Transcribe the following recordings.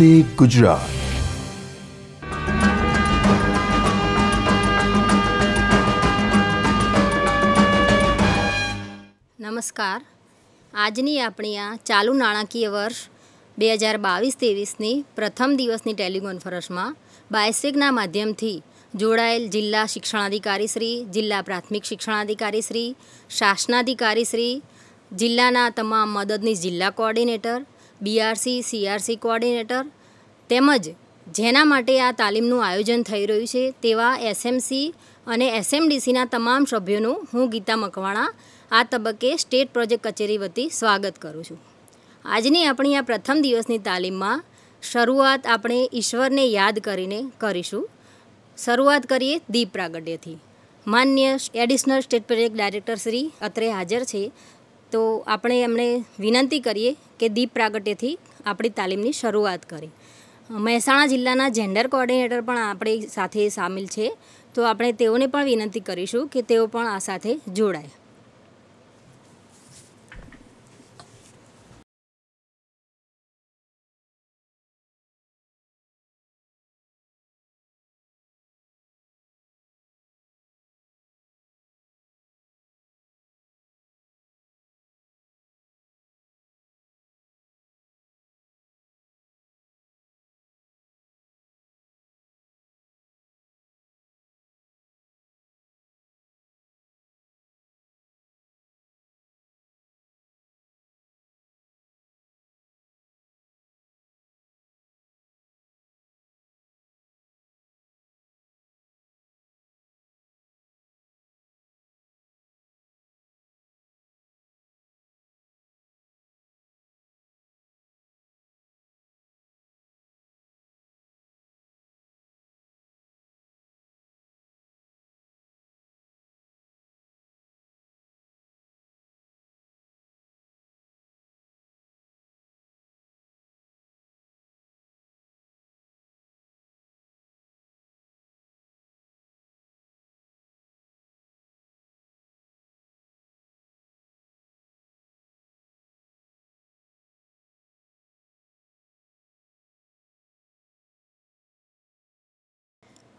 વંદે ગુજરાત નમસ્કાર આજની આપણી આ ચાલુ નાણાકીય વર્ષ બે હજાર બાવીસ ત્રેવીસની પ્રથમ દિવસની ટેલિકોન્ફરન્સમાં બાયસેગના માધ્યમથી જોડાયેલ જિલ્લા શિક્ષણાધિકારી શ્રી જિલ્લા પ્રાથમિક શિક્ષણાધિકારી શ્રી શાસનાધિકારી શ્રી જિલ્લાના તમામ મદદની જિલ્લા કોઓર્ડિનેટર બીઆરસી સીઆરસી કોઓર્ડિનેટર તેમજ જેના માટે આ તાલીમનું આયોજન થઈ રહ્યું છે તેવા એસએમસી અને એસએમડીસીના તમામ સભ્યોનું હું ગીતા મકવાણા આ તબક્કે સ્ટેટ પ્રોજેક્ટ કચેરી વતી સ્વાગત કરું છું આજની આપણી આ પ્રથમ દિવસની તાલીમમાં શરૂઆત આપણે ઈશ્વરને યાદ કરીને કરીશું શરૂઆત કરીએ દીપ પ્રાગટ્યથી માન્ય additional state project director Shri અત્રે હાજર છે તો આપણે એમને વિનંતી કરીએ કે દીપ પ્રાગટ્યથી આપણી તાલીમની શરૂઆત કરી મહેસાણા જિલ્લાના જેન્ડર કોઓર્ડિનેટર પણ આપણી સાથે સામેલ છે તો આપણે તેઓને પણ વિનંતી કરીશું કે તેઓ પણ આ સાથે જોડાય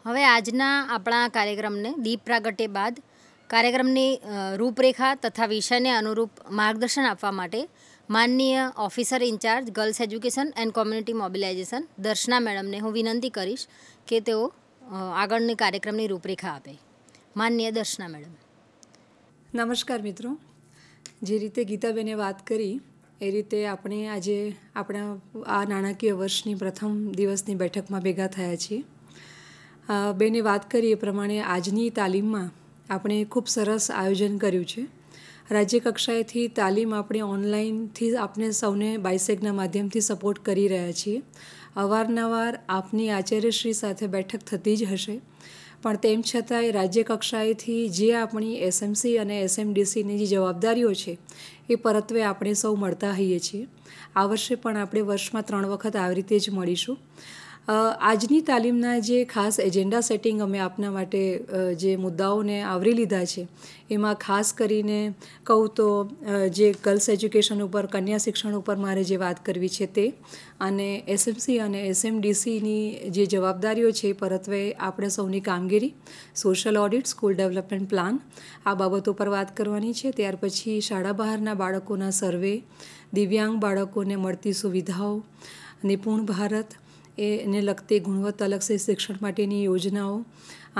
હવે આજના આપણા કાર્યક્રમને દીપ પ્રાગટ્ય બાદ કાર્યક્રમની રૂપરેખા તથા વિષયને અનુરૂપ માર્ગદર્શન આપવા માટે માનનીય officer incharge girls education and community mobilisation Darshana મેડમને હું વિનંતી કરીશ કે તેઓ આગળની કાર્યક્રમની રૂપરેખા આપે માનનીય દર્શના મેડમ નમસ્કાર મિત્રો જે રીતે ગીતાબેને વાત કરી એ રીતે આપણે આજે આપણા આ નાણાકીય વર્ષની પ્રથમ દિવસની બેઠકમાં ભેગા થયા છીએ બેને વાત કરીએ એ પ્રમાણે આજની તાલીમમાં આપણે ખૂબ સરસ આયોજન કર્યું છે રાજ્યકક્ષાએથી તાલીમ આપણે ઓનલાઈનથી આપણે સૌને બાયસેગના માધ્યમથી સપોર્ટ કરી રહ્યા છીએ અવારનવાર આપની આચાર્યશ્રી સાથે બેઠક થતી જ હશે પણ તેમ છતાંય રાજ્યકક્ષાએથી જે આપણી એસએમસી અને એસએમડીસીની જે જવાબદારીઓ છે એ પરત્વે આપણે સૌ મળતા હોઈએ છીએ આ વર્ષે પણ આપણે વર્ષમાં ત્રણ વખત આવી રીતે જ મળીશું આજની તાલીમના જે ખાસ એજન્ડા સેટિંગ અમે આપના માટે જે મુદ્દાઓને આવરી લીધા છે એમાં ખાસ કરીને કહું તો જે ગર્લ્સ એજ્યુકેશન ઉપર કન્યા શિક્ષણ ઉપર મારે જે વાત કરવી છે તે અને એસએમસી અને એસએમડીસીની જે જવાબદારીઓ છે પરત્વે આપણે સૌની કામગીરી social audit school development plan આ બાબતો પર વાત કરવાની છે ત્યાર પછી શાળા બહારના બાળકોના સર્વે દિવ્યાંગ બાળકોને મળતી સુવિધાઓ નિપુણ ભારત એ એને લગતી ગુણવત્તાલક્ષી શિક્ષણ માટેની યોજનાઓ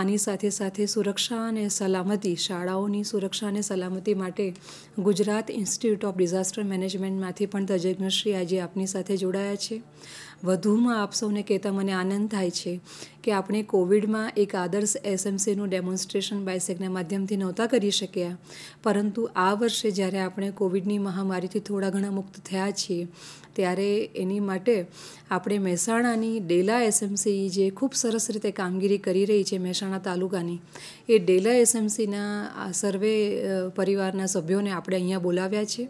આની સાથે સાથે સુરક્ષા અને સલામતી શાળાઓની સુરક્ષા અને સલામતી માટે ગુજરાત ઇન્સ્ટિટ્યૂટ ઓફ ડિઝાસ્ટર મેનેજમેન્ટમાંથી પણ તજજ્ઞશ્રી આજે આપની સાથે જોડાયા છે વધુમાં આપ સૌને કહેતા મને આનંદ થાય છે કે આપણે કોવિડમાં એક આદર્શ એસએમસીનું ડેમોન્સ્ટ્રેશન બાયસેકના માધ્યમથી નહોતા કરી શક્યા પરંતુ આ વર્ષે જ્યારે આપણે કોવિડની મહામારીથી થોડા ઘણા મુક્ત થયા છીએ ત્યારે એની માટે આપણે મહેસાણાની ડેલા એસએમસી જે ખૂબ સરસ રીતે કામગીરી કરી રહી છે મહેસાણા તાલુકાની એ ડેલા એસએમસીના સર્વે પરિવારના સભ્યોને આપણે અહીંયા બોલાવ્યા છે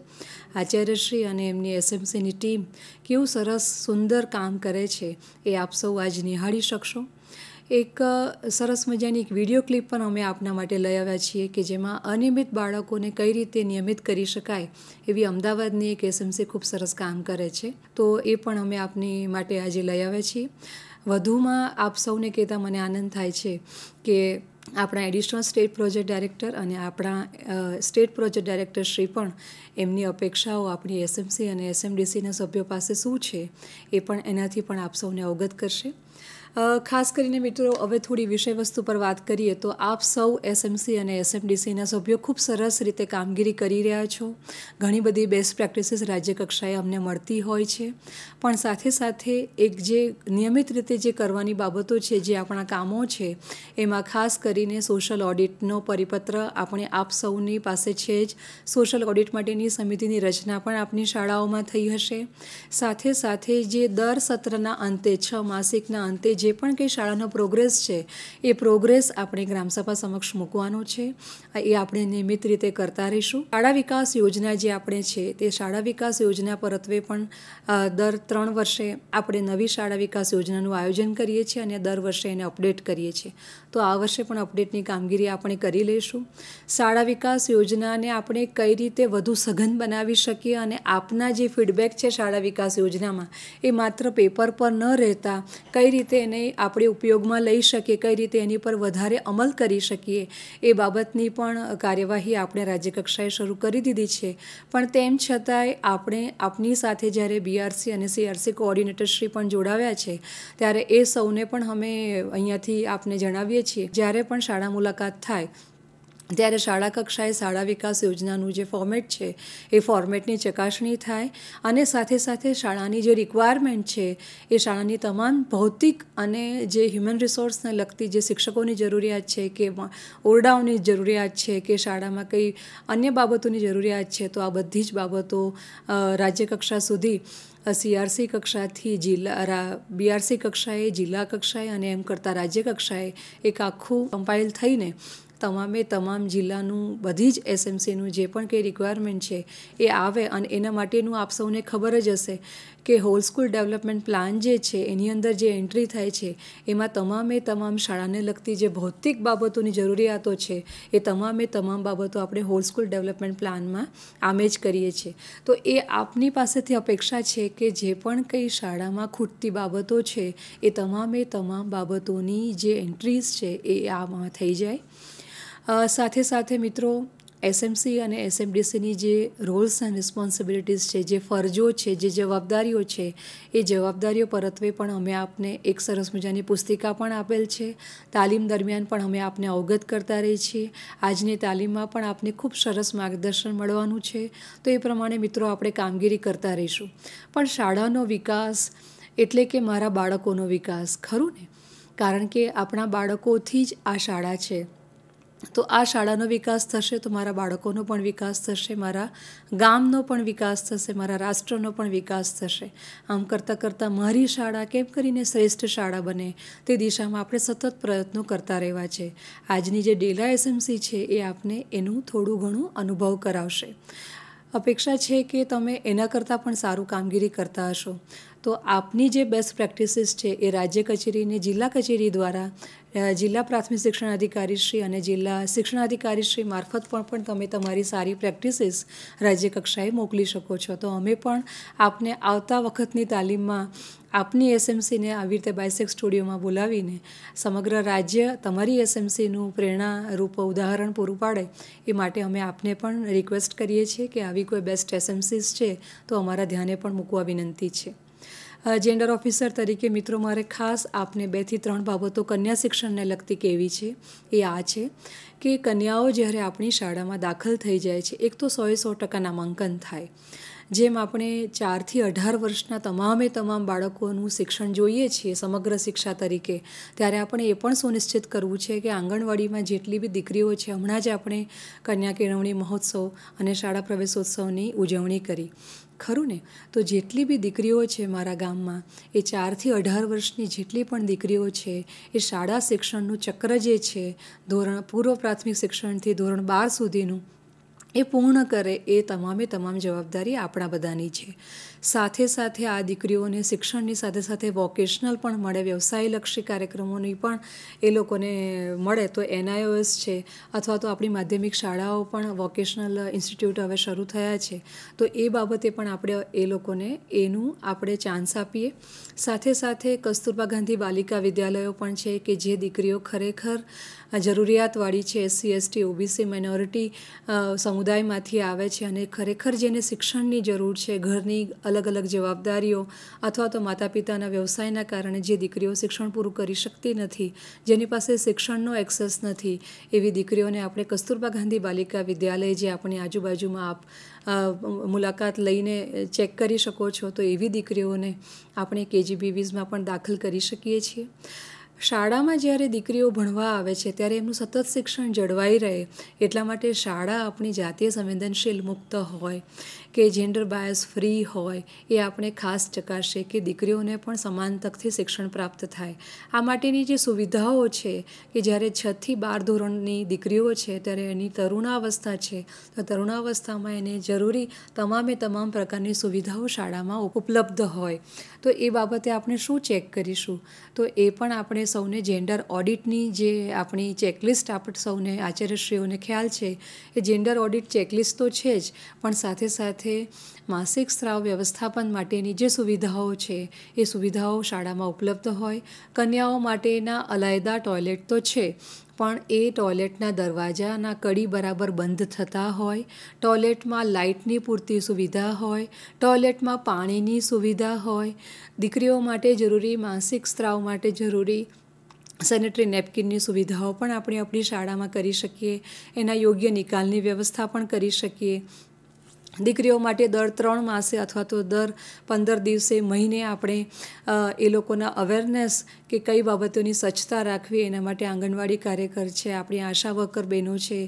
આચાર્યશ્રી અને એમની એસએમસીની ટીમ કેવું સરસ સુંદર કામ કરે છે એ આપ સૌ આજ નિહાળી શકશો એક સરસ મજાની એક વિડીયો ક્લિપ પણ અમે આપના માટે લઈ આવ્યા છીએ કે જેમાં અનિયમિત બાળકોને કઈ રીતે નિયમિત કરી શકાય એવી અમદાવાદની એક એસએમસી ખૂબ સરસ કામ કરે છે તો એ પણ અમે આપની માટે આજે લઈ આવ્યા છીએ વધુમાં આપ સૌને કહેતા મને આનંદ થાય છે કે આપણા એડિશનલ સ્ટેટ પ્રોજેક્ટ ડાયરેક્ટર અને આપણા સ્ટેટ પ્રોજેક્ટ ડાયરેક્ટર શ્રી પણ એમની અપેક્ષાઓ આપણી એસએમસી અને એસએમડીસીના સભ્યો પાસે શું છે એ પણ એનાથી પણ આપ સૌને અવગત કરશે ખાસ કરીને મિત્રો હવે થોડી વિષય વસ્તુ પર વાત કરીએ તો આપ સૌ એસએમસી અને એસએમડીસીના સભ્યો ખૂબ સરસ રીતે કામગીરી કરી રહ્યા છો ઘણી બધી બેસ્ટ પ્રેક્ટિસીસ રાજ્યકક્ષાએ અમને મળતી હોય છે પણ સાથે સાથે એક જે નિયમિત રીતે જે કરવાની બાબતો છે જે આપણા કામો છે એમાં ખાસ કરીને સોશિયલ ઓડિટનો પરિપત્ર આપણે આપ સૌની પાસે છે જ સોશિયલ ઓડિટ માટેની સમિતિની રચના પણ આપની શાળાઓમાં થઈ હશે સાથે સાથે જે દર સત્રના અંતે છ માસિકના અંતે જે પણ કંઈ શાળાનો પ્રોગ્રેસ છે એ પ્રોગ્રેસ આપણે ગ્રામસભા સમક્ષ મૂકવાનો છે એ આપણે નિયમિત રીતે કરતા રહીશું શાળા વિકાસ યોજના જે આપણે છે તે શાળા વિકાસ યોજના પરત્વે પણ દર ત્રણ વર્ષે આપણે નવી શાળા વિકાસ યોજનાનું આયોજન કરીએ છીએ અને દર વર્ષે એને અપડેટ કરીએ છીએ તો આ વર્ષે પણ અપડેટની કામગીરી આપણે કરી લઈશું શાળા વિકાસ યોજનાને આપણે કઈ રીતે વધુ સઘન બનાવી શકીએ અને આપના જે ફીડબેક છે શાળા વિકાસ યોજનામાં એ માત્ર પેપર પર ન રહેતા કઈ રીતે એને એને આપણે ઉપયોગમાં લઈ શકીએ કઈ રીતે એની પર વધારે અમલ કરી શકીએ એ બાબતની પણ કાર્યવાહી આપણે રાજ્યકક્ષાએ શરૂ કરી દીધી છે પણ તેમ છતાંય આપણે આપની સાથે જ્યારે બીઆરસી અને સીઆરસી કોઓર્ડિનેટરશ્રી પણ જોડાવ્યા છે ત્યારે એ સૌને પણ અમે અહીંયાથી આપને જણાવીએ છીએ જ્યારે પણ શાળા મુલાકાત થાય ત્યારે શાળા કક્ષાએ શાળા વિકાસ યોજનાનું જે ફોર્મેટ છે એ ફોર્મેટની ચકાસણી થાય અને સાથે સાથે શાળાની જે રિક્વાયરમેન્ટ છે એ શાળાની તમામ ભૌતિક અને જે હ્યુમન રિસોર્સને લગતી જે શિક્ષકોની જરૂરિયાત છે કે ઓરડાઓની જરૂરિયાત છે કે શાળામાં કઈ અન્ય બાબતોની જરૂરિયાત છે તો આ બધી જ બાબતો રાજ્ય કક્ષા સુધી સીઆરસી કક્ષાથી જિલ્લા બીઆરસી કક્ષાએ જિલ્લા કક્ષાએ અને એમ કરતાં રાજ્ય કક્ષાએ એક આખું કમ્પાઇલ થઈને તમામે તમામ જિલ્લાનું બધી જ એસએમસીનું જે પણ કંઈ રિક્વાયરમેન્ટ છે એ આવે અને એના માટેનું આપ સૌને ખબર જ હશે કે હોલ સ્કૂલ ડેવલપમેન્ટ પ્લાન જે છે એની અંદર જે એન્ટ્રી થાય છે એમાં તમામે તમામ શાળાને લગતી જે ભૌતિક બાબતોની જરૂરિયાતો છે એ તમામે તમામ બાબતો આપણે હોલ સ્કૂલ ડેવલપમેન્ટ પ્લાનમાં આમે જ કરીએ છીએ તો એ આપની પાસેથી અપેક્ષા છે કે જે પણ કંઈ શાળામાં ખૂટતી બાબતો છે એ તમામે તમામ બાબતોની જે એન્ટ્રીઝ છે એ આમાં થઈ જાય સાથે સાથે મિત્રો એસએમસી અને એસએમડીસીની જે રોલ્સ એન્ડ રિસ્પોન્સિબિલિટીઝ છે જે ફરજો છે જે જવાબદારીઓ છે એ જવાબદારીઓ પરત્વે પણ અમે આપને એક સરસ મજાની પુસ્તિકા પણ આપેલ છે તાલીમ દરમિયાન પણ અમે આપને અવગત કરતા રહીએ છીએ આજની તાલીમમાં પણ આપને ખૂબ સરસ માર્ગદર્શન મળવાનું છે તો એ પ્રમાણે મિત્રો આપણે કામગીરી કરતા રહીશું પણ શાળાનો વિકાસ એટલે કે મારા બાળકોનો વિકાસ ખરું ને કારણ કે આપણા બાળકોથી જ આ શાળા છે તો આ શાળાનો વિકાસ થશે તો મારા બાળકોનો પણ વિકાસ થશે મારા ગામનો પણ વિકાસ થશે મારા રાષ્ટ્રનો પણ વિકાસ થશે આમ કરતાં કરતાં મારી શાળા કેમ કરીને શ્રેષ્ઠ શાળા બને તે દિશામાં આપણે સતત પ્રયત્નો કરતા રહેવા છે આજની જે ડેલા એસએમસી છે એ આપને એનું થોડું ઘણું અનુભવ કરાવશે અપેક્ષા છે કે તમે એના કરતાં પણ સારું કામગીરી કરતા હશો તો આપની જે બેસ્ટ પ્રેક્ટિસીસ છે એ રાજ્ય કચેરી અને જિલ્લા કચેરી દ્વારા જિલ્લા પ્રાથમિક શિક્ષણ અધિકારીશ્રી અને જિલ્લા શિક્ષણાધિકારીશ્રી મારફત પણ પણ તમે તમારી સારી પ્રેક્ટિસીસ રાજ્ય કક્ષાએ મોકલી શકો છો તો અમે પણ આપને આવતા વખતની તાલીમમાં આપની એસએમસીને આવી રીતે બાયસેક સ્ટુડિયોમાં બોલાવીને સમગ્ર રાજ્ય તમારી એસએમસીનું પ્રેરણારૂપ ઉદાહરણ પૂરું પાડે એ માટે અમે આપને પણ રિક્વેસ્ટ કરીએ છીએ કે આવી કોઈ બેસ્ટ એસએમસીસ છે તો અમારા ધ્યાને પણ મૂકવા વિનંતી છે જેન્ડર ઓફિસર તરીકે મિત્રો મારે ખાસ આપને બેથી ત્રણ બાબતો કન્યા શિક્ષણને લગતી કેવી છે એ આ છે કે કન્યાઓ જ્યારે આપણી શાળામાં દાખલ થઈ જાય છે એક તો સોએ સો ટકા નામાંકન થાય જેમ આપણે ચારથી અઢાર વર્ષના તમામે તમામ બાળકોનું શિક્ષણ જોઈએ છીએ સમગ્ર શિક્ષા તરીકે ત્યારે આપણે એ પણ સુનિશ્ચિત કરવું છે કે આંગણવાડીમાં જેટલી બી દીકરીઓ છે હમણાં જ આપણે કન્યા કેળવણી મહોત્સવ અને શાળા પ્રવેશોત્સવની ઉજવણી કરી ખરું ને તો જેટલી બી દીકરીઓ છે મારા ગામમાં એ ચારથી અઢાર વર્ષની જેટલી પણ દીકરીઓ છે એ શાળા શિક્ષણનું ચક્ર જે છે ધોરણ પૂર્વ પ્રાથમિક શિક્ષણથી ધોરણ બાર સુધીનું એ પૂર્ણ કરે એ તમામે તમામ જવાબદારી આપણા બધાની છે સાથે સાથે આ દીકરીઓને શિક્ષણની સાથે સાથે વોકેશનલ પણ મળે વ્યવસાયલક્ષી કાર્યક્રમોની પણ એ લોકોને મળે તો એનઆઈઓએસ છે અથવા તો આપણી માધ્યમિક શાળાઓ પણ વોકેશનલ ઇન્સ્ટિટ્યૂટ હવે શરૂ થયા છે તો એ બાબતે પણ આપણે એ લોકોને એનું આપણે ચાન્સ આપીએ સાથે સાથે કસ્તુરબા ગાંધી બાલિકા વિદ્યાલયો પણ છે કે જે દીકરીઓ ખરેખર જરૂરિયાતવાળી છે એસસી એસટી ઓબીસી માઇનોરિટી સમુદાયમાંથી આવે છે અને ખરેખર જેને શિક્ષણની જરૂર છે ઘરની અલગ અલગ જવાબદારીઓ અથવા તો માતા પિતાના વ્યવસાયના કારણે જે દીકરીઓ શિક્ષણ પૂરું કરી શકતી નથી જેની પાસે શિક્ષણનો એક્સેસ નથી એવી દીકરીઓને આપણે કસ્તુરબા ગાંધી બાલિકા વિદ્યાલય જે આપણી આજુબાજુમાં આપ મુલાકાત લઈને ચેક કરી શકો છો તો એવી દીકરીઓને આપણે કેજીબીવીઝમાં પણ દાખલ કરી શકીએ છીએ શાળામાં જ્યારે દીકરીઓ ભણવા આવે છે ત્યારે એમનું સતત શિક્ષણ જળવાઈ રહે એટલા માટે શાળા આપણી જાતીય સંવેદનશીલ મુક્ત હોય કે જેન્ડર બાયસ ફ્રી હોય એ આપણે ખાસ ચકાસીએ કે દીકરીઓને પણ સમાન તકથી શિક્ષણ પ્રાપ્ત થાય આ માટેની જે સુવિધાઓ છે કે જ્યારે છથી બાર ધોરણની દીકરીઓ છે ત્યારે એની તરુણાવસ્થા છે તો તરુણાવસ્થામાં એને જરૂરી તમામે તમામ પ્રકારની સુવિધાઓ શાળામાં ઉપલબ્ધ હોય તો એ બાબતે આપણે શું ચેક કરીશું તો એ પણ આપણે સૌને જેન્ડર ઓડિટની જે આપણી ચેકલિસ્ટ આપણે સૌને આચાર્યશ્રીઓને ખ્યાલ છે એ જેન્ડર ઓડિટ ચેકલિસ્ટ તો છે જ પણ સાથે સાથે સાથે માસિક સ્ત્રાવ વ્યવસ્થાપન માટેની જે સુવિધાઓ છે એ સુવિધાઓ શાળામાં ઉપલબ્ધ હોય કન્યાઓ માટેના અલાયદા ટોયલેટ તો છે પણ એ ટોયલેટના દરવાજાના કડી બરાબર બંધ થતા હોય ટોયલેટમાં લાઇટની પૂરતી સુવિધા હોય ટોયલેટમાં પાણીની સુવિધા હોય દીકરીઓ માટે જરૂરી માનસિક સ્ત્રાવ માટે જરૂરી સેનેટરી નેપકિનની સુવિધાઓ પણ આપણે આપણી શાળામાં કરી શકીએ એના યોગ્ય નિકાલની વ્યવસ્થા પણ કરી શકીએ દીકરીઓ માટે દર ત્રણ માસે અથવા તો દર પંદર દિવસે મહિને આપણે એ લોકોના અવેરનેસ કે કઈ બાબતોની સ્વચ્છતા રાખવી એના માટે આંગણવાડી કાર્યકર છે આપણી આશા વર્કર બહેનો છે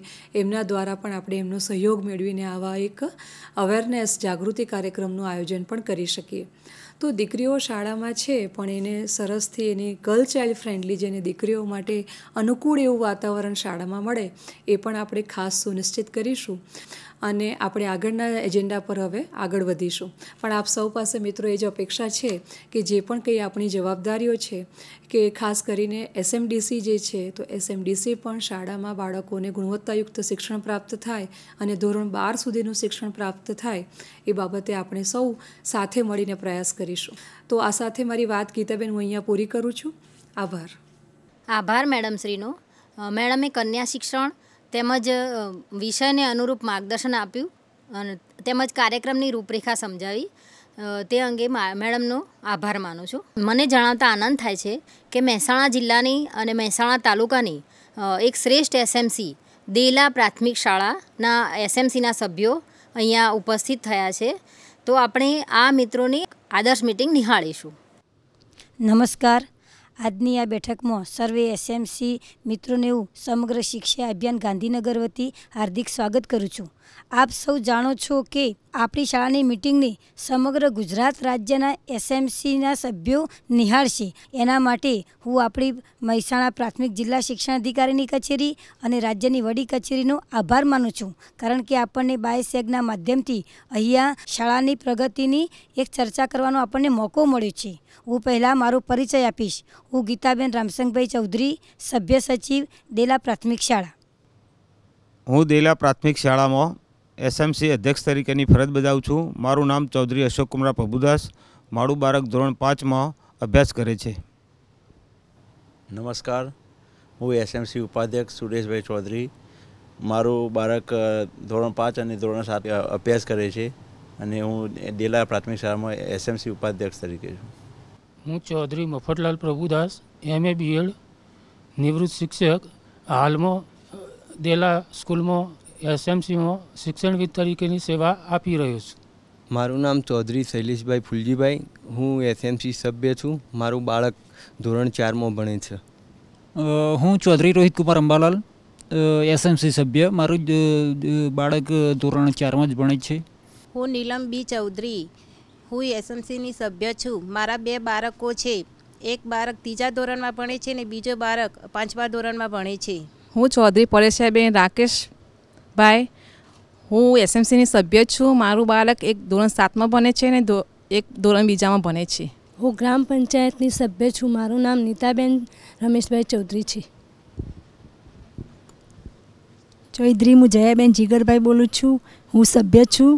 એમના દ્વારા પણ આપણે એમનો સહયોગ મેળવીને આવા એક અવેરનેસ જાગૃતિ કાર્યક્રમનું આયોજન પણ કરી શકીએ તો દીકરીઓ શાળામાં છે પણ એને સરસથી એની ગર્લ ચાઇલ્ડ ફ્રેન્ડલી જેને દીકરીઓ માટે અનુકૂળ એવું વાતાવરણ શાળામાં મળે એ પણ આપણે ખાસ સુનિશ્ચિત કરીશું અને આપણે આગળના એજન્ડા પર હવે આગળ વધીશું પણ આપ સૌ પાસે મિત્રો એ જ અપેક્ષા છે કે જે પણ કંઈ આપણી જવાબદારીઓ છે કે ખાસ કરીને એસએમડીસી જે છે તો એસએમડીસી પણ શાળામાં બાળકોને ગુણવત્તાયુક્ત શિક્ષણ પ્રાપ્ત થાય અને ધોરણ બાર સુધીનું શિક્ષણ પ્રાપ્ત થાય એ બાબતે આપણે સૌ સાથે મળીને પ્રયાસ કરીશું તો આ સાથે મારી વાત ગીતાબેન હું અહીંયા પૂરી કરું છું આભાર આભાર મેડમ શ્રીનો મેડમે કન્યા શિક્ષણ તેમજ વિષયને અનુરૂપ માર્ગદર્શન આપ્યું અને તેમજ કાર્યક્રમની રૂપરેખા સમજાવી તે અંગે મેડમનો આભાર માનું છું મને જણાવતા આનંદ થાય છે કે મહેસાણા જિલ્લાની અને મહેસાણા તાલુકાની એક શ્રેષ્ઠ એસએમસી દેલા પ્રાથમિક શાળાના એસએમસીના સભ્યો અહીંયા ઉપસ્થિત થયા છે તો આપણે આ મિત્રોની આદર્શ મિટિંગ નિહાળીશું નમસ્કાર આજની આ બેઠકમાં સર્વે એસએમસી મિત્રોને હું સમગ્ર શિક્ષા અભિયાન ગાંધીનગર વતી હાર્દિક સ્વાગત કરું છું આપ સૌ જાણો છો કે આપણી શાળાની મિટિંગને સમગ્ર ગુજરાત રાજ્યના એસએમસીના સભ્યો નિહાળશે એના માટે હું આપણી મહેસાણા પ્રાથમિક જિલ્લા શિક્ષણ અધિકારીની કચેરી અને રાજ્યની વડી કચેરીનો આભાર માનું છું કારણ કે આપણને બાયસેગના માધ્યમથી અહીંયા શાળાની પ્રગતિની એક ચર્ચા કરવાનો આપણને મોકો મળ્યો છે હું પહેલાં મારો પરિચય આપીશ હું ગીતાબેન રામસંગભાઈ ચૌધરી સભ્ય સચિવ દેલા પ્રાથમિક શાળા હું દેલા પ્રાથમિક શાળામાં એસએમસી અધ્યક્ષ તરીકેની ફરજ બજાવું છું મારું નામ ચૌધરી અશોક કુમાર પ્રભુદાસ મારું બાળક ધોરણ પાંચમાં અભ્યાસ કરે છે નમસ્કાર હું એસએમસી ઉપાધ્યક્ષ સુરેશભાઈ ચૌધરી મારું બાળક ધોરણ પાંચ અને ધોરણ સાત અભ્યાસ કરે છે અને હું દેલા પ્રાથમિક શાળામાં એસએમસી ઉપાધ્યક્ષ તરીકે છું હું Chaudhary Mafatlal Prabhudas M A Ed નિવૃત્ત શિક્ષક હાલમાં દેલા સ્કૂલમાં એસએમસીમાં શિક્ષણવિદ તરીકેની સેવા આપી રહ્યો છું મારું નામ ચૌધરી શૈલેષભાઈ ફુલજીભાઈ હું એસએમસી સભ્ય છું મારું બાળક ધોરણ ચારમાં ભણે છે હું ચૌધરી રોહિત કુમાર અંબાલાલ એસએમસી સભ્ય મારું જ બાળક ધોરણ ચારમાં જ ભણે છે હું નીલમ બી ચૌધરી હું એસએમસીની સભ્ય છું મારા બે બાળકો છે એક બાળક ત્રીજા ધોરણમાં ભણે છે ને બીજો બાળક પાંચમા ધોરણમાં ભણે છે હું ચૌધરી પરેશાબેન રાકેશભાઈ હું એસએમસીની સભ્ય છું મારું બાળક એક ધોરણ સાતમાં ભણે છે ને એક ધોરણ બીજામાં ભણે છે હું ગ્રામ પંચાયતની સભ્ય છું મારું નામ નીતાબેન રમેશભાઈ ચૌધરી છે ચૌધરી હું જયાબેન જીગરભાઈ બોલું છું હું સભ્ય છું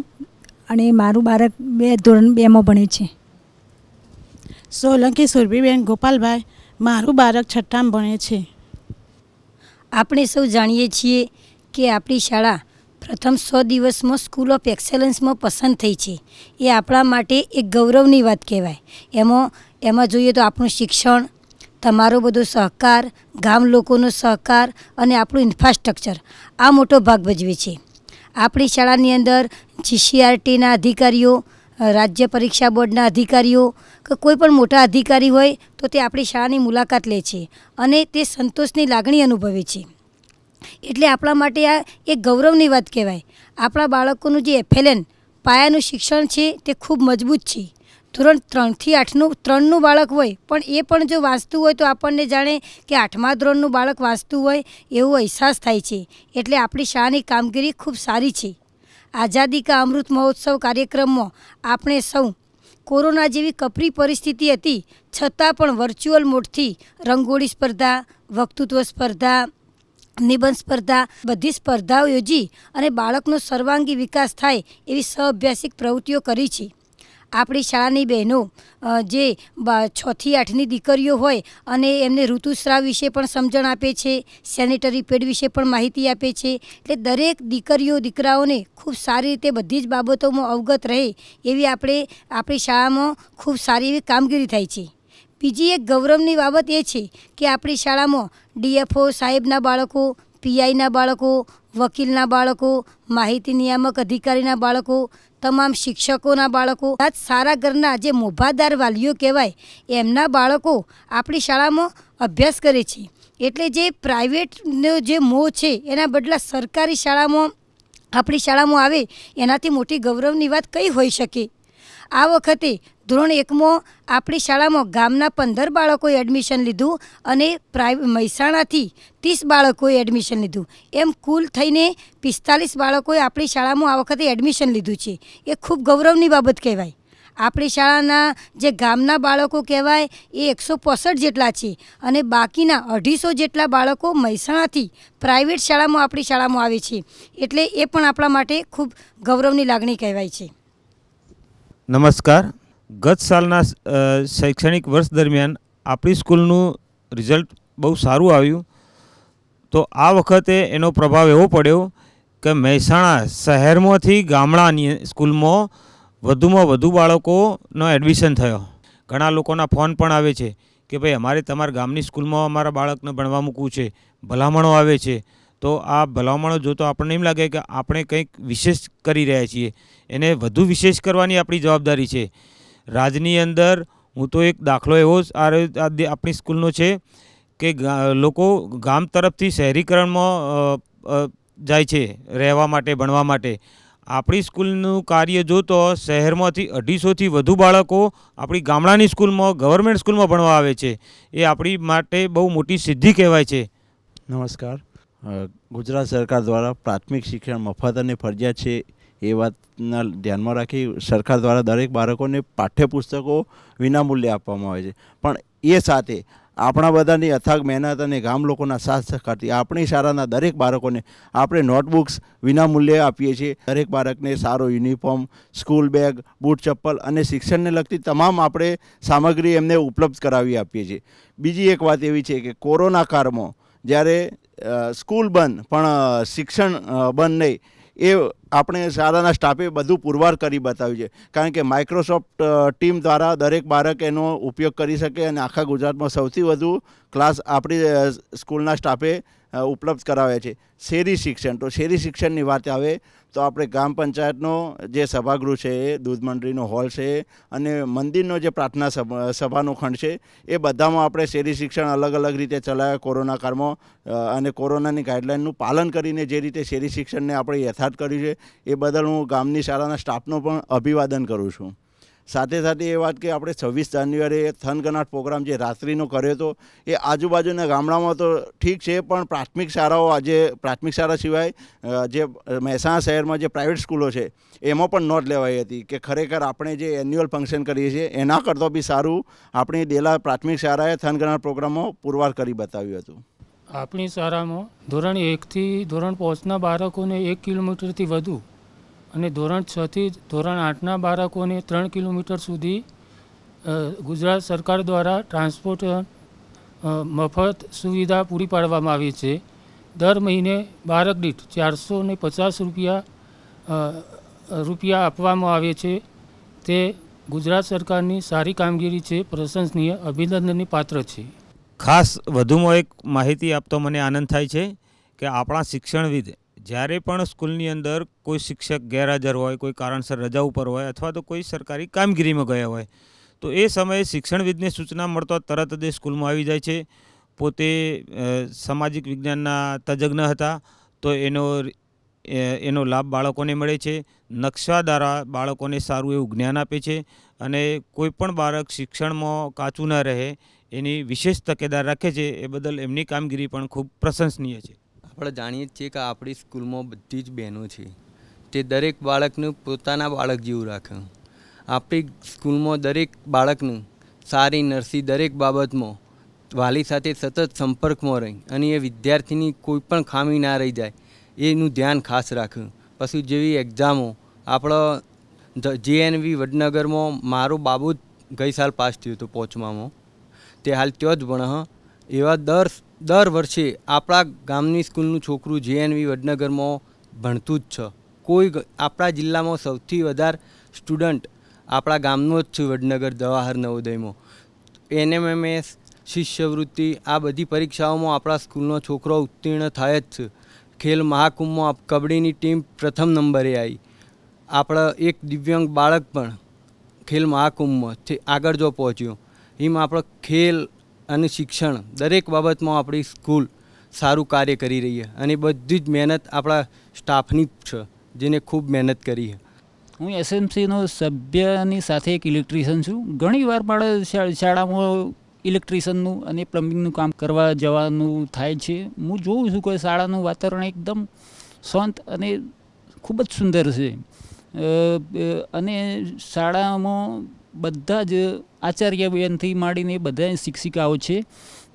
અને મારું બાળક બે ધોરણ બેમાં ભણે છે સોલંકી સુરભીબેન ગોપાલભાઈ મારું બાળક છઠ્ઠામાં ભણે છે આપણે સૌ જાણીએ છીએ કે આપણી શાળા પ્રથમ સો દિવસમાં સ્કૂલ ઓફ એક્સેલન્સમાં પસંદ થઈ છે એ આપણા માટે એક ગૌરવની વાત કહેવાય એમાં એમાં જોઈએ તો આપણું શિક્ષણ તમારો બધો સહકાર ગામ લોકોનો સહકાર અને આપણું ઇન્ફ્રાસ્ટ્રક્ચર આ મોટો ભાગ ભજવે છે આપણી શાળાની અંદર જીસીઆરટીના અધિકારીઓ રાજ્ય પરીક્ષા બોર્ડના અધિકારીઓ કે કોઈ પણ મોટા અધિકારી હોય તો તે આપણી શાળાની મુલાકાત લે છે અને તે સંતોષની લાગણી અનુભવે છે એટલે આપણા માટે આ એક ગૌરવની વાત કહેવાય આપણા બાળકોનું જે એફએલએન પાયાનું શિક્ષણ છે તે ખૂબ મજબૂત છે ધોરણ ત્રણથી આઠનું ત્રણનું બાળક હોય પણ એ પણ જો વાંચતું હોય તો આપણને જાણે કે આઠમા ધોરણનું બાળક વાંચતું હોય એવો અહેસાસ થાય છે એટલે આપણી શાળાની કામગીરી ખૂબ સારી છે આઝાદી કા અમૃત મહોત્સવ કાર્યક્રમમાં આપણે સૌ કોરોના જેવી કપરી પરિસ્થિતિ હતી છતાં પણ વર્ચ્યુઅલ મોડથી રંગોળી સ્પર્ધા વક્તૃત્વ સ્પર્ધા નિબંધ સ્પર્ધા બધી સ્પર્ધાઓ યોજી અને બાળકનો સર્વાંગી વિકાસ થાય એવી સહઅભ્યાસિક પ્રવૃત્તિઓ કરી છે આપણી શાળાની બહેનો જે છથી આઠની દીકરીઓ હોય અને એમને ઋતુસ્રાવ વિશે પણ સમજણ આપે છે સેનેટરી પેડ વિશે પણ માહિતી આપે છે એટલે દરેક દીકરીઓ દીકરાઓને ખૂબ સારી રીતે બધી જ બાબતોમાં અવગત રહે એવી આપણે આપણી શાળામાં ખૂબ સારી એવી કામગીરી થાય છે બીજી એક ગૌરવની બાબત એ છે કે આપણી શાળામાં ડીએફઓ સાહેબના બાળકો પીઆઈના બાળકો વકીલના બાળકો માહિતી નિયામક અધિકારીના બાળકો તમામ શિક્ષકોના બાળકો આજ સારા ઘરના જે મોભાદાર વાલીઓ કહેવાય એમના બાળકો આપણી શાળામાં અભ્યાસ કરે છે એટલે જે પ્રાઇવેટનો જે મોહ છે એના બદલા સરકારી શાળામાં આપણી શાળામાં આવે એનાથી મોટી ગૌરવની વાત કઈ હોઈ શકે આ વખતે ધોરણ એકમાં આપણી શાળામાં ગામના પંદર બાળકોએ એડમિશન લીધું અને પ્રાઇ મહેસાણાથી ત્રીસ બાળકોએ એડમિશન લીધું એમ કુલ થઈને પિસ્તાલીસ બાળકોએ આપણી શાળામાં આ વખતે એડમિશન લીધું છે એ ખૂબ ગૌરવની બાબત કહેવાય આપણી શાળાના જે ગામના બાળકો કહેવાય એ એકસો પોસઠ જેટલા છે અને બાકીના અઢીસો જેટલા બાળકો મહેસાણાથી પ્રાઇવેટ શાળામાં આપણી શાળામાં આવે છે એટલે એ પણ આપણા માટે ખૂબ ગૌરવની લાગણી કહેવાય છે નમસ્કાર ગત સાલના શૈક્ષણિક વર્ષ દરમિયાન આપણી સ્કૂલનું રિઝલ્ટ બહુ સારું આવ્યું તો આ વખતે એનો પ્રભાવ એવો પડ્યો કે મહેસાણા શહેરમાંથી ગામડાની સ્કૂલમાં વધુમાં વધુ બાળકોનો એડમિશન થયો ઘણા લોકોના ફોન પણ આવે છે કે ભાઈ અમારે તમારા ગામની સ્કૂલમાં અમારા બાળકને ભણવા મૂકવું છે ભલામણો આવે છે તો આ ભલામણો જોતો આપણને એમ લાગે કે આપણે કંઈક વિશેષ કરી રહ્યા છીએ એને વધુ વિશેષ કરવાની આપણી જવાબદારી છે રાજની અંદર હું તો એક દાખલો એવો જ આપણી સ્કૂલનો છે કે લોકો ગામ તરફથી શહેરીકરણમાં જાય છે રહેવા માટે ભણવા માટે આપણી સ્કૂલનું કાર્ય જો તો શહેરમાંથી અઢીસોથી વધુ બાળકો આપણી ગામડાની સ્કૂલમાં ગવર્મેન્ટ સ્કૂલમાં ભણવા આવે છે એ આપણી માટે બહુ મોટી સિદ્ધિ કહેવાય છે નમસ્કાર ગુજરાત સરકાર દ્વારા પ્રાથમિક શિક્ષણ મફત અને ફરજિયાત છે એ વાતના ધ્યાનમાં રાખી સરકાર દ્વારા દરેક બાળકોને પાઠ્યપુસ્તકો વિનામૂલ્યે આપવામાં આવે છે પણ એ સાથે આપણા બધાની અથાગ મહેનત અને ગામ લોકોના સાથ સહકારથી આપણી શાળાના દરેક બાળકોને આપણે નોટબુક્સ વિનામૂલ્યે આપીએ છીએ દરેક બાળકને સારો યુનિફોર્મ સ્કૂલ બેગ બૂટ ચપ્પલ અને શિક્ષણને લગતી તમામ આપણે સામગ્રી એમને ઉપલબ્ધ કરાવી આપીએ છીએ બીજી એક વાત એવી છે કે કોરોના કાળમાં જ્યારે સ્કૂલ બંધ પણ શિક્ષણ બંધ નહીં એ આપણે શાળાના સ્ટાફે બધું પુરવાર કરી બતાવ્યું છે કારણ કે માઇક્રોસોફ્ટ ટીમ દ્વારા દરેક બાળક એનો ઉપયોગ કરી શકે અને આખા ગુજરાતમાં સૌથી વધુ ક્લાસ આપણી સ્કૂલના સ્ટાફે ઉપલબ્ધ કરાવે છે શેરી શિક્ષણ તો શેરી શિક્ષણની વાત આવે તો આપણે ગ્રામ પંચાયતનો જે સભાગૃહ છે દૂધ મંડળીનો હોલ છે અને મંદિરનો જે પ્રાર્થના સભાનો ખંડ છે એ બધામાં આપણે શેરી શિક્ષણ અલગ અલગ રીતે ચલાવ્યા કોરોના કાળમાં અને કોરોનાની ગાઈડલાઇનનું પાલન કરીને જે રીતે શેરી શિક્ષણને આપણે યથાર્થ કર્યું છે એ બદલ હું ગામની શાળાના સ્ટાફનો પણ અભિવાદન કરું છું સાથે સાથે એ વાત કે આપણે છવ્વીસ જાન્યુઆરીએ થનગનાટ પ્રોગ્રામ જે રાત્રિનો કર્યો હતો એ આજુબાજુના ગામડામાં તો ઠીક છે પણ પ્રાથમિક શાળાઓ આજે પ્રાથમિક શાળા સિવાય જે મહેસાણા શહેરમાં જે પ્રાઇવેટ સ્કૂલો છે એમાં પણ નોટ લેવાઈ હતી કે ખરેખર આપણે જે એન્યુઅલ ફંક્શન કરીએ છીએ એના કરતાં બી સારું આપણે ડેલા પ્રાથમિક શાળાએ થનગનાટ પ્રોગ્રામમાં પુરવાર કરી બતાવ્યું હતું આપણી શાળામાં ધોરણ એકથી ધોરણ પાંચના બાળકોને એક કિલોમીટરથી વધુ અને ધોરણ છથી ધોરણ આઠના બાળકોને ત્રણ કિલોમીટર સુધી ગુજરાત સરકાર દ્વારા ટ્રાન્સપોર્ટ મફત સુવિધા પૂરી પાડવામાં આવી છે દર મહિને બાળક દીઠ ચારસો ને પચાસ રૂપિયા રૂપિયા આપવામાં આવે છે તે ગુજરાત સરકારની સારી કામગીરી છે પ્રશંસનીય અભિનંદનની પાત્ર છે ખાસ વધુમાં એક માહિતી આપતો મને આનંદ થાય છે કે આપણા શિક્ષણવિદ જ્યારે પણ સ્કૂલની અંદર કોઈ શિક્ષક ગેરહાજર હોય કોઈ કારણસર રજા ઉપર હોય અથવા તો કોઈ સરકારી કામગીરીમાં ગયા હોય તો એ સમયે શિક્ષણવિદને સૂચના મળતા તરત જ સ્કૂલમાં આવી જાય છે પોતે સામાજિક વિજ્ઞાનના તજજ્ઞ હતા તો એનો એનો લાભ બાળકોને મળે છે નકશા દ્વારા બાળકોને સારું એવું જ્ઞાન આપે છે અને કોઈ પણ બાળક શિક્ષણમાં કાચું ન રહે એની વિશેષ તકેદાર રાખે છે એ બદલ એમની કામગીરી પણ ખૂબ પ્રશંસનીય છે આપણે જાણીએ છીએ કે આપણી સ્કૂલમાં બધી જ બહેનો છે તે દરેક બાળકનું પોતાના બાળક જેવું રાખે આપણી સ્કૂલમાં દરેક બાળકનું સારી નર્સી દરેક બાબતમાં વાલી સાથે સતત સંપર્કમાં રહી અને એ વિદ્યાર્થીની કોઈ પણ ખામી ના રહી જાય એનું ધ્યાન ખાસ રાખ્યું પછી જેવી એક્ઝામો આપણો વી વડનગરમાં મારો બાબુ જ ગઈ સાલ પાસ થયો હતો પોચમામાં તે હાલ ત્યાં જ ભણહ એવા દર દર વર્ષે આપણા ગામની સ્કૂલનું છોકરું જેએનવી વડનગરમાં ભણતું જ છે કોઈ આપણા જિલ્લામાં સૌથી વધારે સ્ટુડન્ટ આપણા ગામનો જ છે વડનગર જવાહર નવોદયમાં એનએમએમએસ શિષ્યવૃત્તિ આ બધી પરીક્ષાઓમાં આપણા સ્કૂલનો છોકરો ઉત્તીર્ણ થાય જ છે ખેલ મહાકુંભમાં કબડ્ડીની ટીમ પ્રથમ નંબરે આવી આપણા એક દિવ્યાંગ બાળક પણ ખેલ મહાકુંભમાં આગળ જો પહોંચ્યો એમાં આપણો ખેલ અને શિક્ષણ દરેક બાબતમાં આપણી સ્કૂલ સારું કાર્ય કરી રહી છે અને બધી જ મહેનત આપણા સ્ટાફની છે જેને ખૂબ મહેનત કરી છે હું એસએમસીનો સભ્યની સાથે એક ઇલેક્ટ્રિશિયન છું ઘણીવાર પણ શાળામાં ઇલેક્ટ્રિશિયનનું અને પ્લમ્બિંગનું કામ કરવા જવાનું થાય છે હું જોઉં છું કે શાળાનું વાતાવરણ એકદમ શાંત અને ખૂબ જ સુંદર છે અને શાળામાં બધા જ આચાર્યબેનથી માંડીને બધા શિક્ષિકાઓ છે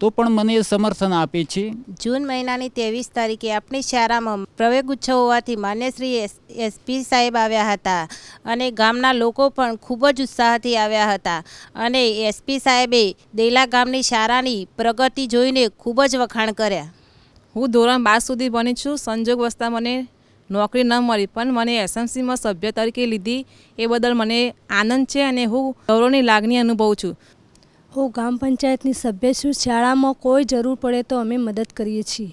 તો પણ મને સમર્થન આપે છે જૂન મહિનાની ત્રેવીસ તારીખે આપણી શાળામાં પ્રવેગ ઉત્સવ હોવાથી માન્યશ્રી એસ એસપી સાહેબ આવ્યા હતા અને ગામના લોકો પણ ખૂબ જ ઉત્સાહથી આવ્યા હતા અને એસપી સાહેબે દેલા ગામની શાળાની પ્રગતિ જોઈને ખૂબ જ વખાણ કર્યા હું ધોરણ બાર સુધી ભણી છું સંજોગ વસ્તા મને નોકરી ન મળી પણ મને એસએમસીમાં સભ્ય તરીકે લીધી એ બદલ મને આનંદ છે અને હું ગૌરવની લાગણી અનુભવું છું હું ગ્રામ પંચાયતની સભ્ય છું શાળામાં કોઈ જરૂર પડે તો અમે મદદ કરીએ છીએ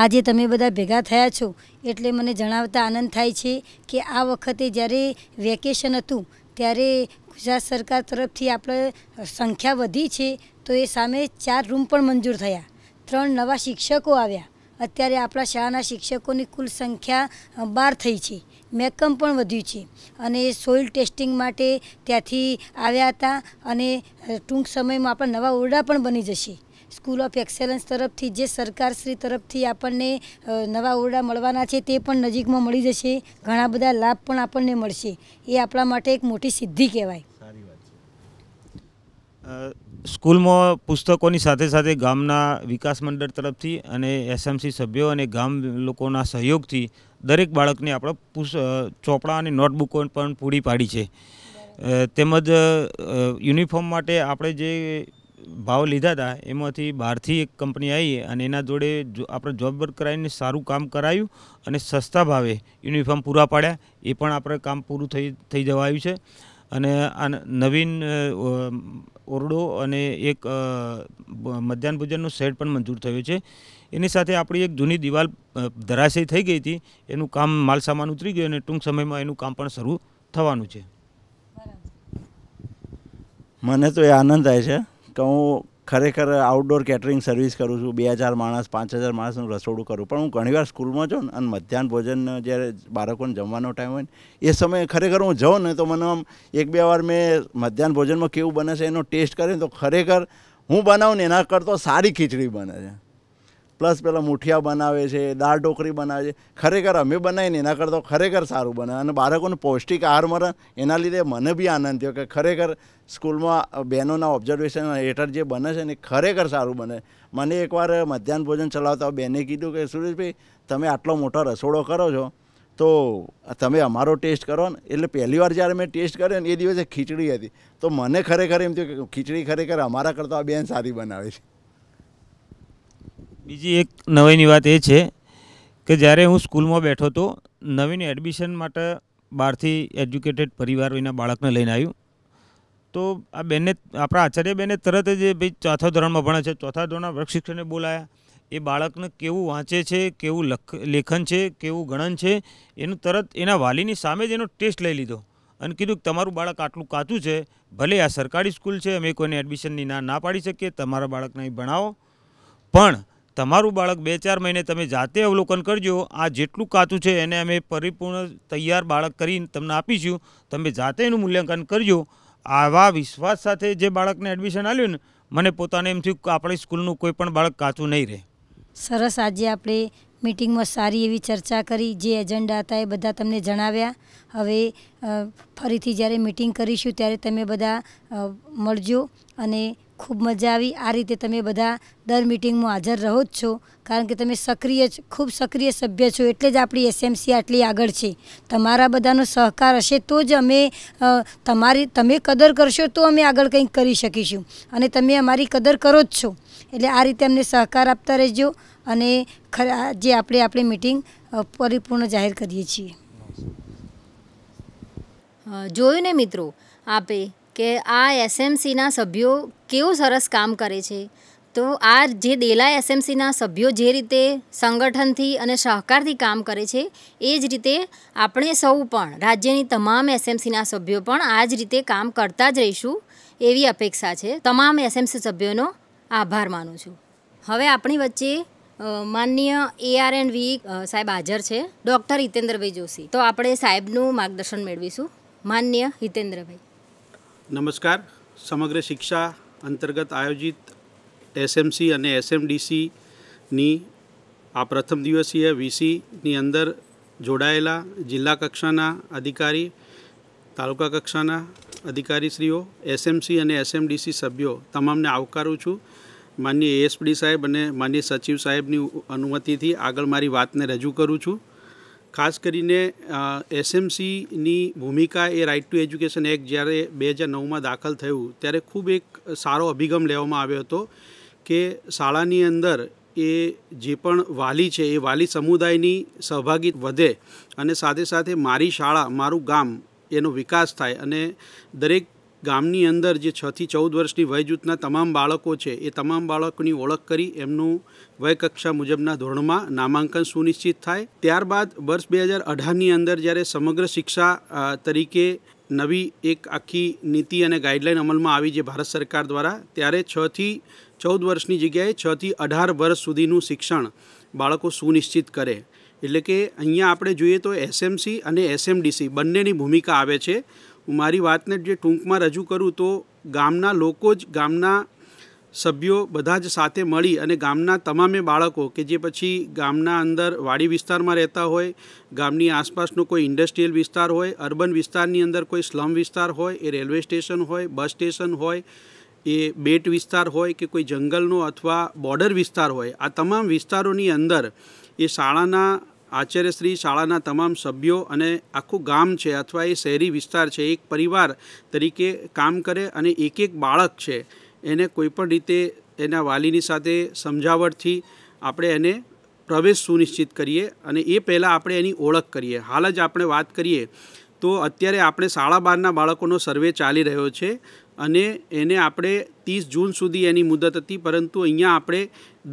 આજે તમે બધા ભેગા થયા છો એટલે મને જણાવતા આનંદ થાય છે કે આ વખતે જ્યારે વેકેશન હતું ત્યારે ગુજરાત સરકાર તરફથી આપણે સંખ્યા વધી છે તો એ સામે ચાર રૂમ પણ મંજૂર થયા ત્રણ નવા શિક્ષકો આવ્યા અત્યારે આપણા શાળાના શિક્ષકોની કુલ સંખ્યા બાર થઈ છે મેકમ પણ વધ્યું છે અને સોઇલ ટેસ્ટિંગ માટે ત્યાંથી આવ્યા હતા અને ટૂંક સમયમાં આપણા નવા ઓરડા પણ બની જશે સ્કૂલ ઓફ એક્સેલન્સ તરફથી જે સરકારશ્રી તરફથી આપણને નવા ઓરડા મળવાના છે તે પણ નજીકમાં મળી જશે ઘણા બધા લાભ પણ આપણને મળશે એ આપણા માટે એક મોટી સિદ્ધિ કહેવાય સારી વાત છે સ્કૂલમાં પુસ્તકોની સાથે સાથે ગામના વિકાસ મંડળ તરફથી અને એસએમસી સભ્યો અને ગામ લોકોના સહયોગથી દરેક બાળકને આપણે ચોપડા અને નોટબુકો પણ પૂરી પાડી છે તેમજ યુનિફોર્મ માટે આપણે જે ભાવ લીધા હતા એમાંથી બહારથી એક કંપની આવી અને એના જોડે આપણે જોબ વર્ક કરાવીને સારું કામ કરાયું અને સસ્તા ભાવે યુનિફોર્મ પૂરા પાડ્યા એ પણ આપણે કામ પૂરું થઈ થઈ જવાયું છે અને આ નવીન ઓરડો અને એક મધ્યાહન ભોજનનું સેટ પણ મંજૂર થયું છે એની સાથે આપણી એક જૂની દિવાલ ધરાશય થઈ ગઈ હતી એનું કામ માલસામાન ઉતરી ગયું અને ટૂંક સમયમાં એનું કામ પણ શરૂ થવાનું છે મને તો એ આનંદ થાય છે કે હું ખરેખર આઉટડોર કેટરિંગ સર્વિસ કરું છું બે હજાર માણસ પાંચ હજાર માણસનું રસોડું કરું પણ હું ઘણીવાર સ્કૂલમાં જાઉં અને મધ્યાહન ભોજન જ્યારે બાળકોને જમવાનો ટાઈમ હોય ને એ સમયે ખરેખર હું જાઉં ને તો મને આમ એક બે વાર મેં મધ્યાહન ભોજનમાં કેવું બને છે એનો ટેસ્ટ કરીને તો ખરેખર હું બનાવું ને એના કરતો સારી ખીચડી બને છે પ્લસ પેલા મુઠિયા બનાવે છે દાળ ઢોકળી બનાવે છે ખરેખર અમે બનાવીએ ને એના કરતાં ખરેખર સારું બને અને બાળકોને પૌષ્ટિક આહાર મળે એના લીધે મને બી આનંદ થયો કે ખરેખર સ્કૂલમાં બહેનોના ઓબ્ઝર્વેશન હેઠળ જે બને છે ને ખરેખર સારું બને મને એકવાર મધ્યાહન ભોજન ચલાવતા બહેને કીધું કે સુરેશભાઈ તમે આટલો મોટો રસોડો કરો છો તો તમે અમારો ટેસ્ટ કરો ને એટલે પહેલી વાર જ્યારે મેં ટેસ્ટ કર્યો ને એ દિવસે ખીચડી હતી તો મને ખરેખર એમ થયું કે ખીચડી ખરેખર અમારા કરતાં આ બેન સારી બનાવે છે બીજી એક નવાઈની વાત એ છે કે જ્યારે હું સ્કૂલમાં બેઠો તો નવીન એડમિશન માટે બહારથી એજ્યુકેટેડ પરિવાર એના બાળકને લઈને આવ્યું તો આ બેને આપણા આચાર્ય બેને તરત જ ભાઈ ચોથા ધોરણમાં ભણે છે ચોથા ધોરણના વર્ગ બોલાયા એ બાળકને કેવું વાંચે છે કેવું લખ લેખન છે કેવું ગણન છે એનું તરત એના વાલીની સામે જ એનો ટેસ્ટ લઈ લીધો અને કીધું કે તમારું બાળક આટલું કાચું છે ભલે આ સરકારી સ્કૂલ છે અમે કોઈને એડમિશનની ના ના પાડી શકીએ તમારા બાળકને અહીં ભણાવો પણ તમારું બાળક બે ચાર મહિને તમે જાતે અવલોકન કરજો આ જેટલું કાચું છે એને અમે પરિપૂર્ણ તૈયાર બાળક કરીને તમને આપીશું તમે જાતે એનું મૂલ્યાંકન કરજો આવા વિશ્વાસ સાથે જે બાળકને એડમિશન આપ્યું ને મને પોતાને એમ થયું કે આપણી સ્કૂલનું કોઈ પણ બાળક કાચું નહીં રહે સરસ આજે આપણે મિટિંગમાં સારી એવી ચર્ચા કરી જે એજન્ડા હતા એ બધા તમને જણાવ્યા હવે ફરીથી જ્યારે મિટિંગ કરીશું ત્યારે તમે બધા મળજો અને ખૂબ મજા આવી આ રીતે તમે બધા દર મિટિંગમાં હાજર રહો જ છો કારણ કે તમે સક્રિય ખૂબ સક્રિય સભ્ય છો એટલે જ આપણી એસએમસી આટલી આગળ છે તમારા બધાનો સહકાર હશે તો જ અમે તમારી તમે કદર કરશો તો અમે આગળ કંઈક કરી શકીશું અને તમે અમારી કદર કરો જ છો એટલે આ રીતે અમને સહકાર આપતા રહેજો અને જે આપણે આપણી મિટિંગ પરિપૂર્ણ જાહેર કરીએ છીએ જોયું ને મિત્રો આપે કે આ એસએમસીના સભ્યો કેવું સરસ કામ કરે છે તો આ જે દેલા એસએમસીના સભ્યો જે રીતે સંગઠનથી અને સહકારથી કામ કરે છે એ જ રીતે આપણે સૌ પણ રાજ્યની તમામ એસએમસીના સભ્યો પણ આ જ રીતે કામ કરતા જ રહીશું એવી અપેક્ષા છે તમામ એસએમસી સભ્યોનો આભાર માનું છું હવે આપણી વચ્ચે માનનીય એઆર એન્ડ વી સાહેબ હાજર છે ડૉક્ટર હિતેન્દ્રભાઈ જોશી તો આપણે સાહેબનું માર્ગદર્શન મેળવીશું માન્ય હિતેન્દ્રભાઈ નમસ્કાર સમગ્ર શિક્ષા અંતર્ગત આયોજિત એસએમસી અને એસએમડીસીની આ પ્રથમ દિવસીય વીસીની અંદર જોડાયેલા જિલ્લા કક્ષાના અધિકારી તાલુકા કક્ષાના અધિકારીશ્રીઓ એસએમસી અને એસએમડીસી સભ્યો તમામને આવકારું છું માનનીય એએસપી સાહેબ અને માનનીય સચિવ સાહેબની અનુમતિથી આગળ મારી વાતને રજૂ કરું છું ખાસ કરીને એસએમસીની ભૂમિકા એ રાઇટ ટુ એજ્યુકેશન એક્ટ જ્યારે બે હજાર નવમાં દાખલ થયું ત્યારે ખૂબ એક સારો અભિગમ લેવામાં આવ્યો હતો કે શાળાની અંદર એ જે પણ વાલી છે એ વાલી સમુદાયની સહભાગી વધે અને સાથે સાથે મારી શાળા મારું ગામ એનો વિકાસ થાય અને દરેક ગામની અંદર જે છથી ચૌદ વર્ષની વય જૂથના તમામ બાળકો છે એ તમામ બાળકની ઓળખ કરી એમનું વયકક્ષા મુજબના ધોરણમાં નામાંકન સુનિશ્ચિત થાય ત્યારબાદ વર્ષ બે હજાર અઢારની અંદર જ્યારે સમગ્ર શિક્ષા તરીકે નવી એક આખી નીતિ અને ગાઈડલાઇન અમલમાં આવી જે ભારત સરકાર દ્વારા ત્યારે છથી ચૌદ વર્ષની જગ્યાએ છથી અઢાર વર્ષ સુધીનું શિક્ષણ બાળકો સુનિશ્ચિત કરે એટલે કે અહીંયા આપણે જોઈએ તો એસએમસી અને એસએમડીસી બંનેની ભૂમિકા આવે છે હું મારી વાતને જે ટૂંકમાં રજૂ કરું તો ગામના લોકો જ ગામના સભ્યો બધા જ સાથે મળી અને ગામના તમામે બાળકો કે જે પછી ગામના અંદર વાડી વિસ્તારમાં રહેતા હોય ગામની આસપાસનો કોઈ ઇન્ડસ્ટ્રીયલ વિસ્તાર હોય અર્બન વિસ્તારની અંદર કોઈ સ્લમ વિસ્તાર હોય એ રેલવે સ્ટેશન હોય બસ સ્ટેશન હોય એ બેટ વિસ્તાર હોય કે કોઈ જંગલનો અથવા બોર્ડર વિસ્તાર હોય આ તમામ વિસ્તારોની અંદર એ શાળાના આચાર્યશ્રી શાળાના તમામ સભ્યો અને આખું ગામ છે અથવા એ શહેરી વિસ્તાર છે એક પરિવાર તરીકે કામ કરે અને એક એક બાળક છે એને કોઈપણ રીતે એના વાલીની સાથે સમજાવટથી આપણે એને પ્રવેશ સુનિશ્ચિત કરીએ અને એ પહેલાં આપણે એની ઓળખ કરીએ હાલ જ આપણે વાત કરીએ તો અત્યારે આપણે શાળા બારના બાળકોનો સર્વે ચાલી રહ્યો છે અને એને આપણે ત્રીસ જૂન સુધી એની મુદત હતી પરંતુ અહીંયા આપણે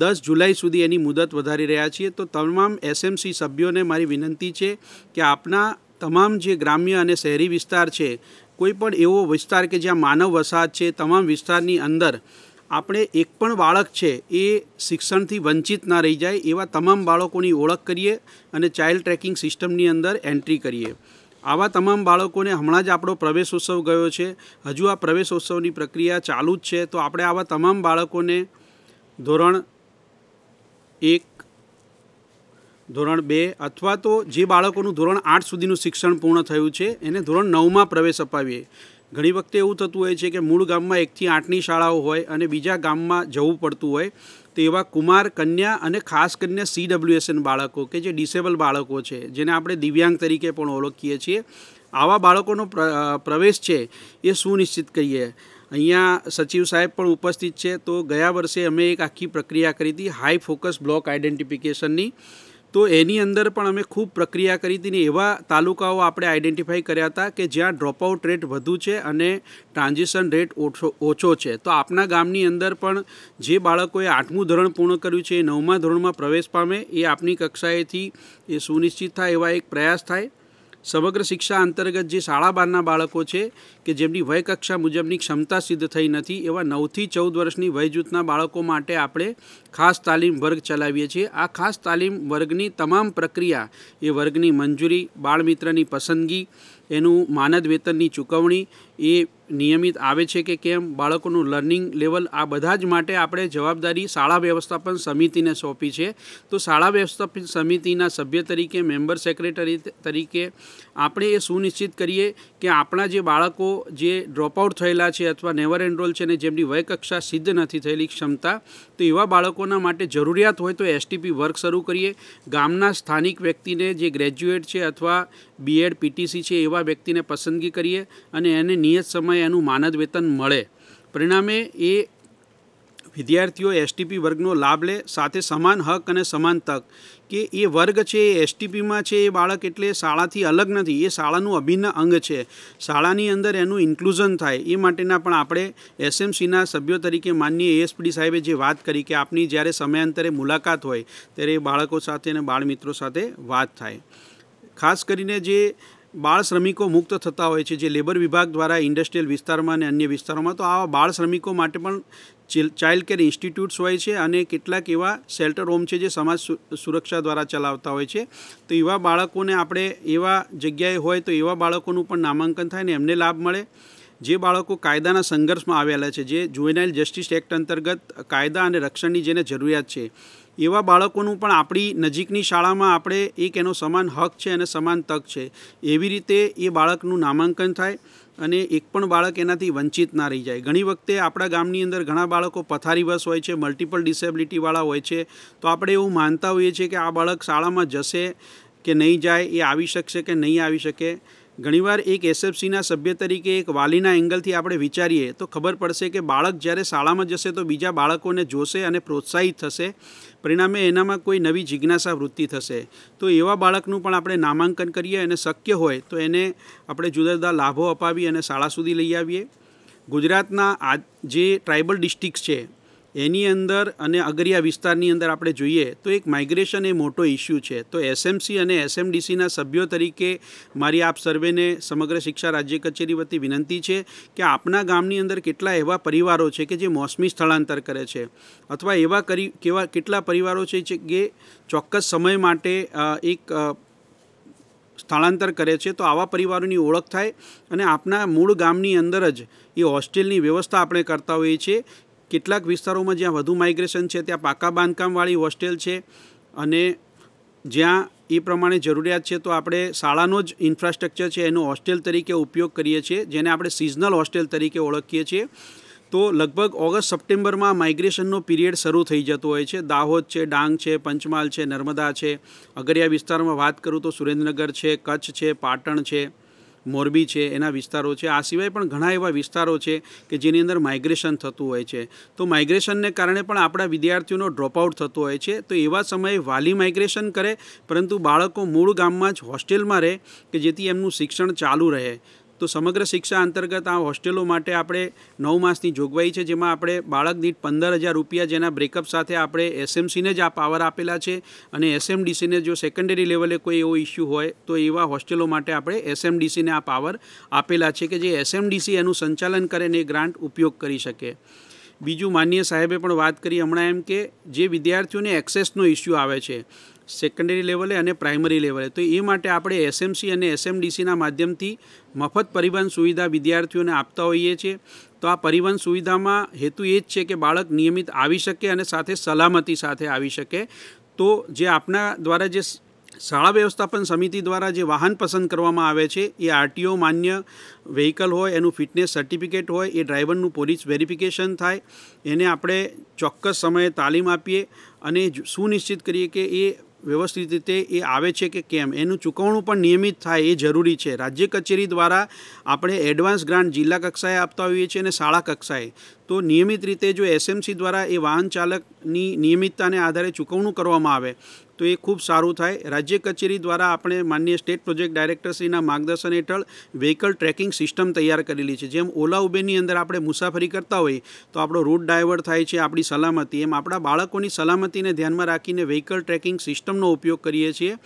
દસ જુલાઈ સુધી એની મુદત વધારી રહ્યા છીએ તો તમામ એસએમસી સભ્યોને મારી વિનંતી છે કે આપના તમામ જે ગ્રામ્ય અને શહેરી વિસ્તાર છે કોઈ પણ એવો વિસ્તાર કે જ્યાં માનવ વસાહત છે તમામ વિસ્તારની અંદર આપણે એક પણ બાળક છે એ શિક્ષણથી વંચિત ના રહી જાય એવા તમામ બાળકોની ઓળખ કરીએ અને ચાઇલ્ડ ટ્રેકિંગ સિસ્ટમની અંદર એન્ટ્રી કરીએ આવા તમામ બાળકોને હમણાં જ આપણો પ્રવેશોત્સવ ગયો છે હજુ આ પ્રવેશ ઉત્સવની પ્રક્રિયા ચાલુ જ છે તો આપણે આવા તમામ બાળકોને ધોરણ એક ધોરણ બે અથવા તો જે બાળકોનું ધોરણ આઠ સુધીનું શિક્ષણ પૂર્ણ થયું છે એને ધોરણ નવમાં પ્રવેશ અપાવીએ ઘણી વખતે એવું થતું હોય છે કે મૂળ ગામમાં એકથી આઠની શાળાઓ હોય અને બીજા ગામમાં જવું પડતું હોય તેવા કુમાર કન્યા અને ખાસ કરીને સીડબ્લ્યુએસએન બાળકો કે જે ડિસેબલ બાળકો છે જેને આપણે દિવ્યાંગ તરીકે પણ ઓળખીએ છીએ આવા બાળકોનો પ્રવેશ છે એ સુનિશ્ચિત કરીએ અહીંયા સચિવ સાહેબ પણ ઉપસ્થિત છે તો ગયા વર્ષે અમે એક આખી પ્રક્રિયા કરી હતી હાઈ ફોકસ બ્લોક આઇડેન્ટિફિકેશનની તો એની અંદર પણ અમે ખૂબ પ્રક્રિયા કરી હતી ને એવા તાલુકાઓ આપણે આઈડેન્ટિફાઈ કર્યા હતા કે જ્યાં ડ્રોપઆઉટ રેટ વધુ છે અને ટ્રાન્ઝિશન રેટ ઓછો ઓછો છે તો આપના ગામની અંદર પણ જે બાળકોએ આઠમું ધોરણ પૂર્ણ કર્યું છે એ નવમા ધોરણમાં પ્રવેશ પામે એ આપની કક્ષાએથી એ સુનિશ્ચિત થાય એવા એક પ્રયાસ થાય સમગ્ર શિક્ષા અંતર્ગત જે શાળા બારના બાળકો છે કે જેમની વયકક્ષા મુજબની ક્ષમતા સિદ્ધ થઈ નથી એવા નવથી ચૌદ વર્ષની વયજૂથના બાળકો માટે આપણે ખાસ તાલીમ વર્ગ ચલાવીએ છીએ આ ખાસ તાલીમ વર્ગની તમામ પ્રક્રિયા એ વર્ગની મંજૂરી બાળમિત્રની પસંદગી એનું માનદ વેતનની ચૂકવણી એ નિયમિત આવે છે કે કેમ બાળકોનું લર્નિંગ લેવલ આ બધા જ માટે આપણે જવાબદારી શાળા વ્યવસ્થાપન સમિતિને સોંપી છે તો શાળા વ્યવસ્થાપન સમિતિના સભ્ય તરીકે મેમ્બર સેક્રેટરી તરીકે આપણે એ સુનિશ્ચિત કરીએ કે આપણા જે બાળકો જે ડ્રોપઆઉટ થયેલા છે અથવા નેવર એનરોલ છે ને જેમની વયકક્ષા સિદ્ધ નથી થયેલી ક્ષમતા તો એવા બાળકોના માટે જરૂરિયાત હોય તો એસટીપી વર્ક શરૂ કરીએ ગામના સ્થાનિક વ્યક્તિને જે ગ્રેજ્યુએટ છે અથવા બીએડ પીટીસી છે એવા વ્યક્તિને પસંદગી કરીએ અને એને નિયત સમયે એનું માનદ વેતન મળે પરિણામે એ વિદ્યાર્થીઓ એસટીપી વર્ગનો લાભ લે સાથે સમાન હક અને સમાન તક કે એ વર્ગ છે એ એસટીપીમાં છે એ બાળક એટલે શાળાથી અલગ નથી એ શાળાનું અભિન્ન અંગ છે શાળાની અંદર એનું ઇન્ક્લુઝન થાય એ માટેના પણ આપણે એસએમસીના સભ્યો તરીકે માનનીય એએસપીડી સાહેબે જે વાત કરી કે આપની જ્યારે સમયાંતરે મુલાકાત હોય ત્યારે એ બાળકો સાથે અને બાળમિત્રો સાથે વાત થાય ખાસ કરીને જે બાળ શ્રમિકો મુક્ત થતા હોય છે જે લેબર વિભાગ દ્વારા ઇન્ડસ્ટ્રીયલ વિસ્તારમાં અને અન્ય વિસ્તારોમાં તો આવા બાળ શ્રમિકો માટે પણ ચાઇલ્ડ કેર ઇન્સ્ટિટ્યૂટ્સ હોય છે અને કેટલાક એવા શેલ્ટર હોમ છે જે સમાજ સુરક્ષા દ્વારા ચલાવતા હોય છે તો એવા બાળકોને આપણે એવા જગ્યાએ હોય તો એવા બાળકોનું પણ નામાંકન થાય ને એમને લાભ મળે જે બાળકો કાયદાના સંઘર્ષમાં આવેલા છે જે જુએનાઇલ જસ્ટિસ એક્ટ અંતર્ગત કાયદા અને રક્ષણની જેને જરૂરિયાત છે એવા બાળકોનું પણ આપણી નજીકની શાળામાં આપણે એક એનો સમાન હક છે અને સમાન તક છે એવી રીતે એ બાળકનું નામાંકન થાય અને એક પણ બાળક એનાથી વંચિત ના રહી જાય ઘણી વખતે આપણા ગામની અંદર ઘણા બાળકો પથારીવશ હોય છે મલ્ટિપલ ડિસેબિલિટીવાળા હોય છે તો આપણે એવું માનતા હોઈએ છીએ કે આ બાળક શાળામાં જશે કે નહીં જાય એ આવી શકશે કે નહીં આવી શકે ઘણીવાર એક એસએફસીના સભ્ય તરીકે એક વાલીના એંગલથી આપણે વિચારીએ તો ખબર પડશે કે બાળક જ્યારે શાળામાં જશે તો બીજા બાળકોને જોશે અને પ્રોત્સાહિત થશે પરિણામે એનામાં કોઈ નવી જિજ્ઞાસા વૃત્તિ થશે તો એવા બાળકનું પણ આપણે નામાંકન કરીએ અને શક્ય હોય તો એને આપણે જુદા જુદા લાભો અપાવી અને શાળા સુધી લઈ આવીએ ગુજરાતના આ જે ટ્રાઇબલ ડિસ્ટ્રિક્ટ છે એની અંદર અને અગરિયા વિસ્તારની અંદર આપણે જોઈએ તો એક માઇગ્રેશન એ મોટો ઇસ્યુ છે તો એસએમસી અને એસએમડીસીના સભ્યો તરીકે મારી આપ સર્વેને સમગ્ર શિક્ષા રાજ્ય કચેરી વતી વિનંતી છે કે આપના ગામની અંદર કેટલા એવા પરિવારો છે કે જે મોસમી સ્થળાંતર કરે છે અથવા એવા કરી કેવા કેટલા પરિવારો છે જે ચોક્કસ સમય માટે એક સ્થળાંતર કરે છે તો આવા પરિવારોની ઓળખ થાય અને આપના મૂળ ગામની અંદર જ એ હોસ્ટેલની વ્યવસ્થા આપણે કરતા હોઈએ છીએ કેટલાક વિસ્તારોમાં જ્યાં વધુ માઇગ્રેશન છે ત્યાં પાકા બાંધકામવાળી હોસ્ટેલ છે અને જ્યાં એ પ્રમાણે જરૂરિયાત છે તો આપણે શાળાનો જ ઇન્ફ્રાસ્ટ્રક્ચર છે એનો હોસ્ટેલ તરીકે ઉપયોગ કરીએ છીએ જેને આપણે સિઝનલ હોસ્ટેલ તરીકે ઓળખીએ છીએ તો લગભગ ઓગસ્ટ સપ્ટેમ્બરમાં માઇગ્રેશનનો પિરિયડ શરૂ થઈ જતો હોય છે દાહોદ છે ડાંગ છે પંચમહાલ છે નર્મદા છે અગરિયા વિસ્તારમાં વાત કરું તો સુરેન્દ્રનગર છે કચ્છ છે પાટણ છે મોરબી છે એના વિસ્તારો છે આ સિવાય પણ ઘણા એવા વિસ્તારો છે કે જેની અંદર માઇગ્રેશન થતું હોય છે તો માઇગ્રેશનને કારણે પણ આપણા વિદ્યાર્થીઓનો ડ્રોપઆઉટ થતો હોય છે તો એવા સમયે વાલી માઇગ્રેશન કરે પરંતુ બાળકો મૂળ ગામમાં જ હોસ્ટેલમાં રહે કે જેથી એમનું શિક્ષણ ચાલુ રહે તો સમગ્ર શિક્ષા અંતર્ગત આ હોસ્ટેલો માટે આપણે નવ માસની જોગવાઈ છે જેમાં આપણે બાળક દીઠ પંદર હજાર રૂપિયા જેના બ્રેકઅપ સાથે આપણે એસએમસીને જ આ પાવર આપેલા છે અને એસએમડીસીને જો સેકન્ડરી લેવલે કોઈ એવો ઇસ્યુ હોય તો એવા હોસ્ટેલો માટે આપણે એસએમડીસીને આ પાવર આપેલા છે કે જે એસએમડીસી એનું સંચાલન કરે અને એ ગ્રાન્ટ ઉપયોગ કરી શકે બીજું માનનીય સાહેબે પણ વાત કરી હમણાં એમ કે જે વિદ્યાર્થીઓને એક્સેસનો ઇસ્યુ આવે છે સેકન્ડરી લેવલે અને પ્રાઇમરી લેવલે તો એ માટે આપણે એસએમસી અને એસએમડીસીના માધ્યમથી મફત પરિવહન સુવિધા વિદ્યાર્થીઓને આપતા હોઈએ છીએ તો આ પરિવહન સુવિધામાં હેતુ એ જ છે કે બાળક નિયમિત આવી શકે અને સાથે સલામતી સાથે આવી શકે તો જે આપના દ્વારા જે શાળા વ્યવસ્થાપન સમિતિ દ્વારા જે વાહન પસંદ કરવામાં આવે છે એ આરટીઓ માન્ય વ્હીકલ હોય એનું ફિટનેસ સર્ટિફિકેટ હોય એ ડ્રાઈવરનું પોલીસ વેરિફિકેશન થાય એને આપણે ચોક્કસ સમયે તાલીમ આપીએ અને સુનિશ્ચિત કરીએ કે એ વ્યવસ્થિત રીતે એ આવે છે કે કેમ એનું ચૂકવણું પણ નિયમિત થાય એ જરૂરી છે રાજ્ય કચેરી દ્વારા આપણે એડવાન્સ ગ્રાન્ટ જિલ્લા કક્ષાએ આપતા હોઈએ છીએ અને શાળા કક્ષાએ તો નિયમિત રીતે જો એસએમસી દ્વારા એ વાહન ચાલકની નિયમિતતાને આધારે ચૂકવણું કરવામાં આવે તો એ ખૂબ સારું થાય રાજ્ય કચેરી દ્વારા આપણે માન્ય સ્ટેટ પ્રોજેક્ટ ડાયરેક્ટરશ્રીના માર્ગદર્શન હેઠળ વ્હીકલ ટ્રેકિંગ સિસ્ટમ તૈયાર કરેલી છે જેમ ઓલા ઉબેરની અંદર આપણે મુસાફરી કરતા હોઈએ તો આપણો રૂટ ડાયવર્ટ થાય છે આપણી સલામતી એમ આપણા બાળકોની સલામતીને ધ્યાનમાં રાખીને વ્હીકલ ટ્રેકિંગ સિસ્ટમનો ઉપયોગ કરીએ છીએ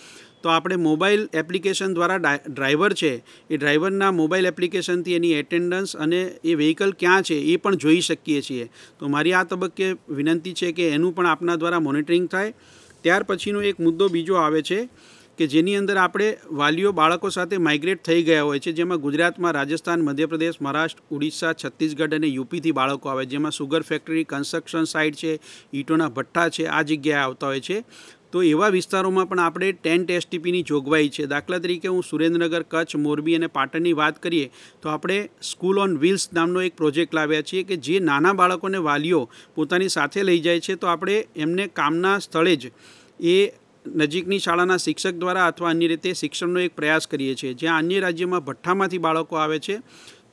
તો આપણે મોબાઈલ એપ્લિકેશન દ્વારા ડ્રાઈવર છે એ ડ્રાઈવરના મોબાઈલ એપ્લિકેશનથી એની એટેન્ડન્સ અને એ વ્હીકલ ક્યાં છે એ પણ જોઈ શકીએ છીએ તો મારી આ તબક્કે વિનંતી છે કે એનું પણ આપના દ્વારા મોનિટરિંગ થાય ત્યાર પછીનો એક મુદ્દો બીજો આવે છે કે જેની અંદર આપણે વાલીઓ બાળકો સાથે માઇગ્રેટ થઈ ગયા હોય છે જેમાં ગુજરાતમાં રાજસ્થાન મધ્યપ્રદેશ મહારાષ્ટ્ર ઓડિશા છત્તીસગઢ અને યુપીથી બાળકો આવે જેમાં સુગર ફેક્ટરી કન્સ્ટ્રક્શન સાઇટ છે ઈંટોના ભઠ્ઠા છે આ જગ્યાએ આવતા હોય છે તો એવા વિસ્તારોમાં પણ આપણે ટેન્ટ એસટીપીની જોગવાઈ છે દાખલા તરીકે હું સુરેન્દ્રનગર કચ્છ મોરબી અને પાટણની વાત કરીએ તો આપણે સ્કૂલ ઓન વ્હીલ્સ નામનો એક પ્રોજેક્ટ લાવ્યા છીએ કે જે નાના બાળકોને વાલીઓ પોતાની સાથે લઈ જાય છે તો આપણે એમને કામના સ્થળે જ એ નજીકની શાળાના શિક્ષક દ્વારા અથવા અન્ય રીતે શિક્ષણનો એક પ્રયાસ કરીએ છીએ જ્યાં અન્ય રાજ્યમાં ભઠ્ઠામાંથી બાળકો આવે છે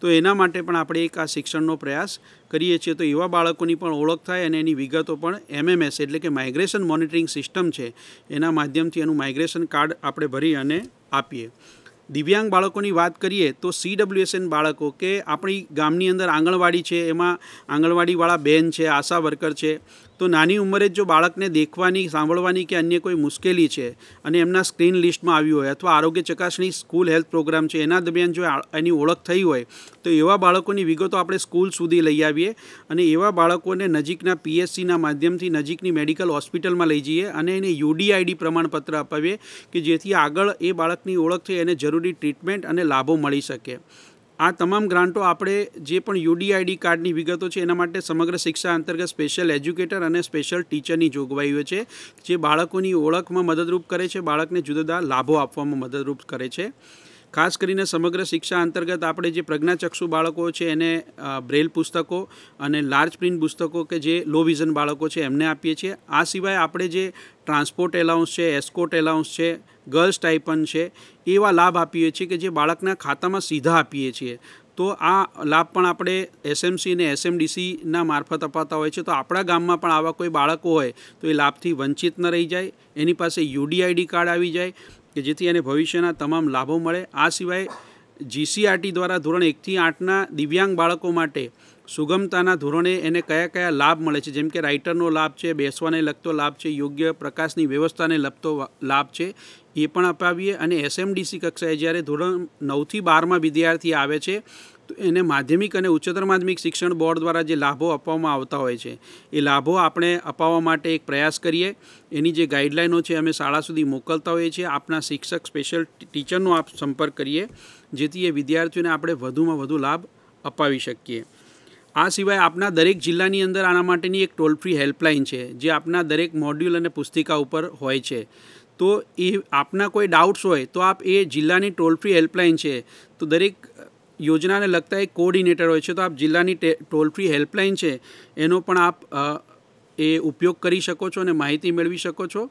તો એના માટે પણ આપણે એક આ શિક્ષણનો પ્રયાસ કરીએ છીએ તો એવા બાળકોની પણ ઓળખ થાય અને એની વિગતો પણ એમએમએસ એટલે કે માઇગ્રેશન મોનિટરિંગ સિસ્ટમ છે એના માધ્યમથી એનું માઇગ્રેશન કાર્ડ આપણે ભરી અને આપીએ દિવ્યાંગ બાળકોની વાત કરીએ તો સીડબ્લ્યુએસએન બાળકો કે આપણી ગામની અંદર આંગણવાડી છે એમાં આંગણવાડીવાળા બેન છે આશા વર્કર છે તો નાની ઉંમરે જ જો બાળકને દેખવાની સાંભળવાની કે અન્ય કોઈ મુશ્કેલી છે અને એમના સ્ક્રીન લિસ્ટમાં આવ્યું હોય અથવા આરોગ્ય ચકાસણી સ્કૂલ હેલ્થ પ્રોગ્રામ છે એના દરમિયાન જો એની ઓળખ થઈ હોય તો એવા બાળકોની વિગતો આપણે સ્કૂલ સુધી લઈ આવીએ અને એવા બાળકોને નજીકના પીએસસીના માધ્યમથી નજીકની મેડિકલ હોસ્પિટલમાં લઈ જઈએ અને એને યુડીઆઈડી પ્રમાણપત્ર અપાવીએ કે જેથી આગળ એ બાળકની ઓળખ થઈ એને જરૂરી ટ્રીટમેન્ટ અને લાભો મળી શકે આ તમામ ગ્રાન્ટો આપણે જે પણ યુડીઆઈડી કાર્ડની વિગતો છે એના માટે સમગ્ર શિક્ષા અંતર્ગત સ્પેશિયલ એજ્યુકેટર અને સ્પેશિયલ ટીચરની જોગવાઈઓ છે જે બાળકોની ઓળખમાં મદદરૂપ કરે છે બાળકને જુદા જુદા લાભો આપવામાં મદદરૂપ કરે છે ખાસ કરીને સમગ્ર શિક્ષા અંતર્ગત આપણે જે પ્રજ્ઞાચક્ષુ બાળકો છે એને બ્રેલ પુસ્તકો અને લાર્જ પ્રિન્ટ પુસ્તકો કે જે લો વિઝન બાળકો છે એમને આપીએ છીએ આ સિવાય આપણે જે ટ્રાન્સપોર્ટ એલાઉન્સ છે એસ્કોટ એલાઉન્સ છે ગર્લ્સ ટાઇપન છે એવા લાભ આપીએ છીએ કે જે બાળકના ખાતામાં સીધા આપીએ છીએ તો આ લાભ પણ આપણે એસએમસી અને એસએમડીસીના મારફત અપાતા હોય છે તો આપણા ગામમાં પણ આવા કોઈ બાળકો હોય તો એ લાભથી વંચિત ન રહી જાય એની પાસે યુડીઆઈડી કાર્ડ આવી જાય કે જેથી એને ભવિષ્યના તમામ લાભો મળે આ સિવાય જીસીઆરટી દ્વારા ધોરણ એકથી આઠના દિવ્યાંગ બાળકો માટે સુગમતાના ધોરણે એને કયા કયા લાભ મળે છે જેમ કે રાઇટરનો લાભ છે બેસવાને લગતો લાભ છે યોગ્ય પ્રકાશની વ્યવસ્થાને લગતો લાભ છે એ પણ અપાવીએ અને એસએમડીસી કક્ષાએ જ્યારે ધોરણ નવથી બારમાં વિદ્યાર્થી આવે છે એને માધ્યમિક અને ઉચ્ચતર માધ્યમિક શિક્ષણ બોર્ડ દ્વારા જે લાભો આપવામાં આવતા હોય છે એ લાભો આપણે અપાવવા માટે એક પ્રયાસ કરીએ એની જે ગાઈડલાઇનો છે અમે શાળા સુધી મોકલતા હોઈએ છીએ આપના શિક્ષક સ્પેશિયલ ટીચરનો આપ સંપર્ક કરીએ જેથી એ વિદ્યાર્થીઓને આપણે વધુમાં વધુ લાભ અપાવી શકીએ આ સિવાય આપના દરેક જિલ્લાની અંદર આના માટેની એક ટોલ ફ્રી હેલ્પલાઇન છે જે આપના દરેક મોડ્યુલ અને પુસ્તિકા ઉપર હોય છે તો એ આપના કોઈ ડાઉટ્સ હોય તો આપ એ જિલ્લાની ટોલ ફ્રી હેલ્પલાઇન છે તો દરેક યોજનાને લગતા એક કોઓર્ડિનેટર હોય છે તો આપ જિલ્લાની ટોલ ફ્રી હેલ્પલાઇન છે એનો પણ આપ એ ઉપયોગ કરી શકો છો અને માહિતી મેળવી શકો છો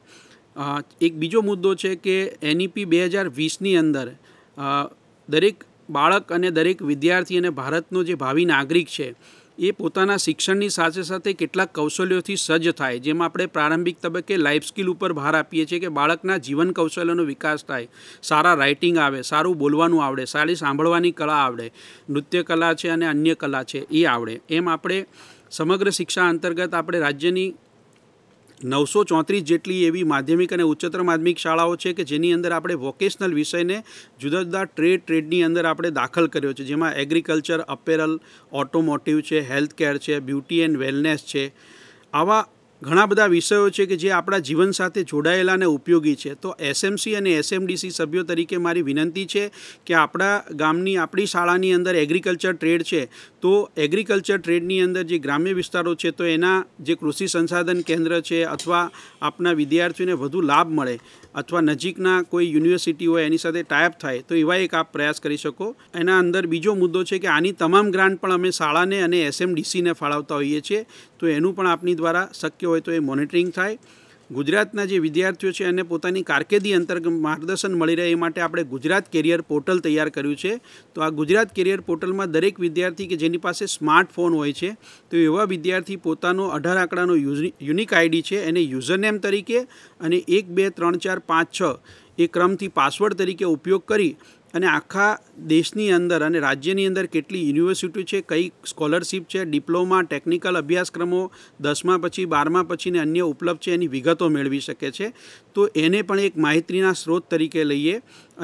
એક બીજો મુદ્દો છે કે એનઈપી e બે હજાર વીસની અંદર દરેક બાળક અને દરેક વિદ્યાર્થી અને ભારતનો જે ભાવિ નાગરિક છે એ પોતાના શિક્ષણની સાથે સાથે કેટલાક કૌશલ્યોથી સજ્જ થાય જેમાં આપણે પ્રારંભિક તબક્કે લાઈફ સ્કિલ ઉપર ભાર આપીએ છીએ કે બાળકના જીવન કૌશલ્યનો વિકાસ થાય સારા રાઇટિંગ આવે સારું બોલવાનું આવડે સારી સાંભળવાની કળા આવડે નૃત્ય કલા છે અને અન્ય કલા છે એ આવડે એમ આપણે સમગ્ર શિક્ષા અંતર્ગત આપણે રાજ્યની નવસો ચોત્રીસ જેટલી એવી માધ્યમિક અને ઉચ્ચતર માધ્યમિક શાળાઓ છે કે જેની અંદર આપણે વોકેશનલ વિષયને જુદા જુદા ટ્રેડ ટ્રેડની અંદર આપણે દાખલ કર્યો છે જેમાં એગ્રીકલ્ચર અપેરલ ઓટોમોટિવ છે હેલ્થ કેર છે બ્યુટી એન્ડ વેલનેસ છે આવા ઘણા બધા વિષયો છે કે જે આપણા જીવન સાથે જોડાયેલા અને ઉપયોગી છે તો એસએમસી અને એસએમડીસી સભ્યો તરીકે મારી વિનંતી છે કે આપણા ગામની આપણી શાળાની અંદર એગ્રીકલ્ચર ટ્રેડ છે તો એગ્રીકલ્ચર ટ્રેડની અંદર જે ગ્રામ્ય વિસ્તારો છે તો એના જે કૃષિ સંસાધન કેન્દ્ર છે અથવા આપના વિદ્યાર્થીઓને વધુ લાભ મળે અથવા નજીકના કોઈ યુનિવર્સિટી હોય એની સાથે ટાઈપ થાય તો એવા એક આપ પ્રયાસ કરી શકો એના અંદર બીજો મુદ્દો છે કે આની તમામ ગ્રાન્ટ પણ અમે શાળાને અને એસએમડીસીને ફાળવતા હોઈએ છીએ તો એનું પણ આપની દ્વારા શક્ય હોય તો એ મોનિટરિંગ થાય ગુજરાતના જે વિદ્યાર્થીઓ છે એને પોતાની કારકિર્દી અંતર્ગત માર્ગદર્શન મળી રહે એ માટે આપણે ગુજરાત કેરિયર પોર્ટલ તૈયાર કર્યું છે તો આ ગુજરાત કેરિયર પોર્ટલમાં દરેક વિદ્યાર્થી કે જેની પાસે સ્માર્ટફોન હોય છે તો એવા વિદ્યાર્થી પોતાનો અઢાર આંકડાનો યુનિક આઈડી છે એને યુઝરનેમ તરીકે અને એક બે ત્રણ ચાર પાંચ છ એ ક્રમથી પાસવર્ડ તરીકે ઉપયોગ કરી અને આખા દેશની અંદર અને રાજ્યની અંદર કેટલી યુનિવર્સિટી છે કઈ સ્કોલરશિપ છે ડિપ્લોમા ટેકનિકલ અભ્યાસક્રમો દસમા પછી બારમા પછી ને અન્ય ઉપલબ્ધ છે એની વિગતો મેળવી શકે છે તો એને પણ એક માહિતીના સ્ત્રોત તરીકે લઈએ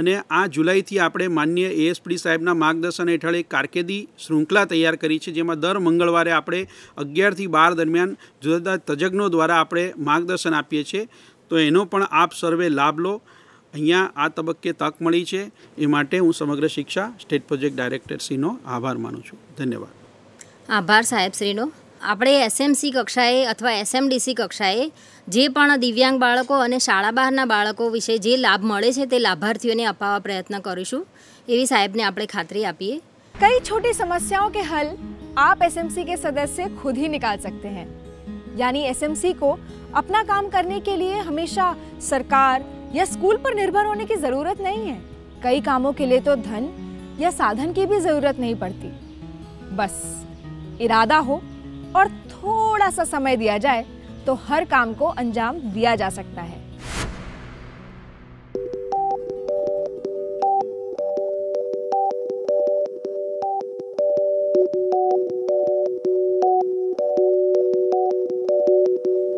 અને આ જુલાઈથી આપણે માન્ય એએસપી સાહેબના માર્ગદર્શન હેઠળ એક કારકિર્દી શૃંખલા તૈયાર કરી છે જેમાં દર મંગળવારે આપણે અગિયારથી બાર દરમિયાન જુદા જુદા તજજ્ઞો દ્વારા આપણે માર્ગદર્શન આપીએ છીએ તો એનો પણ આપ સર્વે લાભ લો અહીંયા આ તબક્કે તક મળી છે એ માટે હું સમગ્ર શિક્ષા સ્ટેટ પ્રોજેક્ટ ડાયરેક્ટરશ્રીનો આભાર માનું છું ધન્યવાદ આભાર સાહેબશ્રીનો આપણે એસએમસી કક્ષાએ અથવા એસએમડીસી કક્ષાએ જે પણ દિવ્યાંગ બાળકો અને શાળા બહારના બાળકો વિશે જે લાભ મળે છે તે લાભાર્થીઓને અપાવવા પ્રયત્ન કરીશું એવી સાહેબને આપણે ખાતરી આપીએ કઈ छोटी समस्याओं के हल आप एसएमसी के सदस्य खुद ही निकाल सकते हैं यानी एसएमसी કો અપના કામ કરને કે लिए હંમેશા સરકાર या स्कूल पर निर्भर होने की जरूरत नहीं है कई कामों के लिए तो धन या साधन की भी जरूरत नहीं पड़ती बस इरादा हो और थोड़ा सा समय दिया जाए तो हर काम को अंजाम दिया जा सकता है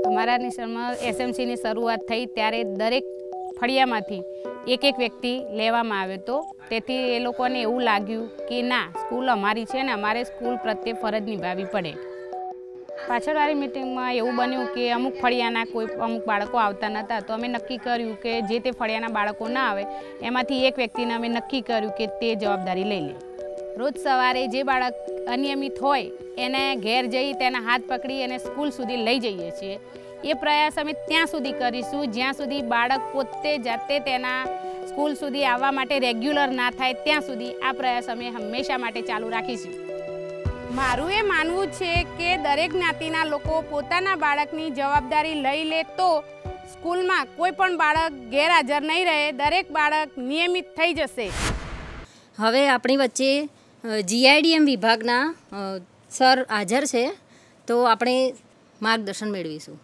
हमारा एसएमसी ने शुरुआत थी तेरे दरक ફળિયામાંથી એક એક વ્યક્તિ લેવામાં આવ્યો હતો તેથી એ લોકોને એવું લાગ્યું કે ના સ્કૂલ અમારી છે ને અમારે સ્કૂલ પ્રત્યે ફરજ નિભાવવી પડે પાછળવાળી મિટિંગમાં એવું બન્યું કે અમુક ફળિયાના કોઈ અમુક બાળકો આવતા નહોતા તો અમે નક્કી કર્યું કે જે તે ફળિયાના બાળકો ના આવે એમાંથી એક વ્યક્તિને અમે નક્કી કર્યું કે તે જવાબદારી લઈ લે રોજ સવારે જે બાળક અનિયમિત હોય એને ઘેર જઈ તેના હાથ પકડી એને સ્કૂલ સુધી લઈ જઈએ છીએ એ પ્રયાસ અમે ત્યાં સુધી કરીશું જ્યાં સુધી બાળક પોતે જાતે તેના સ્કૂલ સુધી આવવા માટે રેગ્યુલર ના થાય ત્યાં સુધી આ પ્રયાસ અમે હંમેશા માટે ચાલુ રાખીશું મારું એ માનવું છે કે દરેક જ્ઞાતિના લોકો પોતાના બાળકની જવાબદારી લઈ લે તો સ્કૂલમાં કોઈ પણ બાળક ગેરહાજર નહીં રહે દરેક બાળક નિયમિત થઈ જશે હવે આપણી વચ્ચે જીઆઈડીએમ વિભાગના સર હાજર છે તો આપણે માર્ગદર્શન મેળવીશું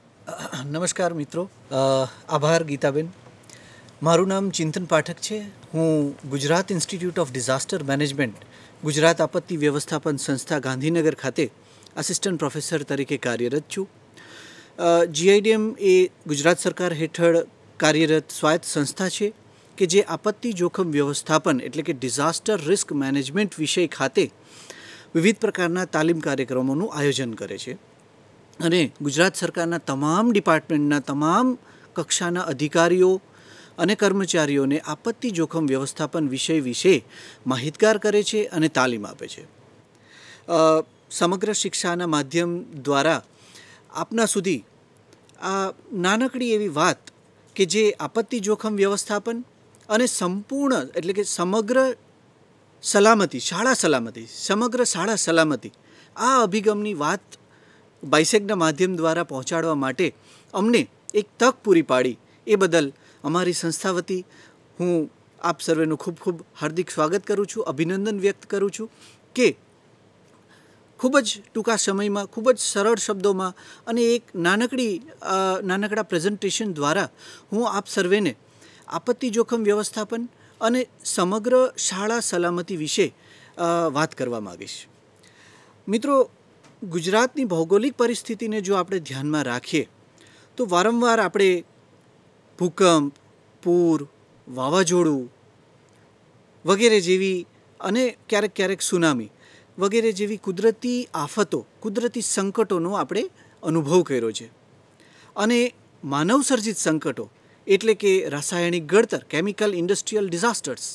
નમસ્કાર મિત્રો આભાર ગીતાબેન મારું નામ ચિંતન પાઠક છે હું Gujarat institute of disaster management Gujarat આપત્તિ વ્યવસ્થાપન સંસ્થા ગાંધીનગર ખાતે આસિસ્ટન્ટ પ્રોફેસર તરીકે કાર્યરત છું જીઆઈડીએમ એ ગુજરાત સરકાર હેઠળ કાર્યરત સ્વાયત્ત સંસ્થા છે કે જે આપત્તિ જોખમ વ્યવસ્થાપન એટલે કે ડિઝાસ્ટર રિસ્ક મેનેજમેન્ટ વિષય ખાતે વિવિધ પ્રકારના તાલીમ કાર્યક્રમોનું આયોજન કરે છે અને ગુજરાત સરકારના તમામ ડિપાર્ટમેન્ટના તમામ કક્ષાના અધિકારીઓ અને કર્મચારીઓને આપત્તિ જોખમ વ્યવસ્થાપન વિષય વિશે માહિતગાર કરે છે અને તાલીમ આપે છે સમગ્ર શિક્ષાના માધ્યમ દ્વારા આપના સુધી આ નાનકડી એવી વાત કે જે આપત્તિ જોખમ વ્યવસ્થાપન અને સંપૂર્ણ એટલે કે સમગ્ર સલામતી શાળા સલામતી સમગ્ર શાળા સલામતી આ અભિગમની વાત બાઇસેકના માધ્યમ દ્વારા પહોંચાડવા માટે અમને એક તક પૂરી પાડી એ બદલ અમારી સંસ્થા વતી હું આપ સર્વેનું ખૂબ ખૂબ હાર્દિક સ્વાગત કરું છું અભિનંદન વ્યક્ત કરું છું કે ખૂબ જ ટૂંકા સમયમાં ખૂબ જ સરળ શબ્દોમાં અને એક નાનકડી નાનકડા પ્રેઝન્ટેશન દ્વારા હું આપ સર્વેને આપત્તિ જોખમ વ્યવસ્થાપન અને સમગ્ર શાળા સલામતી વિશે વાત કરવા માગીશ મિત્રો ગુજરાતની ભૌગોલિક પરિસ્થિતિને જો આપણે ધ્યાનમાં રાખીએ તો વારંવાર આપણે ભૂકંપ પૂર વાવાઝોડું વગેરે જેવી અને ક્યારેક ક્યારેક સુનામી વગેરે જેવી કુદરતી આફતો કુદરતી સંકટોનો આપણે અનુભવ કર્યો છે અને માનવસર્જિત સંકટો એટલે કે રાસાયણિક ગળતર કેમિકલ ઇન્ડસ્ટ્રીયલ ડિઝાસ્ટર્સ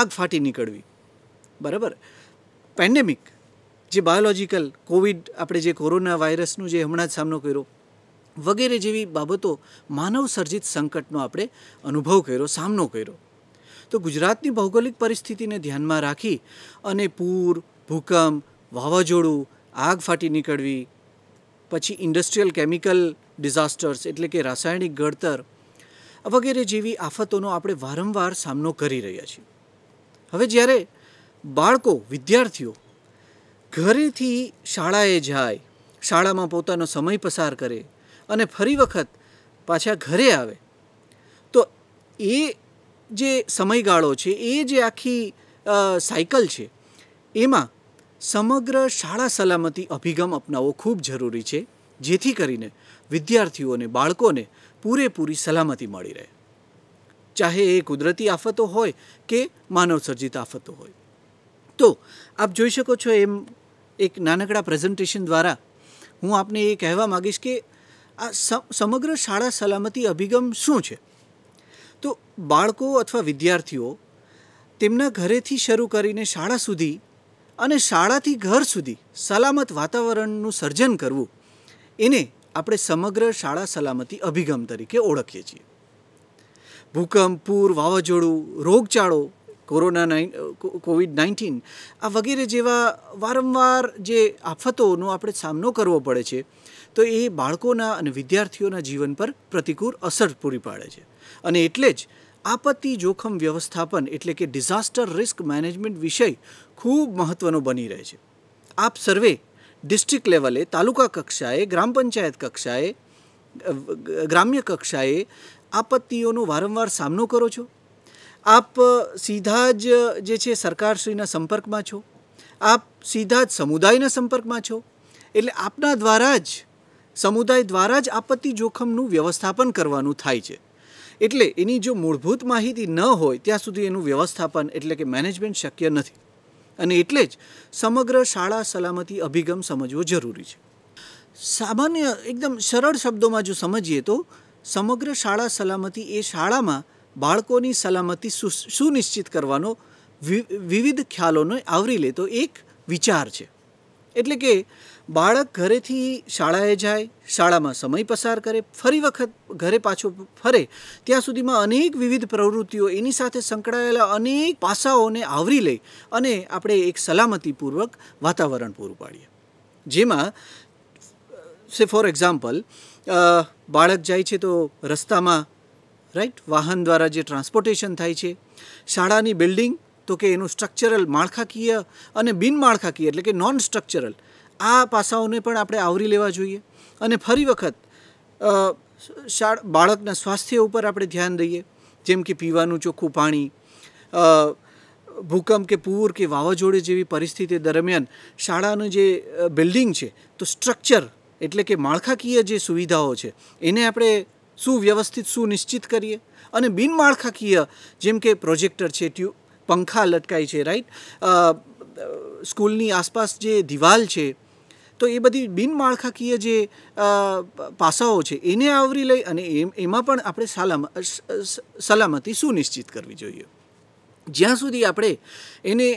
આગ ફાટી નીકળવી બરાબર પેન્ડેમિક જે બાયોલોજીકલ કોવિડ આપણે જે કોરોના વાયરસનું જે હમણાં જ સામનો કર્યો વગેરે જેવી બાબતો માનવ સર્જિત સંકટનો આપણે અનુભવ કર્યો સામનો કર્યો તો ગુજરાતની ભૌગોલિક પરિસ્થિતિને ધ્યાનમાં રાખી અને પૂર ભૂકંપ વાવાઝોડું આગ ફાટી નીકળવી પછી ઇન્ડસ્ટ્રીયલ કેમિકલ ડિઝાસ્ટર્સ એટલે કે રાસાયણિક ગળતર વગેરે જેવી આફતોનો આપણે વારંવાર સામનો કરી રહ્યા છીએ હવે જ્યારે બાળકો વિદ્યાર્થીઓ ઘરેથી શાળાએ જાય શાળામાં પોતાનો સમય પસાર કરે અને ફરી વખત પાછા ઘરે આવે તો એ જે સમયગાળો છે એ જે આખી સાયકલ છે એમાં સમગ્ર શાળા સલામતી અભિગમ અપનાવવો ખૂબ જરૂરી છે જેથી કરીને વિદ્યાર્થીઓને બાળકોને પૂરેપૂરી સલામતી મળી રહે ચાહે એ કુદરતી આફતો હોય કે માનવસર્જિત આફતો હોય તો આપ જોઈ શકો છો એમ એક નાનકડા પ્રેઝન્ટેશન દ્વારા હું આપને એ કહેવા માગીશ કે આ સમગ્ર શાળા સલામતી અભિગમ શું છે તો બાળકો અથવા વિદ્યાર્થીઓ તેમના ઘરેથી શરૂ કરીને શાળા સુધી અને શાળાથી ઘર સુધી સલામત વાતાવરણનું સર્જન કરવું એને આપણે સમગ્ર શાળા સલામતી અભિગમ તરીકે ઓળખીએ છીએ ભૂકંપ પૂર વાવાઝોડું રોગચાળો કોરોના નાઇન કોવિડ નાઇન્ટીન આ વગેરે જેવા વારંવાર જે આફતોનો આપણે સામનો કરવો પડે છે તો એ બાળકોના અને વિદ્યાર્થીઓના જીવન પર પ્રતિકૂળ અસર પૂરી પાડે છે અને એટલે જ આપત્તિ જોખમ વ્યવસ્થાપન એટલે કે ડિઝાસ્ટર રિસ્ક મેનેજમેન્ટ વિષય ખૂબ મહત્ત્વનો બની રહે છે આપ સર્વે ડિસ્ટ્રિક્ટ લેવલે તાલુકા કક્ષાએ ગ્રામ પંચાયત કક્ષાએ ગ્રામ્ય કક્ષાએ આપત્તિઓનો વારંવાર સામનો કરો છો આપ સીધા જ જે છે સરકારશ્રીના સંપર્કમાં છો આપ સીધા જ સમુદાયના સંપર્કમાં છો એટલે આપના દ્વારા જ સમુદાય દ્વારા જ આપત્તિ જોખમનું વ્યવસ્થાપન કરવાનું થાય છે એટલે એની જો મૂળભૂત માહિતી ન હોય ત્યાં સુધી એનું વ્યવસ્થાપન એટલે કે મેનેજમેન્ટ શક્ય નથી અને એટલે જ સમગ્ર શાળા સલામતી અભિગમ સમજવો જરૂરી છે સામાન્ય એકદમ સરળ શબ્દોમાં જો સમજીએ તો સમગ્ર શાળા સલામતી એ શાળામાં બાળકોની સલામતી સુનિશ્ચિત કરવાનો વિવિધ ખ્યાલોને આવરી લેતો એક વિચાર છે એટલે કે બાળક ઘરેથી શાળાએ જાય શાળામાં સમય પસાર કરે ફરી વખત ઘરે પાછો ફરે ત્યાં સુધીમાં અનેક વિવિધ પ્રવૃત્તિઓ એની સાથે સંકળાયેલા અનેક પાસાઓને આવરી લઈ અને આપણે એક સલામતીપૂર્વક વાતાવરણ પૂરું પાડીએ જેમાં સે ફોર એક્ઝામ્પલ બાળક જાય છે તો રસ્તામાં રાઈટ વાહન દ્વારા જે ટ્રાન્સપોર્ટેશન થાય છે શાળાની બિલ્ડિંગ તો કે એનું સ્ટ્રક્ચરલ માળખાકીય અને બિનમાળખાકીય એટલે કે નોન સ્ટ્રક્ચરલ આ પાસાઓને પણ આપણે આવરી લેવા જોઈએ અને ફરી વખત શાળા બાળકના સ્વાસ્થ્ય ઉપર આપણે ધ્યાન દઈએ જેમ કે પીવાનું ચોખ્ખું પાણી ભૂકંપ કે પૂર કે વાવાઝોડે જેવી પરિસ્થિતિ દરમિયાન શાળાનું જે બિલ્ડિંગ છે તો સ્ટ્રક્ચર એટલે કે માળખાકીય જે સુવિધાઓ છે એને આપણે સુવ્યવસ્થિત સુનિશ્ચિત કરીએ અને બિનમાળખાકીય જેમ કે પ્રોજેક્ટર છે ટ્યુબ પંખા લટકાય છે રાઈટ સ્કૂલની આસપાસ જે દિવાલ છે તો એ બધી બિનમાળખાકીય જે પાસાઓ છે એને આવરી લઈ અને એમાં પણ આપણે સલામ સલામતી સુનિશ્ચિત કરવી જોઈએ જ્યાં સુધી આપણે એને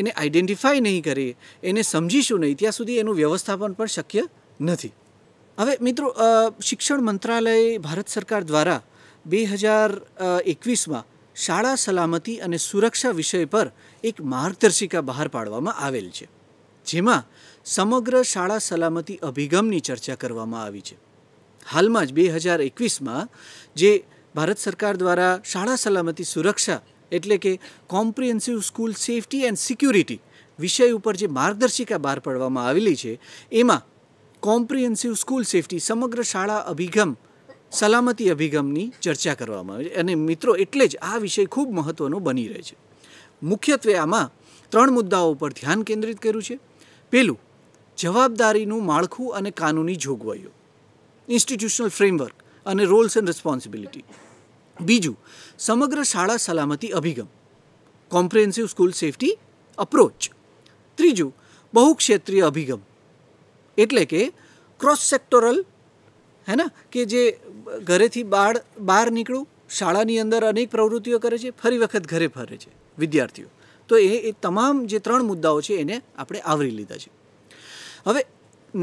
એને આઈડેન્ટિફાય નહીં કરીએ એને સમજીશું નહીં ત્યાં સુધી એનું વ્યવસ્થાપન પણ શક્ય નથી હવે મિત્રો શિક્ષણ મંત્રાલય ભારત સરકાર દ્વારા બે હજાર એકવીસમાં શાળા સલામતી અને સુરક્ષા વિષય પર એક માર્ગદર્શિકા બહાર પાડવામાં આવેલ છે જેમાં સમગ્ર શાળા સલામતી અભિગમની ચર્ચા કરવામાં આવી છે હાલમાં જ બે હજાર એકવીસમાં જે ભારત સરકાર દ્વારા શાળા સલામતી સુરક્ષા એટલે કે comprehensive school safety and security વિષય ઉપર જે માર્ગદર્શિકા બહાર પાડવામાં આવેલી છે એમાં કોમ્પ્રિહેન્સિવ સ્કૂલ સેફટી સમગ્ર શાળા અભિગમ સલામતી અભિગમની ચર્ચા કરવામાં આવે છે અને મિત્રો એટલે જ આ વિષય ખૂબ મહત્ત્વનો બની રહે છે મુખ્યત્વે આમાં ત્રણ મુદ્દાઓ ઉપર ધ્યાન કેન્દ્રિત કર્યું છે પહેલું જવાબદારીનું માળખું અને કાનૂની જોગવાઈઓ ઇન્સ્ટિટ્યુશનલ ફ્રેમવર્ક અને રોલ્સ એન્ડ રિસ્પોન્સિબિલિટી બીજું સમગ્ર શાળા સલામતી અભિગમ કોમ્પ્રિહેન્સિવ સ્કૂલ સેફટી અપ્રોચ ત્રીજું બહુક્ષેત્રીય અભિગમ એટલે કે ક્રોસ સેક્ટોરલ હે ને કે જે ઘરેથી બહાર બહાર નીકળું શાળાની અંદર અનેક પ્રવૃત્તિઓ કરે છે ફરી વખત ઘરે ફરે છે વિદ્યાર્થીઓ તો એ એ તમામ જે ત્રણ મુદ્દાઓ છે એને આપણે આવરી લીધા છે હવે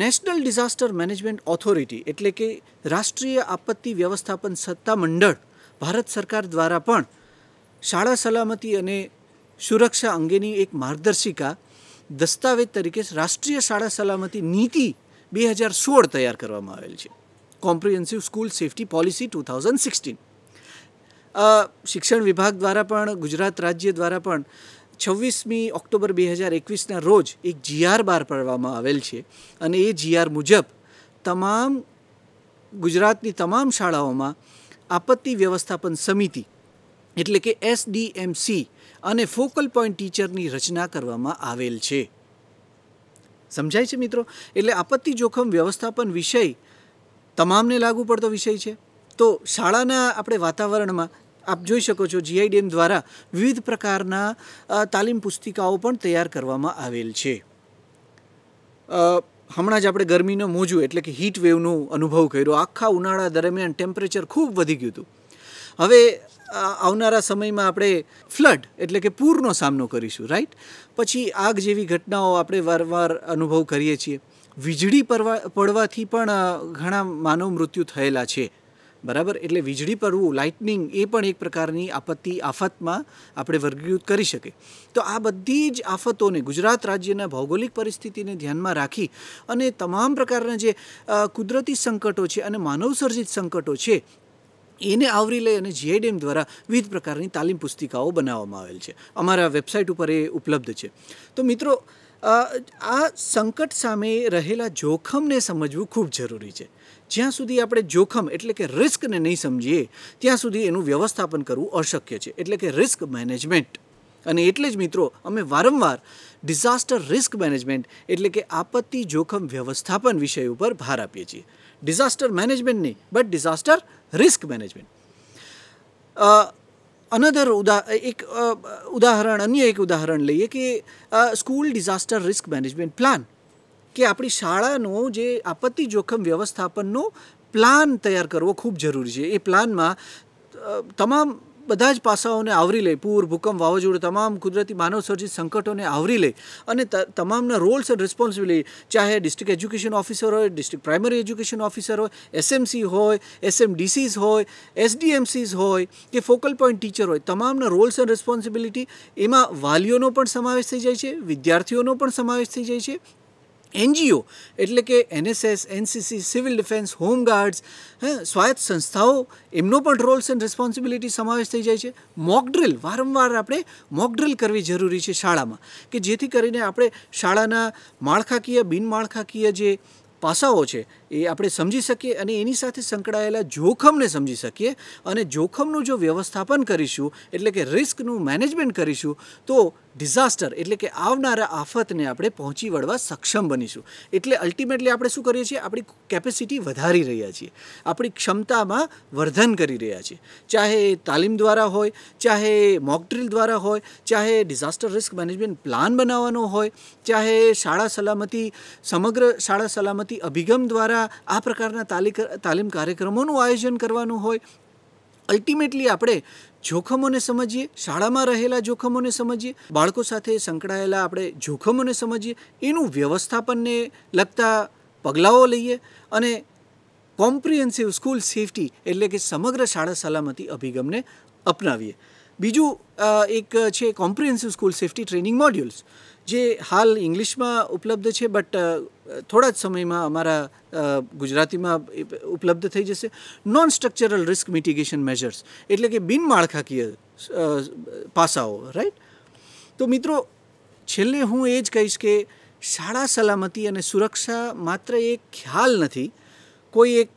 નેશનલ ડિઝાસ્ટર મેનેજમેન્ટ ઓથોરિટી એટલે કે રાષ્ટ્રીય આપત્તિ વ્યવસ્થાપન સત્તા મંડળ ભારત સરકાર દ્વારા પણ શાળા સલામતી અને સુરક્ષા અંગેની એક માર્ગદર્શિકા દસ્તાવેજ તરીકે રાષ્ટ્રીય શાળા સલામતી નીતિ બે હજાર સોળ તૈયાર કરવામાં આવેલ છે comprehensive school safety policy two thousand sixteen શિક્ષણ વિભાગ દ્વારા પણ ગુજરાત રાજ્ય દ્વારા પણ છવ્વીસમી ઓક્ટોબર બે હજાર એકવીસના રોજ એક જીઆર બહાર પાડવામાં આવેલ છે અને એ જીઆર મુજબ તમામ ગુજરાતની તમામ શાળાઓમાં આપત્તિ વ્યવસ્થાપન સમિતિ એટલે કે એસડીએમસી અને ફોકલ પોઈન્ટ ટીચરની રચના કરવામાં આવેલ છે સમજાય છે મિત્રો એટલે આપત્તિ જોખમ વ્યવસ્થાપન વિષય તમામને લાગુ પડતો વિષય છે તો શાળાના આપણે વાતાવરણમાં આપ જોઈ શકો છો જીઆઈડીએમ દ્વારા વિવિધ પ્રકારના તાલીમ પુસ્તિકાઓ પણ તૈયાર કરવામાં આવેલ છે હમણાં જ આપણે ગરમીનો મોજું એટલે કે હીટ વેવનો અનુભવ કર્યો આખા ઉનાળા દરમિયાન ટેમ્પરેચર ખૂબ વધી ગયું હતું હવે આવનારા સમયમાં આપણે ફ્લડ એટલે કે પૂરનો સામનો કરીશું રાઈટ પછી આગ જેવી ઘટનાઓ આપણે વારંવાર અનુભવ કરીએ છીએ વીજળી પડવાથી પણ ઘણા માનવ મૃત્યુ થયેલા છે બરાબર એટલે વીજળી પડવું લાઇટનિંગ એ પણ એક પ્રકારની આપત્તિ આફતમાં આપણે વર્ગીકૃત કરી શકે તો આ બધી જ આફતોને ગુજરાત રાજ્યના ભૌગોલિક પરિસ્થિતિને ધ્યાનમાં રાખી અને તમામ પ્રકારના જે કુદરતી સંકટો છે અને માનવસર્જિત સંકટો છે એને આવરી લઈ અને જીઆઈડીએમ દ્વારા વિવિધ પ્રકારની તાલીમ પુસ્તિકાઓ બનાવવામાં આવેલ છે અમારા વેબસાઇટ ઉપર એ ઉપલબ્ધ છે તો મિત્રો આ સંકટ સામે રહેલા જોખમને સમજવું ખૂબ જરૂરી છે જ્યાં સુધી આપણે જોખમ એટલે કે રિસ્કને નહીં સમજીએ ત્યાં સુધી એનું વ્યવસ્થાપન કરવું અશક્ય છે એટલે કે રિસ્ક મેનેજમેન્ટ અને એટલે જ મિત્રો અમે વારંવાર ડિઝાસ્ટર રિસ્ક મેનેજમેન્ટ એટલે કે આપત્તિ જોખમ વ્યવસ્થાપન વિષય ઉપર ભાર આપીએ છીએ ડિઝાસ્ટર મેનેજમેન્ટ નહીં but disaster risk management another ઉદા એક ઉદાહરણ અન્ય એક ઉદાહરણ લઈએ કે school disaster risk management plan કે આપણી શાળાનો જે આપત્તિ જોખમ વ્યવસ્થાપનનો પ્લાન તૈયાર કરવો ખૂબ જરૂરી છે એ પ્લાનમાં તમામ બધા જ પાસાઓને આવરી લે પૂર ભૂકંપ વાવાઝોડું તમામ કુદરતી માનવસર્જિત સંકટોને આવરી લે અને તમામના રોલ્સ એન્ડ રિસ્પોન્સિબિલિટી ચાહે ડિસ્ટ્રિક્ટ એજ્યુકેશન ઓફિસર હોય ડિસ્ટ્રિક્ટ પ્રાઇમરી એજ્યુકેશન ઓફિસર હોય એસએમસી હોય એસએમડીસીઝ હોય એસડીએમસીઝ હોય કે ફોકલ પોઈન્ટ ટીચર હોય તમામના રોલ્સ એન્ડ રિસ્પોન્સિબિલિટી એમાં વાલીઓનો પણ સમાવેશ થઈ જાય છે વિદ્યાર્થીઓનો પણ સમાવેશ થઈ જાય છે એનજીઓ એટલે કે NSS NCC civil defence home guards હે સ્વાયત્ત સંસ્થાઓ એમનો પણ રોલ્સ એન્ડ રિસ્પોન્સિબિલિટી સમાવેશ થઈ જાય છે મોકડ્રિલ વારંવાર આપણે મોકડ્રિલ કરવી જરૂરી છે શાળામાં કે જેથી કરીને આપણે શાળાના માળખાકીય બિનમાળખાકીય જે પાસાઓ છે એ આપણે સમજી શકીએ અને એની સાથે સંકળાયેલા જોખમને સમજી શકીએ અને જોખમનું જો વ્યવસ્થાપન કરીશું એટલે કે રિસ્કનું મેનેજમેન્ટ કરીશું તો ડિઝાસ્ટર એટલે કે આવનારા આફતને આપણે પહોંચી વળવા સક્ષમ બનીશું એટલે અલ્ટિમેટલી આપણે શું કરીએ છીએ આપણી કેપેસિટી વધારી રહ્યા છીએ આપણી ક્ષમતામાં વર્ધન કરી રહ્યા છીએ ચાહે તાલીમ દ્વારા હોય ચાહે મોકડ્રિલ દ્વારા હોય ચાહે ડિઝાસ્ટર રિસ્ક મેનેજમેન્ટ પ્લાન બનાવવાનો હોય ચાહે શાળા સલામતી સમગ્ર શાળા સલામતી અભિગમ દ્વારા પ્રકારના આ પ્રકારના તાલીમ કાર્યક્રમોનું આયોજન કરવાનું હોય અલ્ટિમેટલી આપણે જોખમોને સમજીએ શાળામાં રહેલા જોખમોને સમજીએ બાળકો સાથે સંકળાયેલા આપણે જોખમોને સમજીએ એનું વ્યવસ્થાપનને લગતા પગલાઓ લઈએ અને કોમ્પ્રિહેન્સિવ સ્કૂલ સેફટી એટલે કે સમગ્ર શાળા સલામતી અભિગમને અપનાવીએ બીજું એક છે comprehensive school safety training modules જે હાલ ઇંગ્લિશમાં ઉપલબ્ધ છે બટ થોડા જ સમયમાં અમારા ગુજરાતીમાં ઉપલબ્ધ થઈ જશે non structural risk mitigation measures એટલે કે બિનમાળખાકીય પાસાઓ રાઈટ તો મિત્રો છેલ્લે હું એ જ કહીશ કે શાળા સલામતી અને સુરક્ષા માત્ર એક ખ્યાલ નથી કોઈ એક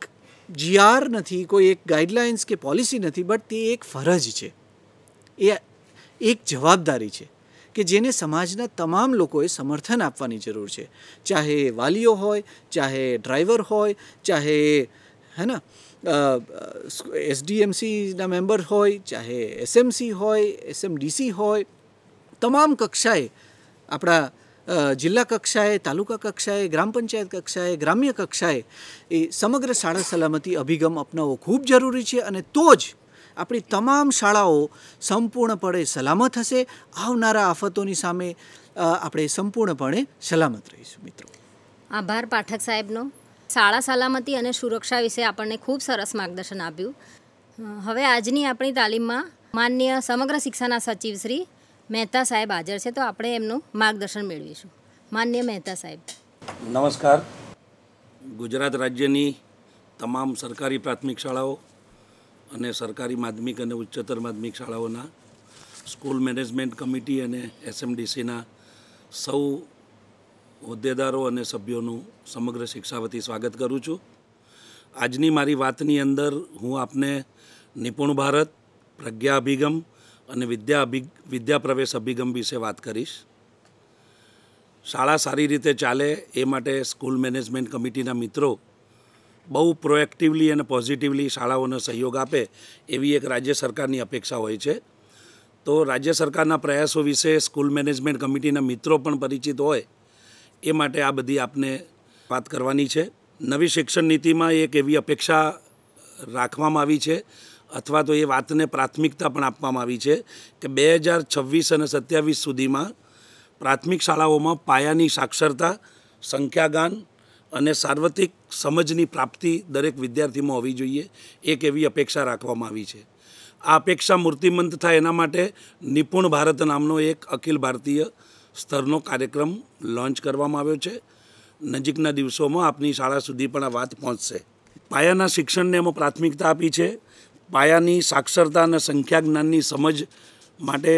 જીઆર નથી કોઈ એક ગાઈડલાઇન્સ કે પોલિસી નથી બટ તે એક ફરજ છે એ એક જવાબદારી છે કે જેને સમાજના તમામ લોકોએ સમર્થન આપવાની જરૂર છે ચાહે વાલીઓ હોય ચાહે ડ્રાઈવર હોય ચાહે હે ને એસડીએમસીના મેમ્બર હોય ચાહે એસએમસી હોય એસએમડીસી હોય તમામ કક્ષાએ આપણા જિલ્લા કક્ષાએ તાલુકા કક્ષાએ ગ્રામ પંચાયત કક્ષાએ ગ્રામ્ય કક્ષાએ એ સમગ્ર શાળા સલામતી અભિગમ અપનાવવો ખૂબ જરૂરી છે અને તો જ આપણી તમામ શાળાઓ સંપૂર્ણપણે સલામત હશે આવનારા આફતોની સામે આપણે સંપૂર્ણપણે સલામત રહીશું મિત્રો આભાર પાઠક સાહેબનો શાળા સલામતી અને સુરક્ષા વિશે આપણને ખૂબ સરસ માર્ગદર્શન આપ્યું હવે આજની આપણી તાલીમમાં માન્ય સમગ્ર શિક્ષાના સચિવ શ્રી મહેતા સાહેબ હાજર છે તો આપણે એમનું માર્ગદર્શન મેળવીશું માન્ય મહેતા સાહેબ નમસ્કાર ગુજરાત રાજ્યની તમામ સરકારી પ્રાથમિક શાળાઓ અને સરકારી માધ્યમિક અને ઉચ્ચતર માધ્યમિક શાળાઓના સ્કૂલ મેનેજમેન્ટ કમિટી અને એસએમડીસીના સૌ હોદ્દેદારો અને સભ્યોનું સમગ્ર શિક્ષાવતી સ્વાગત કરું છું આજની મારી વાતની અંદર હું આપને નિપુણ ભારત પ્રજ્ઞા અભિગમ અને વિદ્યા અભિ વિદ્યા પ્રવેશ અભિગમ વિશે વાત કરીશ શાળા સારી રીતે ચાલે એ માટે સ્કૂલ મેનેજમેન્ટ કમિટીના મિત્રો બહુ પ્રોએક્ટિવલી અને પોઝિટિવલી શાળાઓને સહયોગ આપે એવી એક રાજ્ય સરકારની અપેક્ષા હોય છે તો રાજ્ય સરકારના પ્રયાસો વિશે સ્કૂલ મેનેજમેન્ટ કમિટીના મિત્રો પણ પરિચિત હોય એ માટે આ બધી આપને વાત કરવાની છે નવી શિક્ષણ નીતિમાં એક એવી અપેક્ષા રાખવામાં આવી છે અથવા તો એ વાતને પ્રાથમિકતા પણ આપવામાં આવી છે કે બે હજાર છવ્વીસ અને સત્યાવીસ સુધીમાં પ્રાથમિક શાળાઓમાં પાયાની સાક્ષરતા સંખ્યાગાન અને સાર્વત્રિક સમજની પ્રાપ્તિ દરેક વિદ્યાર્થીમાં હોવી જોઈએ એક એવી અપેક્ષા રાખવામાં આવી છે આ અપેક્ષા મૂર્તિમંત થાય એના માટે નિપુણ ભારત નામનો એક અખિલ ભારતીય સ્તરનો કાર્યક્રમ લોન્ચ કરવામાં આવ્યો છે નજીકના દિવસોમાં આપની શાળા સુધી પણ આ વાત પહોંચશે પાયાના શિક્ષણને એમાં પ્રાથમિકતા આપી છે પાયાની સાક્ષરતા અને સંખ્યા જ્ઞાનની સમજ માટે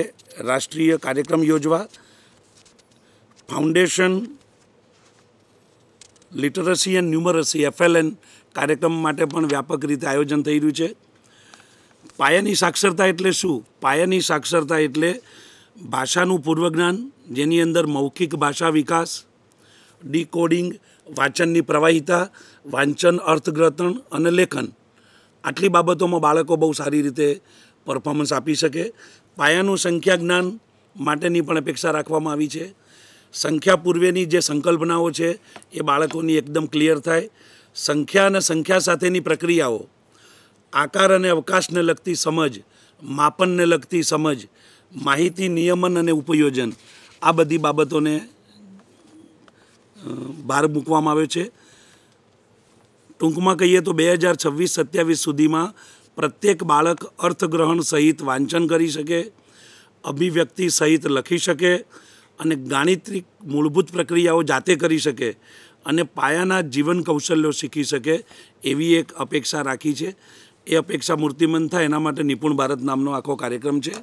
રાષ્ટ્રીય કાર્યક્રમ યોજવા foundation literacy and numeracy FLN કાર્યક્રમ માટે પણ વ્યાપક રીતે આયોજન થઈ રહ્યું છે પાયાની સાક્ષરતા એટલે શું પાયાની સાક્ષરતા એટલે ભાષાનું પૂર્વજ્ઞાન જેની અંદર મૌખિક ભાષા વિકાસ ડીકોડિંગ વાંચનની પ્રવાહિતા વાંચન અર્થગ્રથન અને લેખન આટલી બાબતોમાં બાળકો બહુ સારી રીતે પરફોર્મન્સ આપી શકે પાયાનું સંખ્યા જ્ઞાન માટેની પણ અપેક્ષા રાખવામાં આવી છે સંખ્યા પૂર્વેની જે સંકલ્પનાઓ છે એ બાળકોની એકદમ ક્લિયર થાય સંખ્યા અને સંખ્યા સાથેની પ્રક્રિયાઓ આકાર અને અવકાશને લગતી સમજ માપનને લગતી સમજ માહિતી નિયમન અને ઉપયોજન આ બધી બાબતોને ભાર મૂકવામાં આવે છે ટૂંકમાં કહીએ તો બે હજાર છવ્વીસ સત્યાવીસ સુધીમાં પ્રત્યેક બાળક અર્થગ્રહણ સહિત વાંચન કરી શકે અભિવ્યક્તિ સહિત લખી શકે અને ગાણિત્રિક મૂળભૂત પ્રક્રિયાઓ જાતે કરી શકે અને પાયાના જીવન કૌશલ્યો શીખી શકે એવી એક અપેક્ષા રાખી છે એ અપેક્ષા મૂર્તિમન થાય એના માટે નિપુણ ભારત નામનો આખો કાર્યક્રમ છે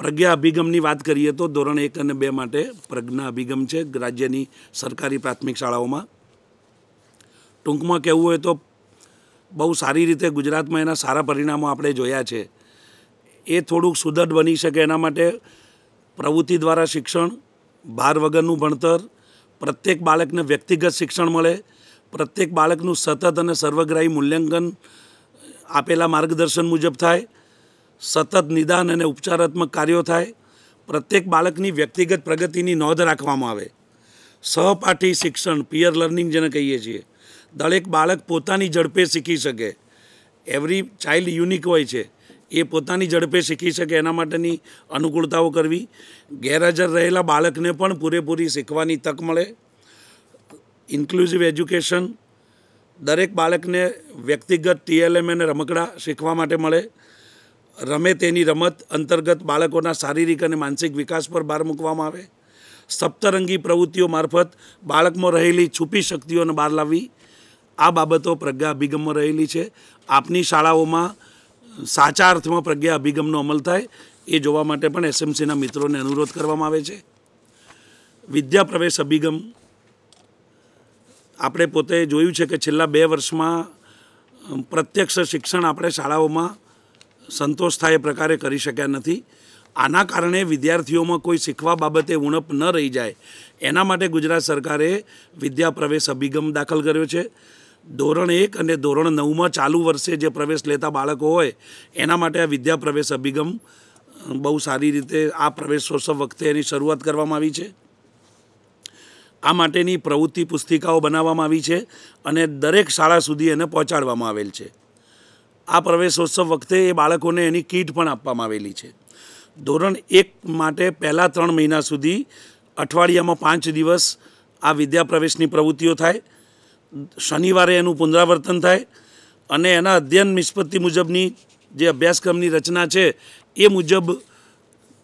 પ્રજ્ઞા અભિગમની વાત કરીએ તો ધોરણ એક અને બે માટે પ્રજ્ઞા અભિગમ છે રાજ્યની સરકારી પ્રાથમિક શાળાઓમાં ટૂંકમાં કહેવું હોય તો બહુ સારી રીતે ગુજરાતમાં એના સારા પરિણામો આપણે જોયા છે એ થોડુંક સુદૃઢ બની શકે એના માટે પ્રવૃત્તિ દ્વારા શિક્ષણ બાર વગરનું ભણતર પ્રત્યેક બાળકને વ્યક્તિગત શિક્ષણ મળે પ્રત્યેક બાળકનું સતત અને સર્વગ્રાહી મૂલ્યાંકન આપેલા માર્ગદર્શન મુજબ થાય સતત નિદાન અને ઉપચારાત્મક કાર્યો થાય પ્રત્યેક બાળકની વ્યક્તિગત પ્રગતિની નોંધ રાખવામાં આવે સહપાઠી શિક્ષણ પિયર લર્નિંગ જેને કહીએ છીએ દરેક બાળક પોતાની ઝડપે શીખી શકે એવરી ચાઇલ્ડ યુનિક હોય છે એ પોતાની ઝડપે શીખી શકે એના માટેની અનુકૂળતાઓ કરવી ગેરહાજર રહેલા બાળકને પણ પૂરેપૂરી શીખવાની તક મળે ઇન્ક્લુઝિવ એજ્યુકેશન દરેક બાળકને વ્યક્તિગત ટીએલએમ અને રમકડા શીખવા માટે મળે રમે તેની રમત અંતર્ગત બાળકોના શારીરિક અને માનસિક વિકાસ પર ભાર મૂકવામાં આવે સપ્તરંગી પ્રવૃત્તિઓ મારફત બાળકમાં રહેલી છુપી શક્તિઓને બહાર લાવવી આ બાબતો પ્રજ્ઞા અભિગમમાં રહેલી છે આપની શાળાઓમાં સાચા અર્થમાં પ્રજ્ઞા અભિગમનો અમલ થાય એ જોવા માટે પણ એસએમસીના મિત્રોને અનુરોધ કરવામાં આવે છે વિદ્યા પ્રવેશ અભિગમ આપણે પોતે જોયું છે કે છેલ્લા બે વર્ષમાં પ્રત્યક્ષ શિક્ષણ આપણે શાળાઓમાં સંતોષ થાય એ પ્રકારે કરી શક્યા નથી આના કારણે વિદ્યાર્થીઓમાં કોઈ શીખવા બાબતે ઉણપ ન રહી જાય એના માટે ગુજરાત સરકારે વિદ્યા પ્રવેશ અભિગમ દાખલ કર્યો છે ધોરણ એક અને ધોરણ નવમાં ચાલુ વર્ષે જે પ્રવેશ લેતા બાળકો હોય એના માટે આ વિદ્યા પ્રવેશ અભિગમ બહુ સારી રીતે આ પ્રવેશોત્સવ વખતે એની શરૂઆત કરવામાં આવી છે આ માટેની પ્રવૃત્તિ પુસ્તિકાઓ બનાવવામાં આવી છે અને દરેક શાળા સુધી એને પહોંચાડવામાં આવેલ છે આ પ્રવેશોત્સવ વખતે એ બાળકોને એની કીટ પણ આપવામાં આવેલી છે ધોરણ એક માટે પહેલાં ત્રણ મહિના સુધી અઠવાડિયામાં પાંચ દિવસ આ વિદ્યા પ્રવેશની પ્રવૃત્તિઓ થાય શનિવારે એનું પુનરાવર્તન થાય અને એના અધ્યયન નિષ્પત્તિ મુજબની જે અભ્યાસક્રમની રચના છે એ મુજબ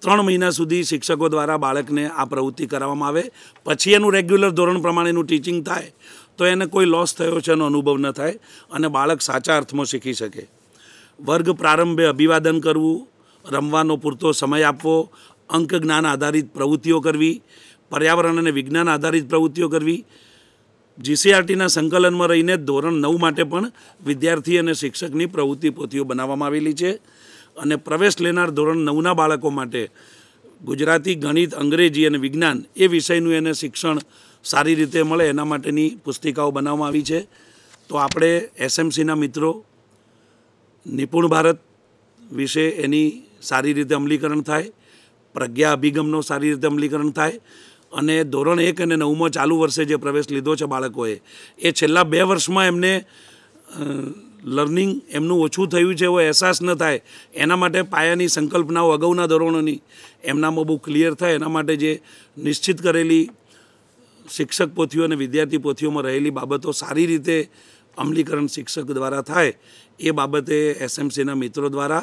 ત્રણ મહિના સુધી શિક્ષકો દ્વારા બાળકને આ પ્રવૃત્તિ કરાવવામાં આવે પછી એનું રેગ્યુલર ધોરણ પ્રમાણેનું ટીચિંગ થાય તો એને કોઈ લોસ થયો છે એનો અનુભવ ન થાય અને બાળક સાચા અર્થમાં શીખી શકે વર્ગ પ્રારંભે અભિવાદન કરવું રમવાનો પૂરતો સમય આપવો અંક જ્ઞાન આધારિત પ્રવૃત્તિઓ કરવી પર્યાવરણ અને વિજ્ઞાન આધારિત પ્રવૃત્તિઓ કરવી જીસીઆરટીના સંકલનમાં રહીને ધોરણ નવ માટે પણ વિદ્યાર્થી અને શિક્ષકની પ્રવૃત્તિ પોથીઓ બનાવવામાં આવેલી છે અને પ્રવેશ લેનાર ધોરણ નવના બાળકો માટે ગુજરાતી ગણિત અંગ્રેજી અને વિજ્ઞાન એ વિષયનું એને શિક્ષણ સારી રીતે મળે એના માટેની પુસ્તિકાઓ બનાવવામાં આવી છે તો આપણે એસએમસીના મિત્રો નિપુણ ભારત વિશે એની સારી રીતે અમલીકરણ થાય પ્રજ્ઞા અભિગમનો સારી રીતે અમલીકરણ થાય અને ધોરણ એક અને નવમાં ચાલુ વર્ષે જે પ્રવેશ લીધો છે બાળકોએ એ છેલ્લા બે વર્ષમાં એમને લર્નિંગ એમનું ઓછું થયું છે એવો અહેસાસ ન થાય એના માટે પાયાની સંકલ્પનાઓ અગાઉના ધોરણોની એમનામાં બહુ ક્લિયર થાય એના માટે જે નિશ્ચિત કરેલી શિક્ષક પોથીઓ અને વિદ્યાર્થી પોથીઓમાં રહેલી બાબતો સારી રીતે અમલીકરણ શિક્ષક દ્વારા થાય એ બાબતે એસએમસીના મિત્રો દ્વારા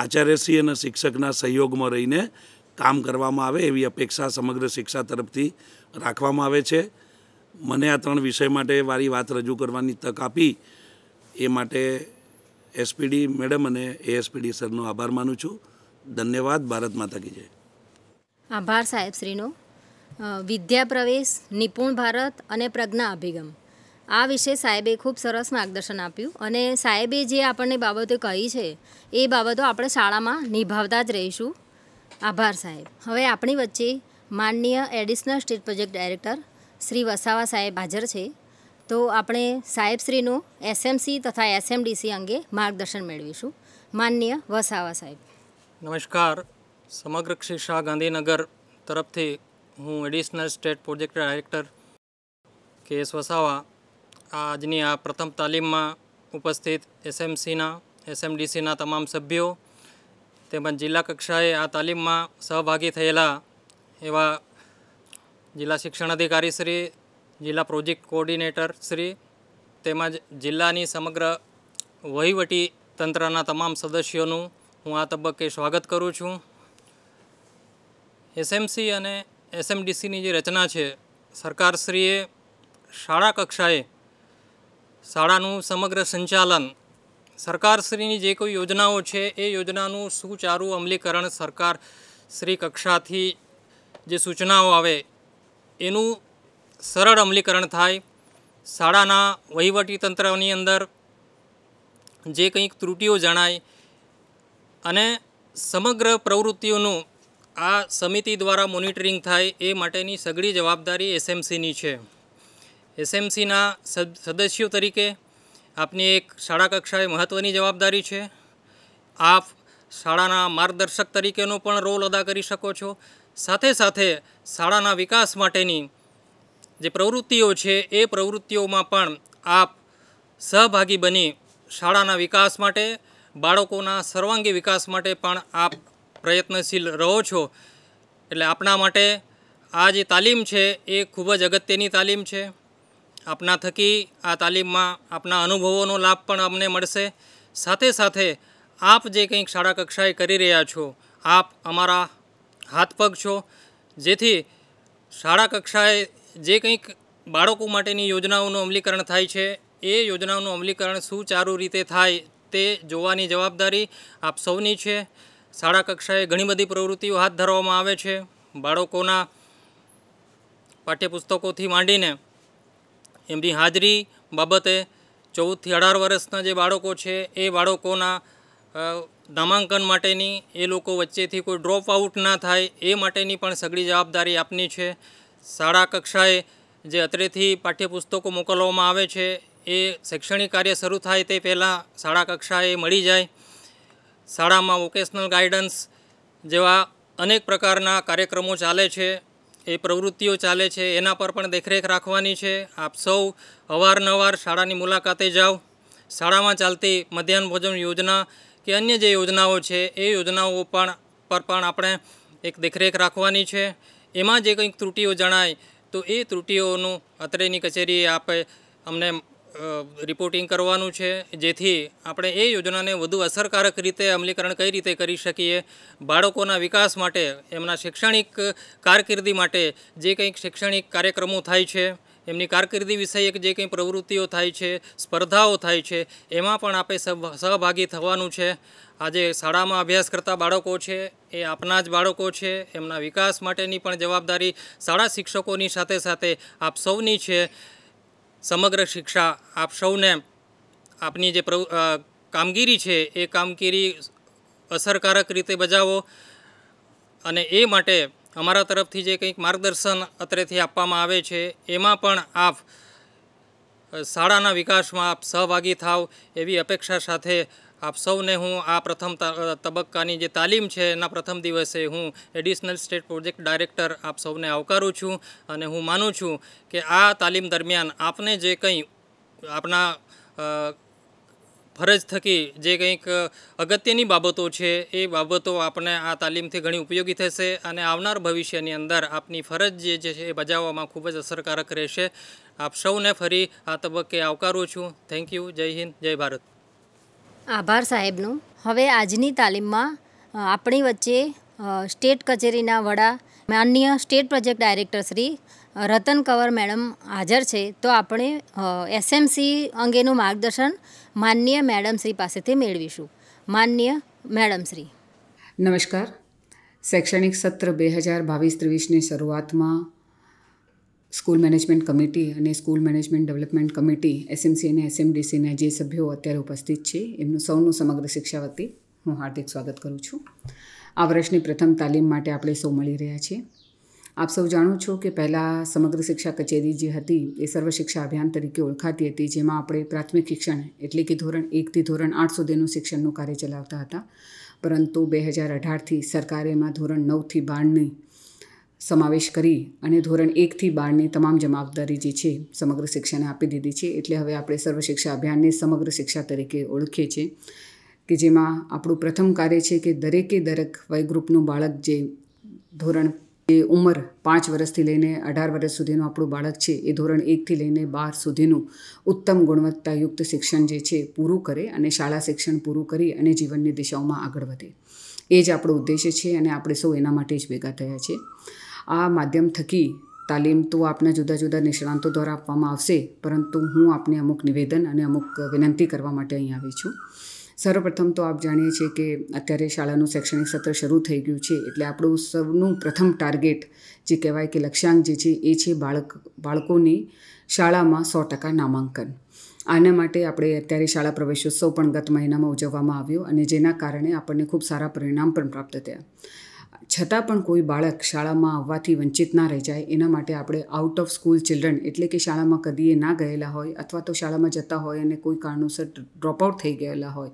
આચાર્યશ્રી અને શિક્ષકના સહયોગમાં રહીને કામ કરવામાં આવે એવી અપેક્ષા સમગ્ર શિક્ષા તરફથી રાખવામાં આવે છે મને આ ત્રણ વિષય માટે વારી વાત રજૂ કરવાની તક આપી એ માટે એસપીડી મેડમ અને એએસપીડી સરનો આભાર માનું છું ધન્યવાદ ભારત માતા કી આભાર સાહેબ શ્રીનો વિદ્યા પ્રવેશ નિપુણ ભારત અને પ્રજ્ઞા અભિગમ આ વિશે સાહેબે ખૂબ સરસ માર્ગદર્શન આપ્યું અને સાહેબે જે આપણને બાબતો કહી છે એ બાબતો આપણે શાળામાં નિભાવતા જ રહીશું આભાર સાહેબ હવે આપણી વચ્ચે માનનીય additional state project director Shri Vasava સાહેબ હાજર છે તો આપણે સાહેબશ્રીનું એસએમસી તથા એસએમડીસી અંગે માર્ગદર્શન મેળવીશું માનનીય વસાવા સાહેબ નમસ્કાર સમગ્ર શિક્ષા ગાંધીનગર તરફથી હું additional state project director K S Vasava આજની આ પ્રથમ તાલીમમાં ઉપસ્થિત એસએમસીના એસએમડીસીના તમામ સભ્યો તેમજ જિલ્લા કક્ષાએ આ તાલીમમાં સહભાગી થયેલા એવા જિલ્લા શિક્ષણ અધિકારી શ્રી જિલ્લા પ્રોજેક્ટ કોઓર્ડિનેટર શ્રી તેમજ જિલ્લાની સમગ્ર વહીવટી તંત્રના તમામ સદસ્યોનું હું આ તબક્કે સ્વાગત કરું છું એસએમસી અને એસએમડીસીની જે રચના છે સરકારશ્રીએ શાળા કક્ષાએ શાળાનું સમગ્ર સંચાલન સરકારશ્રીની જે કોઈ યોજનાઓ છે એ યોજનાનું સુચારુ અમલીકરણ સરકાર શ્રી કક્ષાથી જે સૂચનાઓ આવે એનું સરળ અમલીકરણ થાય શાળાના વહીવટીતંત્રની અંદર જે કંઈક ત્રુટીઓ જણાય અને સમગ્ર પ્રવૃત્તિઓનું આ સમિતિ દ્વારા મોનિટરિંગ થાય એ માટેની સઘળી જવાબદારી એસએમસીની છે એસએમસીના સદસ્યો તરીકે આપની એક શાળા કક્ષાએ મહત્ત્વની જવાબદારી છે આપ શાળાના માર્ગદર્શક તરીકેનો પણ રોલ અદા કરી શકો છો સાથે સાથે શાળાના વિકાસ માટેની જે પ્રવૃત્તિઓ છે એ પ્રવૃત્તિઓમાં પણ આપ સહભાગી બની શાળાના વિકાસ માટે બાળકોના સર્વાંગી વિકાસ માટે પણ આપ પ્રયત્નશીલ રહો છો એટલે આપણા માટે આ જે તાલીમ છે એ ખૂબ જ અગત્યની તાલીમ છે આપના થકી આ તાલીમમાં આપના અનુભવોનો લાભ પણ અમને મળશે સાથે સાથે આપ જે કંઈક શાળા કક્ષાએ કરી રહ્યા છો આપ અમારા હાથપગ છો જેથી શાળા કક્ષાએ જે કંઈક બાળકો માટેની યોજનાઓનું અમલીકરણ થાય છે એ યોજનાઓનું અમલીકરણ સુચારુ રીતે થાય તે જોવાની જવાબદારી આપ સૌની છે શાળા કક્ષાએ ઘણી બધી પ્રવૃત્તિઓ હાથ ધરવામાં આવે છે બાળકોના પાઠ્યપુસ્તકોથી માંડીને એમની હાજરી બાબતે ચૌદથી અઢાર વર્ષના જે બાળકો છે એ બાળકોના નામાંકન માટેની એ લોકો વચ્ચેથી કોઈ ડ્રોપ આઉટ ના થાય એ માટેની પણ સઘળી જવાબદારી આપની છે શાળા કક્ષાએ જે અત્રેથી પાઠ્યપુસ્તકો મોકલવામાં આવે છે એ શૈક્ષણિક કાર્ય શરૂ થાય તે પહેલાં શાળા કક્ષાએ મળી જાય શાળામાં વોકેશનલ ગાઈડન્સ જેવા અનેક પ્રકારના કાર્યક્રમો ચાલે છે એ પ્રવૃત્તિઓ ચાલે છે એના પર પણ દેખરેખ રાખવાની છે આપ સૌ અવારનવાર શાળાની મુલાકાતે જાઓ શાળામાં ચાલતી મધ્યાહન ભોજન યોજના કે અન્ય જે યોજનાઓ છે એ યોજનાઓ પણ પર પણ આપણે એક દેખરેખ રાખવાની છે એમાં જે કંઈક ત્રુટીઓ જણાય તો એ ત્રુટીઓનું અત્રેની કચેરીએ આપે અમને રિપોર્ટિંગ કરવાનું છે જેથી આપણે એ યોજનાને વધુ અસરકારક રીતે અમલીકરણ કઈ રીતે કરી શકીએ બાળકોના વિકાસ માટે એમના શૈક્ષણિક કારકિર્દી માટે જે કંઈક શૈક્ષણિક કાર્યક્રમો થાય છે એમની કારકિર્દી વિષયક જે કંઈ પ્રવૃત્તિઓ થાય છે સ્પર્ધાઓ થાય છે એમાં પણ આપણે સહભાગી થવાનું છે આજે શાળામાં અભ્યાસ કરતા બાળકો છે એ આપના જ બાળકો છે એમના વિકાસ માટેની પણ જવાબદારી શાળા શિક્ષકોની સાથે સાથે આપ સૌની છે સમગ્ર શિક્ષા આપ સૌને આપની જે કામગીરી છે એ કામગીરી અસરકારક રીતે બજાવો અને એ માટે અમારા તરફથી જે કંઈક માર્ગદર્શન અત્રેથી આપવામાં આવે છે એમાં પણ આપ શાળાના વિકાસમાં આપ સહભાગી થાવ એવી અપેક્ષા સાથે આપ સૌને હું આ પ્રથમ તબક્કાની જે તાલીમ છે એના પ્રથમ દિવસે હું એડિશનલ સ્ટેટ પ્રોજેક્ટ ડાયરેક્ટર આપ સૌને આવકારું છું અને હું માનું છું કે આ તાલીમ દરમિયાન આપને જે કંઈ આપના ફરજ થકી જે કંઈક અગત્યની બાબતો છે એ બાબતો આપણે આ તાલીમથી ઘણી ઉપયોગી થશે અને આવનાર ભવિષ્યની અંદર આપની ફરજ જે છે એ બજાવવામાં ખૂબ જ અસરકારક રહેશે આપ સૌને ફરી આ તબક્કે આવકારું છું થેન્ક યુ જય હિન્દ જય ભારત આભાર સાહેબનું હવે આજની તાલીમમાં આપણી વચ્ચે સ્ટેટ કચેરીના વડા માન્ય state project director Shri Ratan Kanwar madam હાજર છે તો આપણે એસએમસી અંગેનું માર્ગદર્શન માન્ય મેડમ શ્રી પાસેથી મેળવીશું માન્ય મેડમ શ્રી નમસ્કાર શૈક્ષણિક સત્ર બે હજાર બાવીસ ત્રેવીસની શરૂઆતમાં સ્કૂલ મેનેજમેન્ટ કમિટી અને school management development committee SMC અને એસએમડીસીના જે સભ્યો અત્યારે ઉપસ્થિત છે એમનું સૌનું સમગ્ર શિક્ષા વતી હું હાર્દિક સ્વાગત કરું છું આ વર્ષની પ્રથમ તાલીમ માટે આપણે સૌ મળી રહ્યા છીએ આપ સૌ જાણો છો કે પહેલાં સમગ્ર શિક્ષા કચેરી જે હતી એ સર્વ શિક્ષા અભિયાન તરીકે ઓળખાતી હતી જેમાં આપણે પ્રાથમિક શિક્ષણ એટલે કે ધોરણ એકથી ધોરણ આઠ સુધીનું શિક્ષણનું કાર્ય ચલાવતા હતા પરંતુ બે હજાર અઢારથી સરકારે એમાં ધોરણ નવથી બારની સમાવેશ કરી અને ધોરણ એકથી બારની તમામ જવાબદારી જે છે સમગ્ર શિક્ષાને આપી દીધી છે એટલે હવે આપણે સર્વ શિક્ષા અભિયાનને સમગ્ર શિક્ષા તરીકે ઓળખીએ છીએ કે જેમાં આપણું પ્રથમ કાર્ય છે કે દરેકે દરેક વયગ્રુપનું બાળક જે ધોરણ એ ઉંમર પાંચ વર્ષથી લઈને અઢાર વર્ષ સુધીનું આપણું બાળક છે એ ધોરણ એકથી લઈને બાર સુધીનું ઉત્તમ ગુણવત્તાયુક્ત શિક્ષણ જે છે પૂરું કરે અને શાળા શિક્ષણ પૂરું કરી અને જીવનની દિશાઓમાં આગળ વધે એ જ આપણો ઉદ્દેશ્ય છે અને આપણે સૌ એના માટે જ ભેગા થયા છીએ આ માધ્યમ થકી તાલીમ તો આપના જુદા જુદા નિષ્ણાંતો દ્વારા આપવામાં આવશે પરંતુ હું આપને અમુક નિવેદન અને અમુક વિનંતી કરવા માટે અહીં આવી છું સર્વપ્રથમ તો આપ જાણીએ છીએ કે અત્યારે શાળાનું શૈક્ષણિક સત્ર શરૂ થઈ ગયું છે એટલે આપણું સૌનું પ્રથમ ટાર્ગેટ જે કહેવાય કે લક્ષ્યાંક જે છે એ છે બાળક બાળકોની શાળામાં સો ટકા નામાંકન આના માટે આપણે અત્યારે શાળા પ્રવેશોત્સવ પણ ગત મહિનામાં ઉજવવામાં આવ્યો અને જેના કારણે આપણને ખૂબ સારા પરિણામ પણ પ્રાપ્ત થયા છતાં પણ કોઈ બાળક શાળામાં આવવાથી વંચિત ના રહી જાય એના માટે આપણે આઉટ ઓફ સ્કૂલ ચિલ્ડ્રન એટલે કે શાળામાં કદીએ ના ગયેલા હોય અથવા તો શાળામાં જતા હોય અને કોઈ કારણોસર ડ્રોપઆઉટ થઈ ગયેલા હોય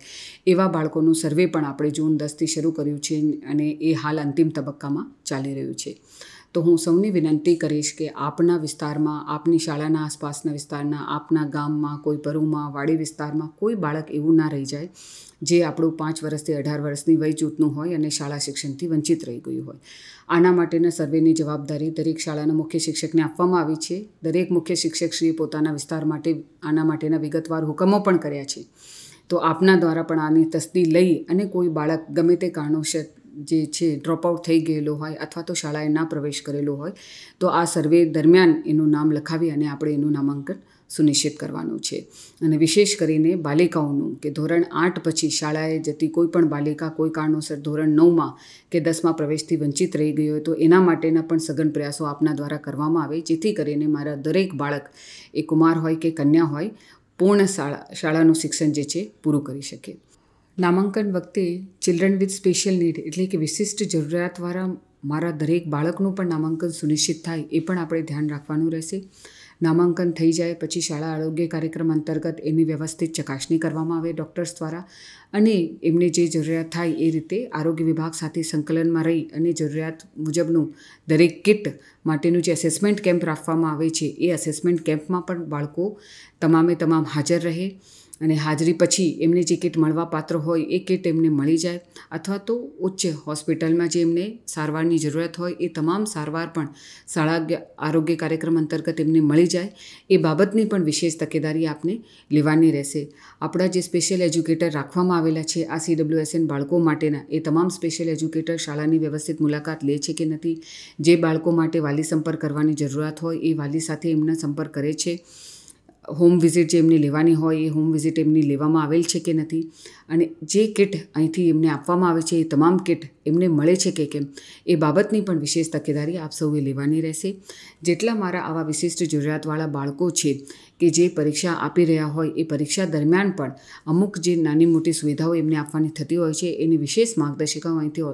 એવા બાળકોનું સર્વે પણ આપણે જૂન દસથી શરૂ કર્યું છે અને એ હાલ અંતિમ તબક્કામાં ચાલી રહ્યું છે તો હું સૌની વિનંતી કરીશ કે આપના વિસ્તારમાં આપની શાળાના આસપાસના વિસ્તારના આપના ગામમાં કોઈ પરુમાં વાડી વિસ્તારમાં કોઈ બાળક એવું ના રહી જાય જે આપણું પાંચ વર્ષથી અઢાર વર્ષની વય હોય અને શાળા શિક્ષણથી વંચિત રહી ગયું હોય આના માટેના સર્વેની જવાબદારી દરેક શાળાના મુખ્ય શિક્ષકને આપવામાં આવી છે દરેક મુખ્ય શિક્ષકશ્રીએ પોતાના વિસ્તાર માટે આના માટેના વિગતવાર હુકમો પણ કર્યા છે તો આપના દ્વારા પણ આની તસ્દી લઈ અને કોઈ બાળક ગમે તે કારણોસર જે છે ડ્રોપઆઉટ થઈ ગયેલો હોય અથવા તો શાળાએ ના પ્રવેશ કરેલો હોય તો આ સર્વે દરમિયાન એનું નામ લખાવી અને આપણે એનું નામાંકન સુનિશ્ચિત કરવાનું છે અને વિશેષ કરીને બાલિકાઓનું કે ધોરણ આઠ પછી શાળાએ જતી કોઈ પણ બાલિકા કોઈ કારણોસર ધોરણ નવમાં કે દસમાં પ્રવેશથી વંચિત રહી ગઈ હોય તો એના માટેના પણ સઘન પ્રયાસો આપના દ્વારા કરવામાં આવે જેથી કરીને મારા દરેક બાળક એ કુમાર હોય કે કન્યા હોય પૂર્ણ શાળા શાળાનું શિક્ષણ જે છે પૂરું કરી શકે નામાંકન વખતે ચિલ્ડ્રન વિથ સ્પેશિયલ નીડ એટલે કે વિશિષ્ટ જરૂરિયાતવાળા મારા દરેક બાળકનું પણ નામાંકન સુનિશ્ચિત થાય એ પણ આપણે ધ્યાન રાખવાનું રહેશે નામાંકન થઈ જાય પછી શાળા આરોગ્ય કાર્યક્રમ અંતર્ગત એની વ્યવસ્થિત ચકાસણી કરવામાં આવે ડૉક્ટર્સ દ્વારા અને એમને જે જરૂરિયાત થાય એ રીતે આરોગ્ય વિભાગ સાથે સંકલનમાં રહી અને જરૂરિયાત મુજબનું દરેક કિટ માટેનું જે અસેસમેન્ટ કેમ્પ રાખવામાં આવે છે એ અસેસમેન્ટ કેમ્પમાં પણ બાળકો તમામે તમામ હાજર રહે અને હાજરી પછી એમને જે કીટ મળવા પાત્ર હોય એ કીટ એમને મળી જાય અથવા તો ઉચ્ચ હોસ્પિટલમાં જે એમને સારવારની જરૂરિયાત હોય એ તમામ સારવાર પણ શાળા આરોગ્ય કાર્યક્રમ અંતર્ગત એમને મળી જાય એ બાબતની પણ વિશેષ તકેદારી આપને લેવાની રહેશે આપણા જે સ્પેશિયલ એજ્યુકેટર રાખવામાં આવેલા છે આ સીડબ્લ્યુએસએન બાળકો માટેના એ તમામ સ્પેશિયલ એજ્યુકેટર શાળાની વ્યવસ્થિત મુલાકાત લે છે કે નથી જે બાળકો માટે વાલી સંપર્ક કરવાની જરૂરિયાત હોય એ વાલી સાથે એમના સંપર્ક કરે છે હોમ વિઝિટ જે એમને લેવાની હોય એ હોમ વિઝિટ એમની લેવામાં આવેલ છે કે નથી અને જે કિટ અહીંથી એમને આપવામાં આવે છે એ તમામ કિટ એમને મળે છે કે કેમ એ બાબતની પણ વિશેષ તકેદારી આપ સૌએ લેવાની રહેશે જેટલા મારા આવા વિશિષ્ટ જરૂરિયાતવાળા બાળકો છે કે જે પરીક્ષા આપી રહ્યા હોય એ પરીક્ષા દરમિયાન પણ અમુક જે નાની મોટી સુવિધાઓ એમને આપવાની થતી હોય છે એની વિશેષ માર્ગદર્શિકાઓ અહીંથી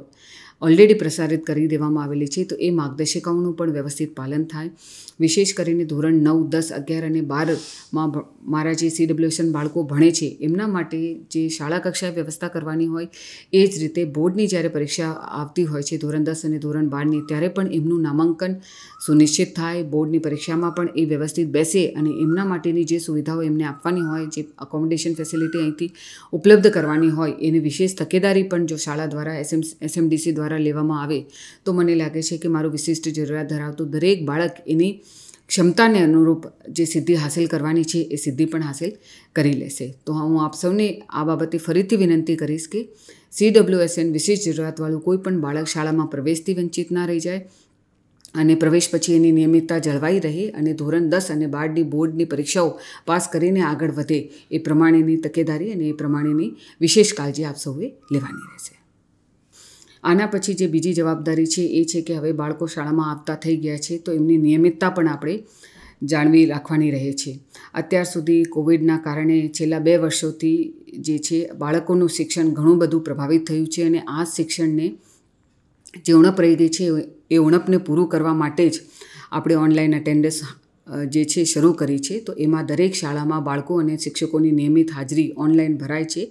ઓલરેડી પ્રસારિત કરી દેવામાં આવેલી છે તો એ માર્ગદર્શિકાઓનું પણ વ્યવસ્થિત પાલન થાય વિશેષ કરીને ધોરણ નવ દસ અગિયાર અને બારમાં મારા જે સીડબ્લ્યુએસન બાળકો ભણે છે એમના માટે જે શાળા કક્ષાએ વ્યવસ્થા કરવાની હોય એ જ રીતે બોર્ડની જ્યારે પરીક્ષા આવતી હોય છે ધોરણ દસ અને ધોરણ બારની ત્યારે પણ એમનું નામાંકન સુનિશ્ચિત થાય બોર્ડની પરીક્ષામાં પણ એ વ્યવસ્થિત બેસે અને એમના માટેની જે સુવિધાઓ એમને આપવાની હોય જે અકોમોડેશન ફેસિલિટી અહીંથી ઉપલબ્ધ કરવાની હોય એની વિશેષ તકેદારી પણ જો શાળા દ્વારા એસએમ એસએમડીસી દ્વારા દ્વારા લેવામાં આવે તો મને લાગે છે કે મારું વિશિષ્ટ જરૂરિયાત ધરાવતું દરેક બાળક એની ક્ષમતાને અનુરૂપ જે સિદ્ધિ હાંસિલ કરવાની છે એ સિદ્ધિ પણ હાંસિલ કરી લેશે તો હું આપ સૌને આ બાબતે ફરીથી વિનંતી કરીશ કે સી સીડબ્લ્યુએસએન વિશિષ્ટ જરૂરિયાતવાળું કોઈ પણ બાળક શાળામાં પ્રવેશથી વંચિત ના રહી જાય અને પ્રવેશ પછી એની નિયમિતતા જળવાઈ રહે અને ધોરણ દસ અને બારની બોર્ડની પરીક્ષાઓ પાસ કરીને આગળ વધે એ પ્રમાણેની તકેદારી અને એ પ્રમાણેની વિશેષ કાળજી આપ સૌએ લેવાની રહેશે આના પછી જે બીજી જવાબદારી છે એ છે કે હવે બાળકો શાળામાં આવતા થઈ ગયા છે તો એમની નિયમિતતા પણ આપણે જાણવી રાખવાની રહે છે અત્યાર સુધી કોવિડના કારણે છેલ્લા બે વર્ષોથી જે છે બાળકોનું શિક્ષણ ઘણું બધું પ્રભાવિત થયું છે અને આ શિક્ષણને જે ઉણપ રહી ગઈ છે એ ઉણપને પૂરું કરવા માટે જ આપણે ઓનલાઈન અટેન્ડન્સ જે છે શરૂ કરી છે તો એમાં દરેક શાળામાં બાળકો અને શિક્ષકોની નિયમિત હાજરી ઓનલાઈન ભરાય છે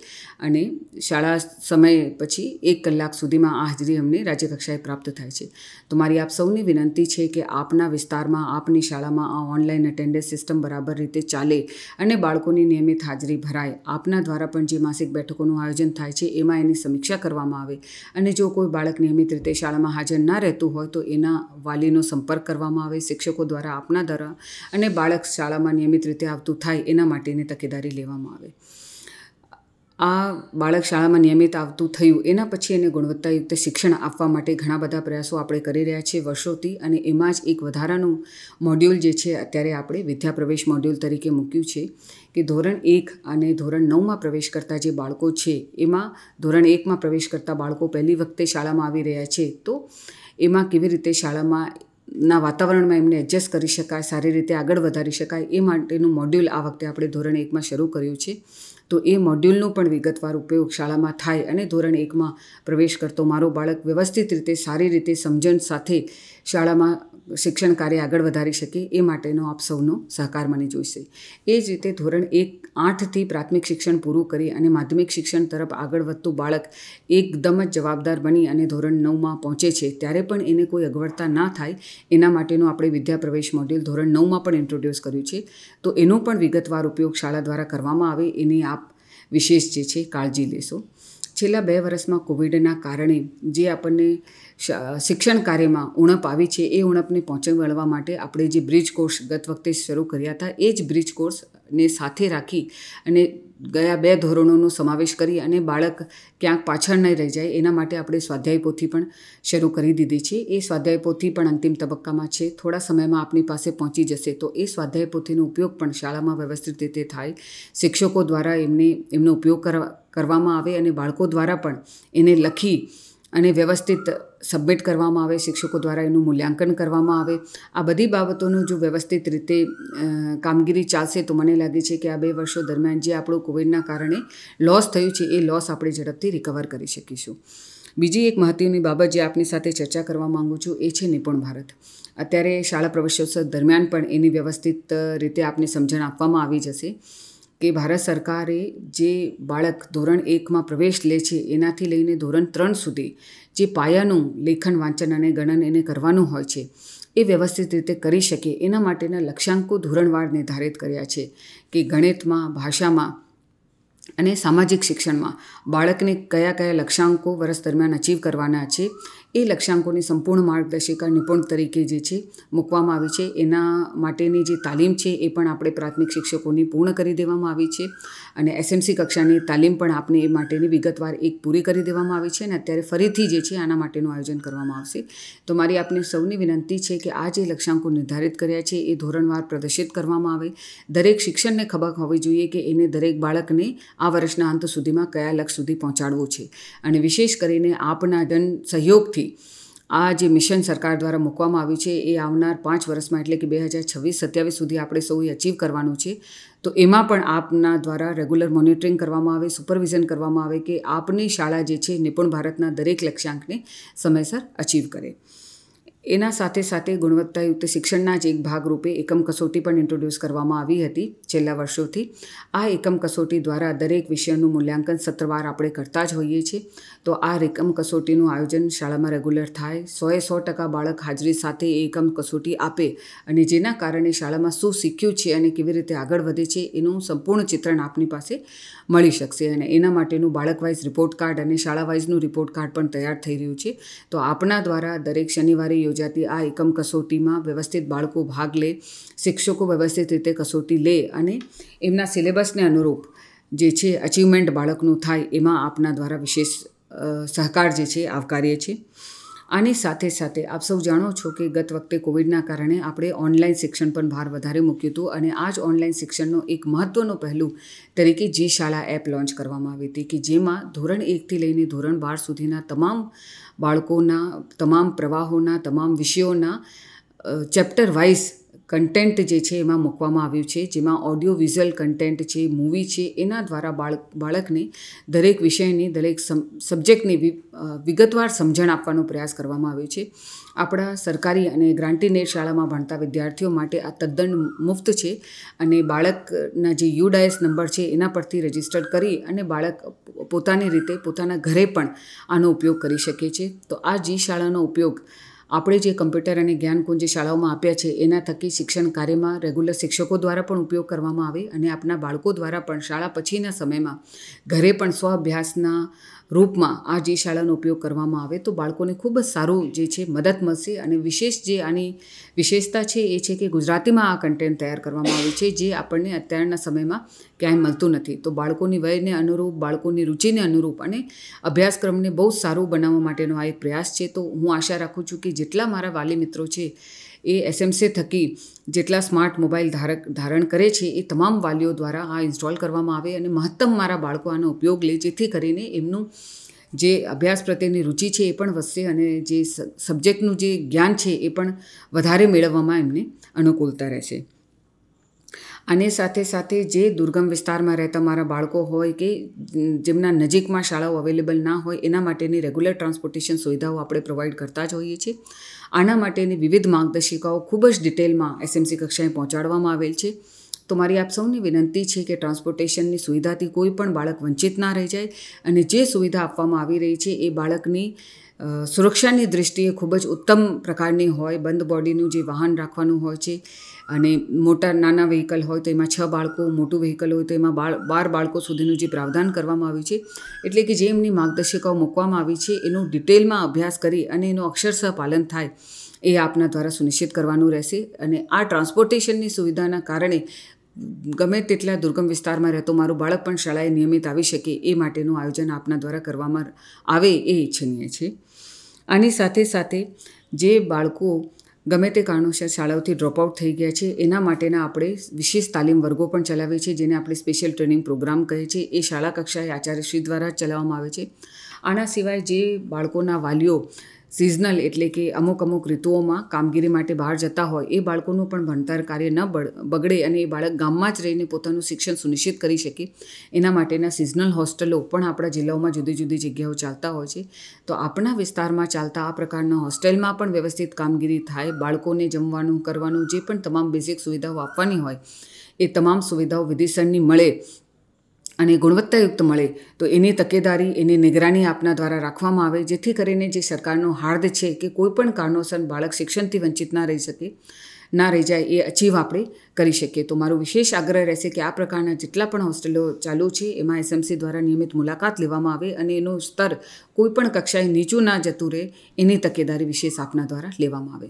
અને શાળા સમય પછી એક કલાક સુધીમાં આ હાજરી અમને રાજ્યકક્ષાએ પ્રાપ્ત થાય છે તો મારી આપ સૌની વિનંતી છે કે આપના વિસ્તારમાં આપની શાળામાં આ ઓનલાઈન અટેન્ડન્સ સિસ્ટમ બરાબર રીતે ચાલે અને બાળકોની નિયમિત હાજરી ભરાય આપના દ્વારા પણ જે માસિક બેઠકોનું આયોજન થાય છે એમાં એની સમીક્ષા કરવામાં આવે અને જો કોઈ બાળક નિયમિત રીતે શાળામાં હાજર ના રહેતું હોય તો એના વાલીનો સંપર્ક કરવામાં આવે શિક્ષકો દ્વારા આપના દ્વારા અને બાળક શાળામાં નિયમિત રીતે આવતું થાય એના માટેની તકેદારી લેવામાં આવે આ બાળક શાળામાં નિયમિત આવતું થયું એના પછી એને ગુણવત્તાયુક્ત શિક્ષણ આપવા માટે ઘણા બધા પ્રયાસો આપણે કરી રહ્યા છીએ વર્ષોથી અને એમાં જ એક વધારાનું મોડ્યુલ જે છે અત્યારે આપણે વિદ્યા પ્રવેશ મોડ્યુલ તરીકે મૂક્યું છે કે ધોરણ એક અને ધોરણ નવમાં પ્રવેશ કરતા જે બાળકો છે એમાં ધોરણ એકમાં પ્રવેશ કરતા બાળકો પહેલી વખતે શાળામાં આવી રહ્યા છે તો એમાં કેવી રીતે શાળામાં ના વાતાવરણમાં એમને એડજસ્ટ કરી શકાય સારી રીતે આગળ વધારી શકાય એ માટેનું મોડ્યુલ આ વખતે આપણે ધોરણ એકમાં શરૂ કર્યું છે તો એ મોડ્યુલનો પણ વિગતવાર ઉપયોગ શાળામાં થાય અને ધોરણ એકમાં પ્રવેશ કરતો મારો બાળક વ્યવસ્થિત રીતે સારી રીતે સમજણ સાથે શાળામાં શિક્ષણ કાર્ય આગળ વધારી શકે એ માટેનો આપ સૌનો સહકાર મને જોઈશે એ જ રીતે ધોરણ એક આઠથી પ્રાથમિક શિક્ષણ પૂરું કરી અને માધ્યમિક શિક્ષણ તરફ આગળ વધતું બાળક એકદમ જ જવાબદાર બની અને ધોરણ નવમાં પહોંચે છે ત્યારે પણ એને કોઈ અગવડતા ના થાય એના માટેનું આપણે વિદ્યા પ્રવેશ મોડ્યુલ ધોરણ નવમાં પણ ઇન્ટ્રોડ્યુસ કર્યું છે તો એનો પણ વિગતવાર ઉપયોગ શાળા દ્વારા કરવામાં આવે એની આપ વિશેષ જે છે કાળજી લેશો છેલ્લા બે વર્ષમાં કોવિડના કારણે જે આપણને શિક્ષણ કાર્યમાં ઉણપ આવી છે એ ઉણપને પહોંચી વળવા માટે આપણે જે બ્રિજ કોર્સ ગત વખતે શરૂ કર્યા હતા એ જ બ્રિજ કોર્સને સાથે રાખી અને ગયા બે ધોરણોનો સમાવેશ કરી અને બાળક ક્યાંક પાછળ નહીં રહી જાય એના માટે આપણે સ્વાધ્યાય પોથી પણ શરૂ કરી દીધી છે એ સ્વાધ્યાય પોથી પણ અંતિમ તબક્કામાં છે થોડા સમયમાં આપની પાસે પહોંચી જશે તો એ સ્વાધ્યાય પોથીનો ઉપયોગ પણ શાળામાં વ્યવસ્થિત રીતે થાય શિક્ષકો દ્વારા એમને એમનો ઉપયોગ કરવા કરવામાં આવે અને બાળકો દ્વારા પણ એને લખી અને વ્યવસ્થિત સબમિટ કરવામાં આવે શિક્ષકો દ્વારા એનું મૂલ્યાંકન કરવામાં આવે આ બધી બાબતોનું જો વ્યવસ્થિત રીતે કામગીરી ચાલશે તો મને લાગે છે કે આ બે વર્ષો દરમિયાન જે આપણું કોવિડના કારણે લોસ થયું છે એ લોસ આપણે ઝડપથી રિકવર કરી શકીશું બીજી એક મહત્વની બાબત જે આપની સાથે ચર્ચા કરવા માગું છું એ છે નિપુણ ભારત અત્યારે શાળા પ્રવેશોત્સવ દરમિયાન પણ એની વ્યવસ્થિત રીતે આપને સમજણ આપવામાં આવી જશે કે ભારત સરકારે જે બાળક ધોરણ એકમાં પ્રવેશ લે છે એનાથી લઈને ધોરણ ત્રણ સુધી જે પાયાનું લેખન વાંચન અને ગણન એને કરવાનું હોય છે એ વ્યવસ્થિત રીતે કરી શકે એના માટેના લક્ષ્યાંકો ધોરણવાર નિર્ધારિત કર્યા છે કે ગણિતમાં ભાષામાં અને સામાજિક શિક્ષણમાં બાળકને કયા કયા લક્ષ્યાંકો વર્ષ દરમિયાન અચીવ કરવાના છે એ લક્ષ્યાંકોની સંપૂર્ણ માર્ગદર્શિકા નિપુણ તરીકે જે છે મૂકવામાં આવી છે એના માટેની જે તાલીમ છે એ પણ આપણે પ્રાથમિક શિક્ષકોની પૂર્ણ કરી દેવામાં આવી છે અને એસએમસી કક્ષાની તાલીમ પણ આપને એ માટેની વિગતવાર એક પૂરી કરી દેવામાં આવી છે અને અત્યારે ફરીથી જે છે આના માટેનું આયોજન કરવામાં આવશે તો મારી આપને સૌની વિનંતી છે કે આ જે લક્ષ્યાંકો નિર્ધારિત કર્યા છે એ ધોરણવાર પ્રદર્શિત કરવામાં આવે દરેક શિક્ષણને ખબર હોવી જોઈએ કે એને દરેક બાળકને આ વર્ષના અંત સુધીમાં કયા લક્ષ સુધી પહોંચાડવું છે અને વિશેષ કરીને આપના જન સહયોગથી આ જે મિશન સરકાર દ્વારા મૂકવામાં આવ્યું છે એ આવનાર પાંચ વર્ષમાં એટલે કે બે હજાર છવ્વીસ સત્યાવીસ સુધી આપણે સૌ અચીવ કરવાનું છે તો એમાં પણ આપના દ્વારા રેગ્યુલર મોનિટરિંગ કરવામાં આવે સુપરવિઝન કરવામાં આવે કે આપની શાળા જે છે નિપુણ ભારતના દરેક લક્ષ્યાંકને સમયસર અચીવ કરે એના સાથે સાથે ગુણવત્તાયુક્ત શિક્ષણના જ એક ભાગરૂપે એકમ કસોટી પણ ઇન્ટ્રોડ્યુસ કરવામાં આવી હતી છેલ્લા વર્ષોથી આ એકમ કસોટી દ્વારા દરેક વિષયનું મૂલ્યાંકન સત્રવાર આપણે કરતા જ હોઈએ છીએ તો આ એકમ કસોટીનું આયોજન શાળામાં રેગ્યુલર થાય સોએ સો ટકા બાળક હાજરી સાથે એ એકમ કસોટી આપે અને જેના કારણે શાળામાં શું શીખ્યું છે અને કેવી રીતે આગળ વધે છે એનું સંપૂર્ણ ચિત્રણ આપની પાસે મળી શકશે અને એના માટેનું બાળકવાઇઝ રિપોર્ટ કાર્ડ અને શાળાવાઇઝનું રિપોર્ટ કાર્ડ પણ તૈયાર થઈ રહ્યું છે તો આપના દ્વારા દરેક શનિવારે યોજાતી આ એકમ કસોટીમાં વ્યવસ્થિત બાળકો ભાગ લે શિક્ષકો વ્યવસ્થિત રીતે કસોટી લે અને એમના સિલેબસને અનુરૂપ જે છે અચીવમેન્ટ બાળકનું થાય એમાં આપના દ્વારા વિશેષ સહકાર જે છે આવકારીએ છીએ આની સાથે સાથે આપ સૌ જાણો છો કે ગત વખતે કોવિડના કારણે આપણે ઓનલાઈન શિક્ષણ પર ભાર વધારે મૂક્યું હતું અને આ જ ઓનલાઈન શિક્ષણનો એક મહત્ત્વનો પહેલું તરીકે જી શાળા એપ લોન્ચ કરવામાં આવી હતી કે જેમાં ધોરણ એકથી લઈને ધોરણ બાર સુધીના તમામ બાળકોના તમામ પ્રવાહોના તમામ વિષયોના ચેપ્ટર વાઇઝ કન્ટેન્ટ જે છે એમાં મૂકવામાં આવ્યું છે જેમાં ઓડિયો વિઝ્યુઅલ કન્ટેન્ટ છે મૂવી છે એના દ્વારા બાળક બાળકને દરેક વિષયની દરેક સબ્જેક્ટની વિગતવાર સમજણ આપવાનો પ્રયાસ કરવામાં આવ્યો છે આપણા સરકારી અને ગ્રાન્ટીનેટ શાળામાં ભણતા વિદ્યાર્થીઓ માટે આ તદ્દન મુફ્ત છે અને બાળકના જે યુડાયસ નંબર છે એના પરથી રજીસ્ટર કરી અને બાળક પોતાની રીતે પોતાના ઘરે પણ આનો ઉપયોગ કરી શકે છે તો આ જી શાળાનો ઉપયોગ આપણે જે કમ્પ્યુટર અને જ્ઞાનકુંજ શાળાઓમાં આપ્યા છે એના થકી શિક્ષણ કાર્યમાં રેગ્યુલર શિક્ષકો દ્વારા પણ ઉપયોગ કરવામાં આવે અને આપના બાળકો દ્વારા પણ શાળા પછીના સમયમાં ઘરે પણ સ્વ અભ્યાસના રૂપમાં આ જે શાળાનો ઉપયોગ કરવામાં આવે તો બાળકોને ખૂબ જ સારું જે છે મદદ મળશે અને વિશેષ જે આની વિશેષતા છે એ છે કે ગુજરાતીમાં આ કન્ટેન્ટ તૈયાર કરવામાં આવે છે જે આપણને અત્યારના સમયમાં ક્યાંય મળતું નથી તો બાળકોની વયને અનુરૂપ બાળકોની રુચિને અનુરૂપ અને અભ્યાસક્રમને બહુ સારું બનાવવા માટેનો આ એક પ્રયાસ છે તો હું આશા રાખું છું કે જેટલા મારા વાલી મિત્રો છે એ એસએમસી થકી જેટલા સ્માર્ટ મોબાઈલ ધારક ધારણ કરે છે એ તમામ વાલીઓ દ્વારા આ ઇન્સ્ટોલ કરવામાં આવે અને મહત્તમ મારા બાળકો આનો ઉપયોગ લે જેથી કરીને એમનું જે અભ્યાસ પ્રત્યેની રુચિ છે એ પણ વધશે અને જે સબ્જેક્ટનું જે જ્ઞાન છે એ પણ વધારે મેળવવામાં એમને અનુકૂળતા રહેશે અને સાથે સાથે જે દુર્ગમ વિસ્તારમાં રહેતા મારા બાળકો હોય કે જેમના નજીકમાં શાળાઓ અવેલેબલ ના હોય એના માટેની રેગ્યુલર ટ્રાન્સપોર્ટેશન સુવિધાઓ આપણે પ્રોવાઈડ કરતા જ હોઈએ છીએ આના માટેની વિવિધ માર્ગદર્શિકાઓ ખૂબ જ ડિટેલમાં એસએમસી કક્ષાએ પહોંચાડવામાં આવેલ છે તો મારી આપ સૌને વિનંતી છે કે ટ્રાન્સપોર્ટેશનની સુવિધાથી કોઈ પણ બાળક વંચિત ના રહી જાય અને જે સુવિધા આપવામાં આવી રહી છે એ બાળકની સુરક્ષાની દૃષ્ટિએ ખૂબ જ ઉત્તમ પ્રકારની હોય બંધ બોડીનું જે વાહન રાખવાનું હોય છે અને મોટા નાના વ્હીકલ હોય તો એમાં છ બાળકો મોટું વ્હીકલ હોય તો એમાં બાળ બાર બાળકો સુધીનું જે પ્રાવધાન કરવામાં આવ્યું છે એટલે કે જે એમની માર્ગદર્શિકાઓ મૂકવામાં આવી છે એનો ડિટેલમાં અભ્યાસ કરી અને એનું અક્ષરશઃ પાલન થાય એ આપના દ્વારા સુનિશ્ચિત કરવાનું રહેશે અને આ ટ્રાન્સપોર્ટેશનની સુવિધાના કારણે ગમે તેટલા દુર્ગમ વિસ્તારમાં રહેતો મારું બાળક પણ શાળાએ નિયમિત આવી શકે એ માટેનું આયોજન આપના દ્વારા કરવામાં આવે એ ઇચ્છનીય છે આની સાથે સાથે જે બાળકો ગમે તે કારણોસર શાળાઓથી ડ્રોપઆઉટ થઈ ગયા છે એના માટેના આપણે વિશેષ તાલીમ વર્ગો પણ ચલાવીએ છીએ જેને આપણે સ્પેશિયલ ટ્રેનિંગ પ્રોગ્રામ કહે છે એ શાળા કક્ષાએ આચાર્યશ્રી દ્વારા ચલાવવામાં આવે છે આના સિવાય જે બાળકોના વાલીઓ સિઝનલ એટલે કે અમુક અમુક ઋતુઓમાં કામગીરી માટે બહાર જતા હોય એ બાળકોનું પણ ભણતર કાર્ય ન બગડે અને એ બાળક ગામમાં જ રહીને પોતાનું શિક્ષણ સુનિશ્ચિત કરી શકે એના માટેના સિઝનલ હોસ્ટેલો પણ આપણા જિલ્લાઓમાં જુદી જુદી જગ્યાઓ ચાલતા હોય છે તો આપણા વિસ્તારમાં ચાલતા આ પ્રકારના હોસ્ટેલમાં પણ વ્યવસ્થિત કામગીરી થાય બાળકોને જમવાનું કરવાનું જે પણ તમામ બેઝિક સુવિધાઓ આપવાની હોય એ તમામ સુવિધાઓ વિધિસરની મળે અને ગુણવત્તાયુક્ત મળે તો એની તકેદારી એની નિગરાની આપના દ્વારા રાખવામાં આવે જેથી કરીને જે સરકારનો હાર્દ છે કે કોઈપણ કારણોસર બાળક શિક્ષણથી વંચિત ના રહી શકે ના રહી જાય એ અચીવ આપણે કરી શકીએ તો મારો વિશેષ આગ્રહ રહેશે કે આ પ્રકારના જેટલા પણ હોસ્ટેલો ચાલુ છે એમાં એસએમસી દ્વારા નિયમિત મુલાકાત લેવામાં આવે અને એનું સ્તર કોઈપણ કક્ષાએ નીચું ના જતું રહે એની તકેદારી વિશેષ આપના દ્વારા લેવામાં આવે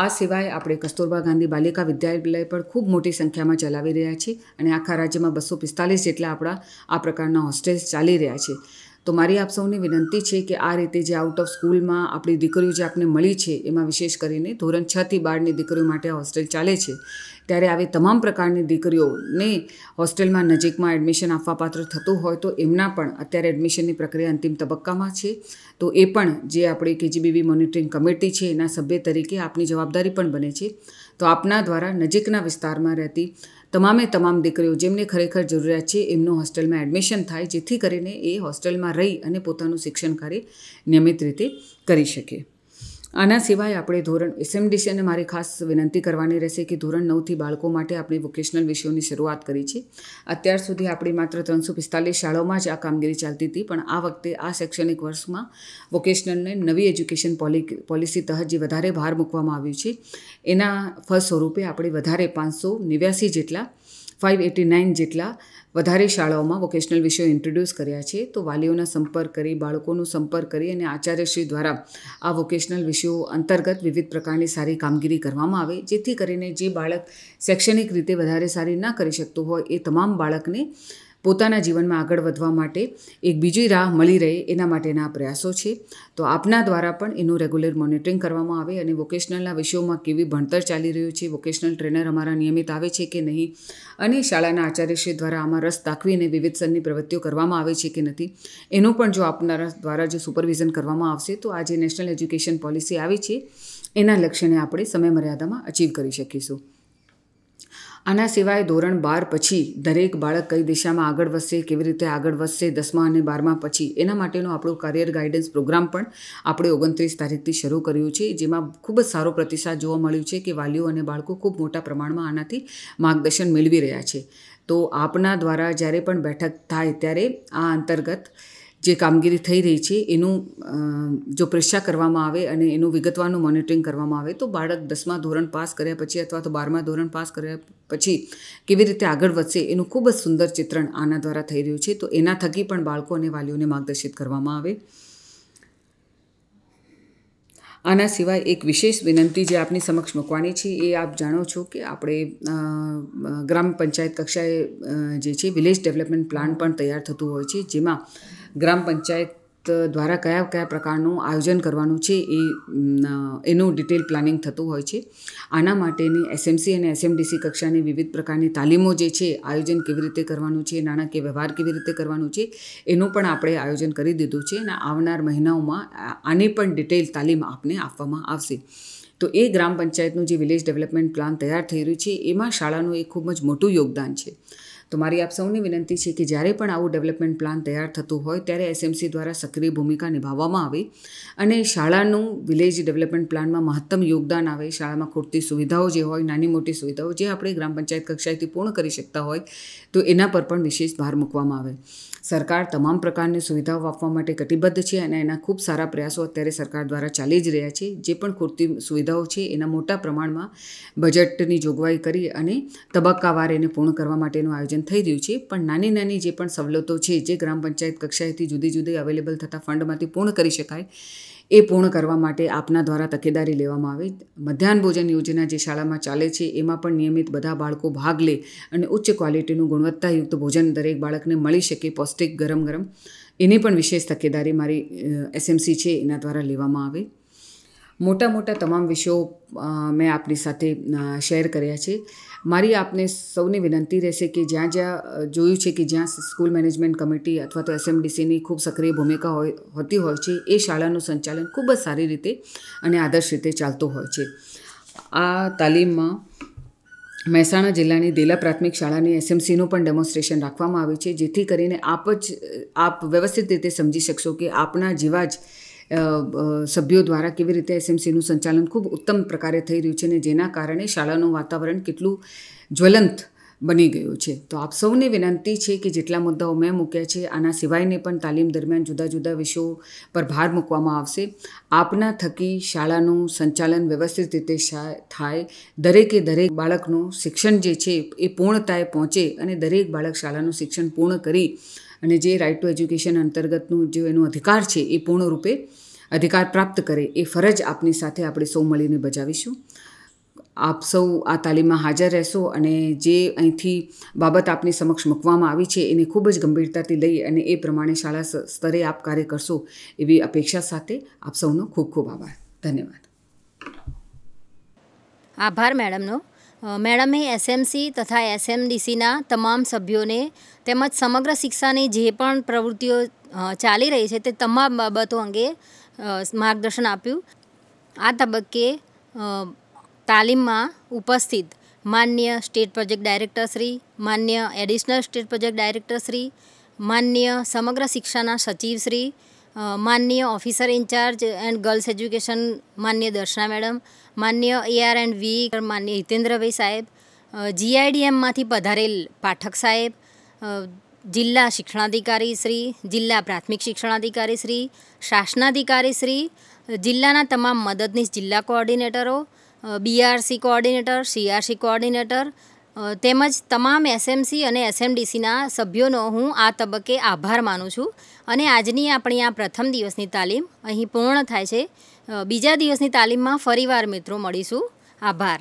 આ સિવાય આપણે કસ્તુરબા ગાંધી બાલિકા વિદ્યાલય પણ ખૂબ મોટી સંખ્યામાં ચલાવી રહ્યા છીએ અને આખા રાજ્યમાં બસો પિસ્તાલીસ જેટલા આપણા આ પ્રકારના હોસ્ટેલ્સ ચાલી રહ્યા છે તો મારી આપ સૌને વિનંતી છે કે આ રીતે જે આઉટ ઓફ સ્કૂલમાં આપણી દીકરીઓ જે આપને મળી છે એમાં વિશેષ કરીને ધોરણ છથી બારની દીકરીઓ માટે હોસ્ટેલ ચાલે છે ત્યારે આવી તમામ પ્રકારની દીકરીઓને હોસ્ટેલમાં નજીકમાં એડમિશન આપવાપાત્ર થતું હોય તો એમના પણ અત્યારે એડમિશનની પ્રક્રિયા અંતિમ તબક્કામાં છે તો એ પણ જે આપણી કેજીબીવી મોનિટરિંગ કમિટી છે એના સભ્ય તરીકે આપની જવાબદારી પણ બને છે તો આપના દ્વારા નજીકના વિસ્તારમાં રહેતી તમામે તમામ દીકરીઓ જેમને ખરેખર જરૂરિયાત છે એમનું હોસ્ટેલમાં એડમિશન થાય જેથી કરીને એ હોસ્ટેલમાં રહી અને પોતાનું શિક્ષણ કાર્ય નિયમિત રીતે કરી શકે આના સિવાય આપણે ધોરણ એસએમડીસી અને મારી ખાસ વિનંતી કરવાની રહેશે કે ધોરણ નવથી બાળકો માટે આપણે વોકેશનલ વિષયોની શરૂઆત કરી છે અત્યાર સુધી આપણી માત્ર ત્રણસો પિસ્તાલીસ શાળાઓમાં જ આ કામગીરી ચાલતી હતી પણ આ વખતે આ શૈક્ષણિક વર્ષમાં વોકેશનલને નવી એજ્યુકેશન પોલિ પોલિસી તહત જે વધારે ભાર મૂકવામાં આવ્યું છે એના ફળ સ્વરૂપે આપણે વધારે પાંચસો નેવ્યાસી જેટલા ફાઇવ એટી નાઇન જેટલા વધારે શાળાઓમાં વોકેશનલ વિષયો ઇન્ટ્રોડ્યુસ કર્યા છે તો વાલીઓના સંપર્ક કરી બાળકોનો સંપર્ક કરી અને આચાર્યશ્રી દ્વારા આ વોકેશનલ વિષયો અંતર્ગત વિવિધ પ્રકારની સારી કામગીરી કરવામાં આવે જેથી કરીને જે બાળક શૈક્ષણિક રીતે વધારે સારી ના કરી શકતું હોય એ તમામ બાળકને પોતાના જીવનમાં આગળ વધવા માટે એક બીજી રાહ મળી રહે એના માટેના પ્રયાસો છે તો આપના દ્વારા પણ એનું રેગ્યુલર મોનિટરિંગ કરવામાં આવે અને વોકેશનલના વિષયોમાં કેવી ભણતર ચાલી રહ્યું છે વોકેશનલ ટ્રેનર અમારા નિયમિત આવે છે કે નહીં અને શાળાના આચાર્યશ્રી દ્વારા આમાં રસ દાખવીને વિવિધ વિવિધસરની પ્રવૃત્તિઓ કરવામાં આવે છે કે નથી એનું પણ જો આપનારા દ્વારા જો સુપરવિઝન કરવામાં આવશે તો આ જે નેશનલ એજ્યુકેશન પોલિસી આવી છે એના લક્ષ્યને આપણે સમય મર્યાદામાં અચીવ કરી શકીશું આના સિવાય ધોરણ બાર પછી દરેક બાળક કઈ દિશામાં આગળ વધશે કેવી રીતે આગળ વધશે દસમા અને બારમા પછી એના માટેનો આપણો કરિયર ગાઈડન્સ પ્રોગ્રામ પણ આપણે ઓગણત્રીસ તારીખથી શરૂ કર્યું છે જેમાં ખૂબ જ સારો પ્રતિસાદ જોવા મળ્યો છે કે વાલીઓ અને બાળકો ખૂબ મોટા પ્રમાણમાં આનાથી માર્ગદર્શન મેળવી રહ્યા છે તો આપના દ્વારા જ્યારે પણ બેઠક થાય ત્યારે આ અંતર્ગત જે કામગીરી થઈ રહી છે એનું જો પરીક્ષા કરવામાં આવે અને એનું વિગતવાનું મોનિટરિંગ કરવામાં આવે તો બાળક દસમા ધોરણ પાસ કર્યા પછી અથવા તો બારમા ધોરણ પાસ કર્યા પછી કેવી રીતે આગળ વધશે એનું ખૂબ જ સુંદર ચિત્રણ આના દ્વારા થઈ રહ્યું છે તો એના થકી પણ બાળકો અને વાલીઓને માર્ગદર્શિત કરવામાં આવે આના સિવાય એક વિશેષ વિનંતી જે આપની સમક્ષ મૂકવાની છે એ આપ જાણો છો કે આપણે ગ્રામ પંચાયત કક્ષાએ જે છે વિલેજ ડેવલપમેન્ટ પ્લાન પણ તૈયાર થતું હોય છે જેમાં ગ્રામ પંચાયત દ્વારા કયા કયા પ્રકારનું આયોજન કરવાનું છે એ એનું ડિટેલ પ્લાનિંગ થતું હોય છે આના માટેની એસએમસી અને એસએમડીસી કક્ષાની વિવિધ પ્રકારની તાલીમો જે છે આયોજન કેવી રીતે કરવાનું છે નાણાકીય વ્યવહાર કેવી રીતે કરવાનું છે એનું પણ આપણે આયોજન કરી દીધું છે અને આવનાર મહિનાઓમાં આની પણ ડિટેલ તાલીમ આપને આપવામાં આવશે તો એ ગ્રામ પંચાયતનું જે વિલેજ ડેવલપમેન્ટ પ્લાન તૈયાર થઈ રહ્યું છે એમાં શાળાનું એક ખૂબ જ મોટું યોગદાન છે તો મારી આપ સૌની વિનંતી છે કે જ્યારે પણ આવું ડેવલપમેન્ટ પ્લાન તૈયાર થતું હોય ત્યારે એસએમસી દ્વારા સક્રિય ભૂમિકા નિભાવવામાં આવે અને શાળાનું વિલેજ ડેવલપમેન્ટ પ્લાનમાં મહત્તમ યોગદાન આવે શાળામાં ખૂટતી સુવિધાઓ જે હોય નાની મોટી સુવિધાઓ જે આપણે ગ્રામ પંચાયત કક્ષાએથી પૂર્ણ કરી શકતા હોય તો એના પર પણ વિશેષ ભાર મૂકવામાં આવે સરકાર તમામ પ્રકારની સુવિધાઓ આપવા માટે કટિબદ્ધ છે અને એના ખૂબ સારા પ્રયાસો અત્યારે સરકાર દ્વારા ચાલી જ રહ્યા છે જે પણ ખૂટતી સુવિધાઓ છે એના મોટા પ્રમાણમાં બજેટની જોગવાઈ કરી અને તબક્કાવાર એને પૂર્ણ કરવા માટેનું આયોજન થઈ રહ્યું છે પણ નાની નાની જે પણ સવલતો છે જે ગ્રામ પંચાયત કક્ષાએથી જુદી જુદી અવેલેબલ થતા ફંડમાંથી પૂર્ણ કરી શકાય એ પૂર્ણ કરવા માટે આપના દ્વારા તકેદારી લેવામાં આવે મધ્યાહન ભોજન યોજના જે શાળામાં ચાલે છે એમાં પણ નિયમિત બધા બાળકો ભાગ લે અને ઉચ્ચ ક્વોલિટીનું ગુણવત્તાયુક્ત ભોજન દરેક બાળકને મળી શકે પૌષ્ટિક ગરમ ગરમ એની પણ વિશેષ તકેદારી મારી એસએમસી છે એના દ્વારા લેવામાં આવે મોટા મોટા તમામ વિષયો મેં આપની સાથે શેર કર્યા છે મારી આપને સૌને વિનંતી રહેશે કે જ્યાં જ્યાં જોયું છે કે જ્યાં સ્કૂલ મેનેજમેન્ટ કમિટી અથવા તો એસએમડીસીની ખૂબ સક્રિય ભૂમિકા હોય હોતી હોય છે એ શાળાનું સંચાલન ખૂબ જ સારી રીતે અને આદર્શ રીતે ચાલતું હોય છે આ તાલીમમાં મહેસાણા જિલ્લાની દેલા પ્રાથમિક શાળાની એસએમસીનું પણ ડેમોન્સ્ટ્રેશન રાખવામાં આવ્યું છે જેથી કરીને આપ જ આપ વ્યવસ્થિત રીતે સમજી શકશો કે આપના જેવા જ સભ્યો દ્વારા કેવી રીતે એસએમસીનું સંચાલન ખૂબ ઉત્તમ પ્રકારે થઈ રહ્યું છે અને જેના કારણે શાળાનું વાતાવરણ કેટલું જ્વલંત બની ગયું છે તો આપ સૌને વિનંતી છે કે જેટલા મુદ્દાઓ મેં મૂક્યા છે આના સિવાયને પણ તાલીમ દરમિયાન જુદા જુદા વિષયો પર ભાર મૂકવામાં આવશે આપના થકી શાળાનું સંચાલન વ્યવસ્થિત રીતે થાય દરેકે દરેક બાળકનું શિક્ષણ જે છે એ પૂર્ણતાએ પહોંચે અને દરેક બાળક શાળાનું શિક્ષણ પૂર્ણ કરી અને જે રાઇટ ટુ એજ્યુકેશન અંતર્ગતનું જે એનો અધિકાર છે એ પૂર્ણરૂપે અધિકાર પ્રાપ્ત કરે એ ફરજ આપની સાથે આપણે સૌ મળીને બજાવીશું આપ સૌ આ તાલીમમાં હાજર રહેશો અને જે અહીંથી બાબત આપની સમક્ષ મૂકવામાં આવી છે એને ખૂબ જ ગંભીરતાથી લઈ અને એ પ્રમાણે શાળા સ્તરે આપ કાર્ય કરશો એવી અપેક્ષા સાથે આપ સૌનો ખૂબ ખૂબ આભાર ધન્યવાદ આભાર મેડમનો મેડમે એસએમસી તથા એસએમડીસીના તમામ સભ્યોને તેમજ સમગ્ર શિક્ષાની જે પણ પ્રવૃત્તિઓ ચાલી રહી છે તે તમામ બાબતો અંગે માર્ગદર્શન આપ્યું આ તબક્કે તાલીમમાં ઉપસ્થિત માન્ય સ્ટેટ પ્રોજેક્ટ ડાયરેક્ટર શ્રી માન્ય additional state project director Shri માન્ય સમગ્ર શિક્ષાના સચિવ શ્રી માન્ય officer in charge and girls education માન્ય દર્શના મેડમ માન્ય એઆર એન્ડ વી માન્ય હિતેન્દ્રભાઈ સાહેબ જીઆઈડીએમમાંથી પધારેલ પાઠક સાહેબ જિલ્લા શિક્ષણાધિકારી શ્રી જિલ્લા પ્રાથમિક શિક્ષણાધિકારી શ્રી શાસનાધિકારી શ્રી જિલ્લાના તમામ મદદનીશ જિલ્લા કોઓર્ડિનેટરો બીઆરસી કોઓર્ડિનેટર સીઆરસી કોઓર્ડિનેટર તેમજ તમામ એસએમસી અને એસએમડીસીના સભ્યોનો હું આ તબક્કે આભાર માનું છું અને આજની આપણી આ પ્રથમ દિવસની તાલીમ અહીં પૂર્ણ થાય છે બીજા દિવસની તાલીમમાં ફરીવાર મિત્રો મળીશું આભાર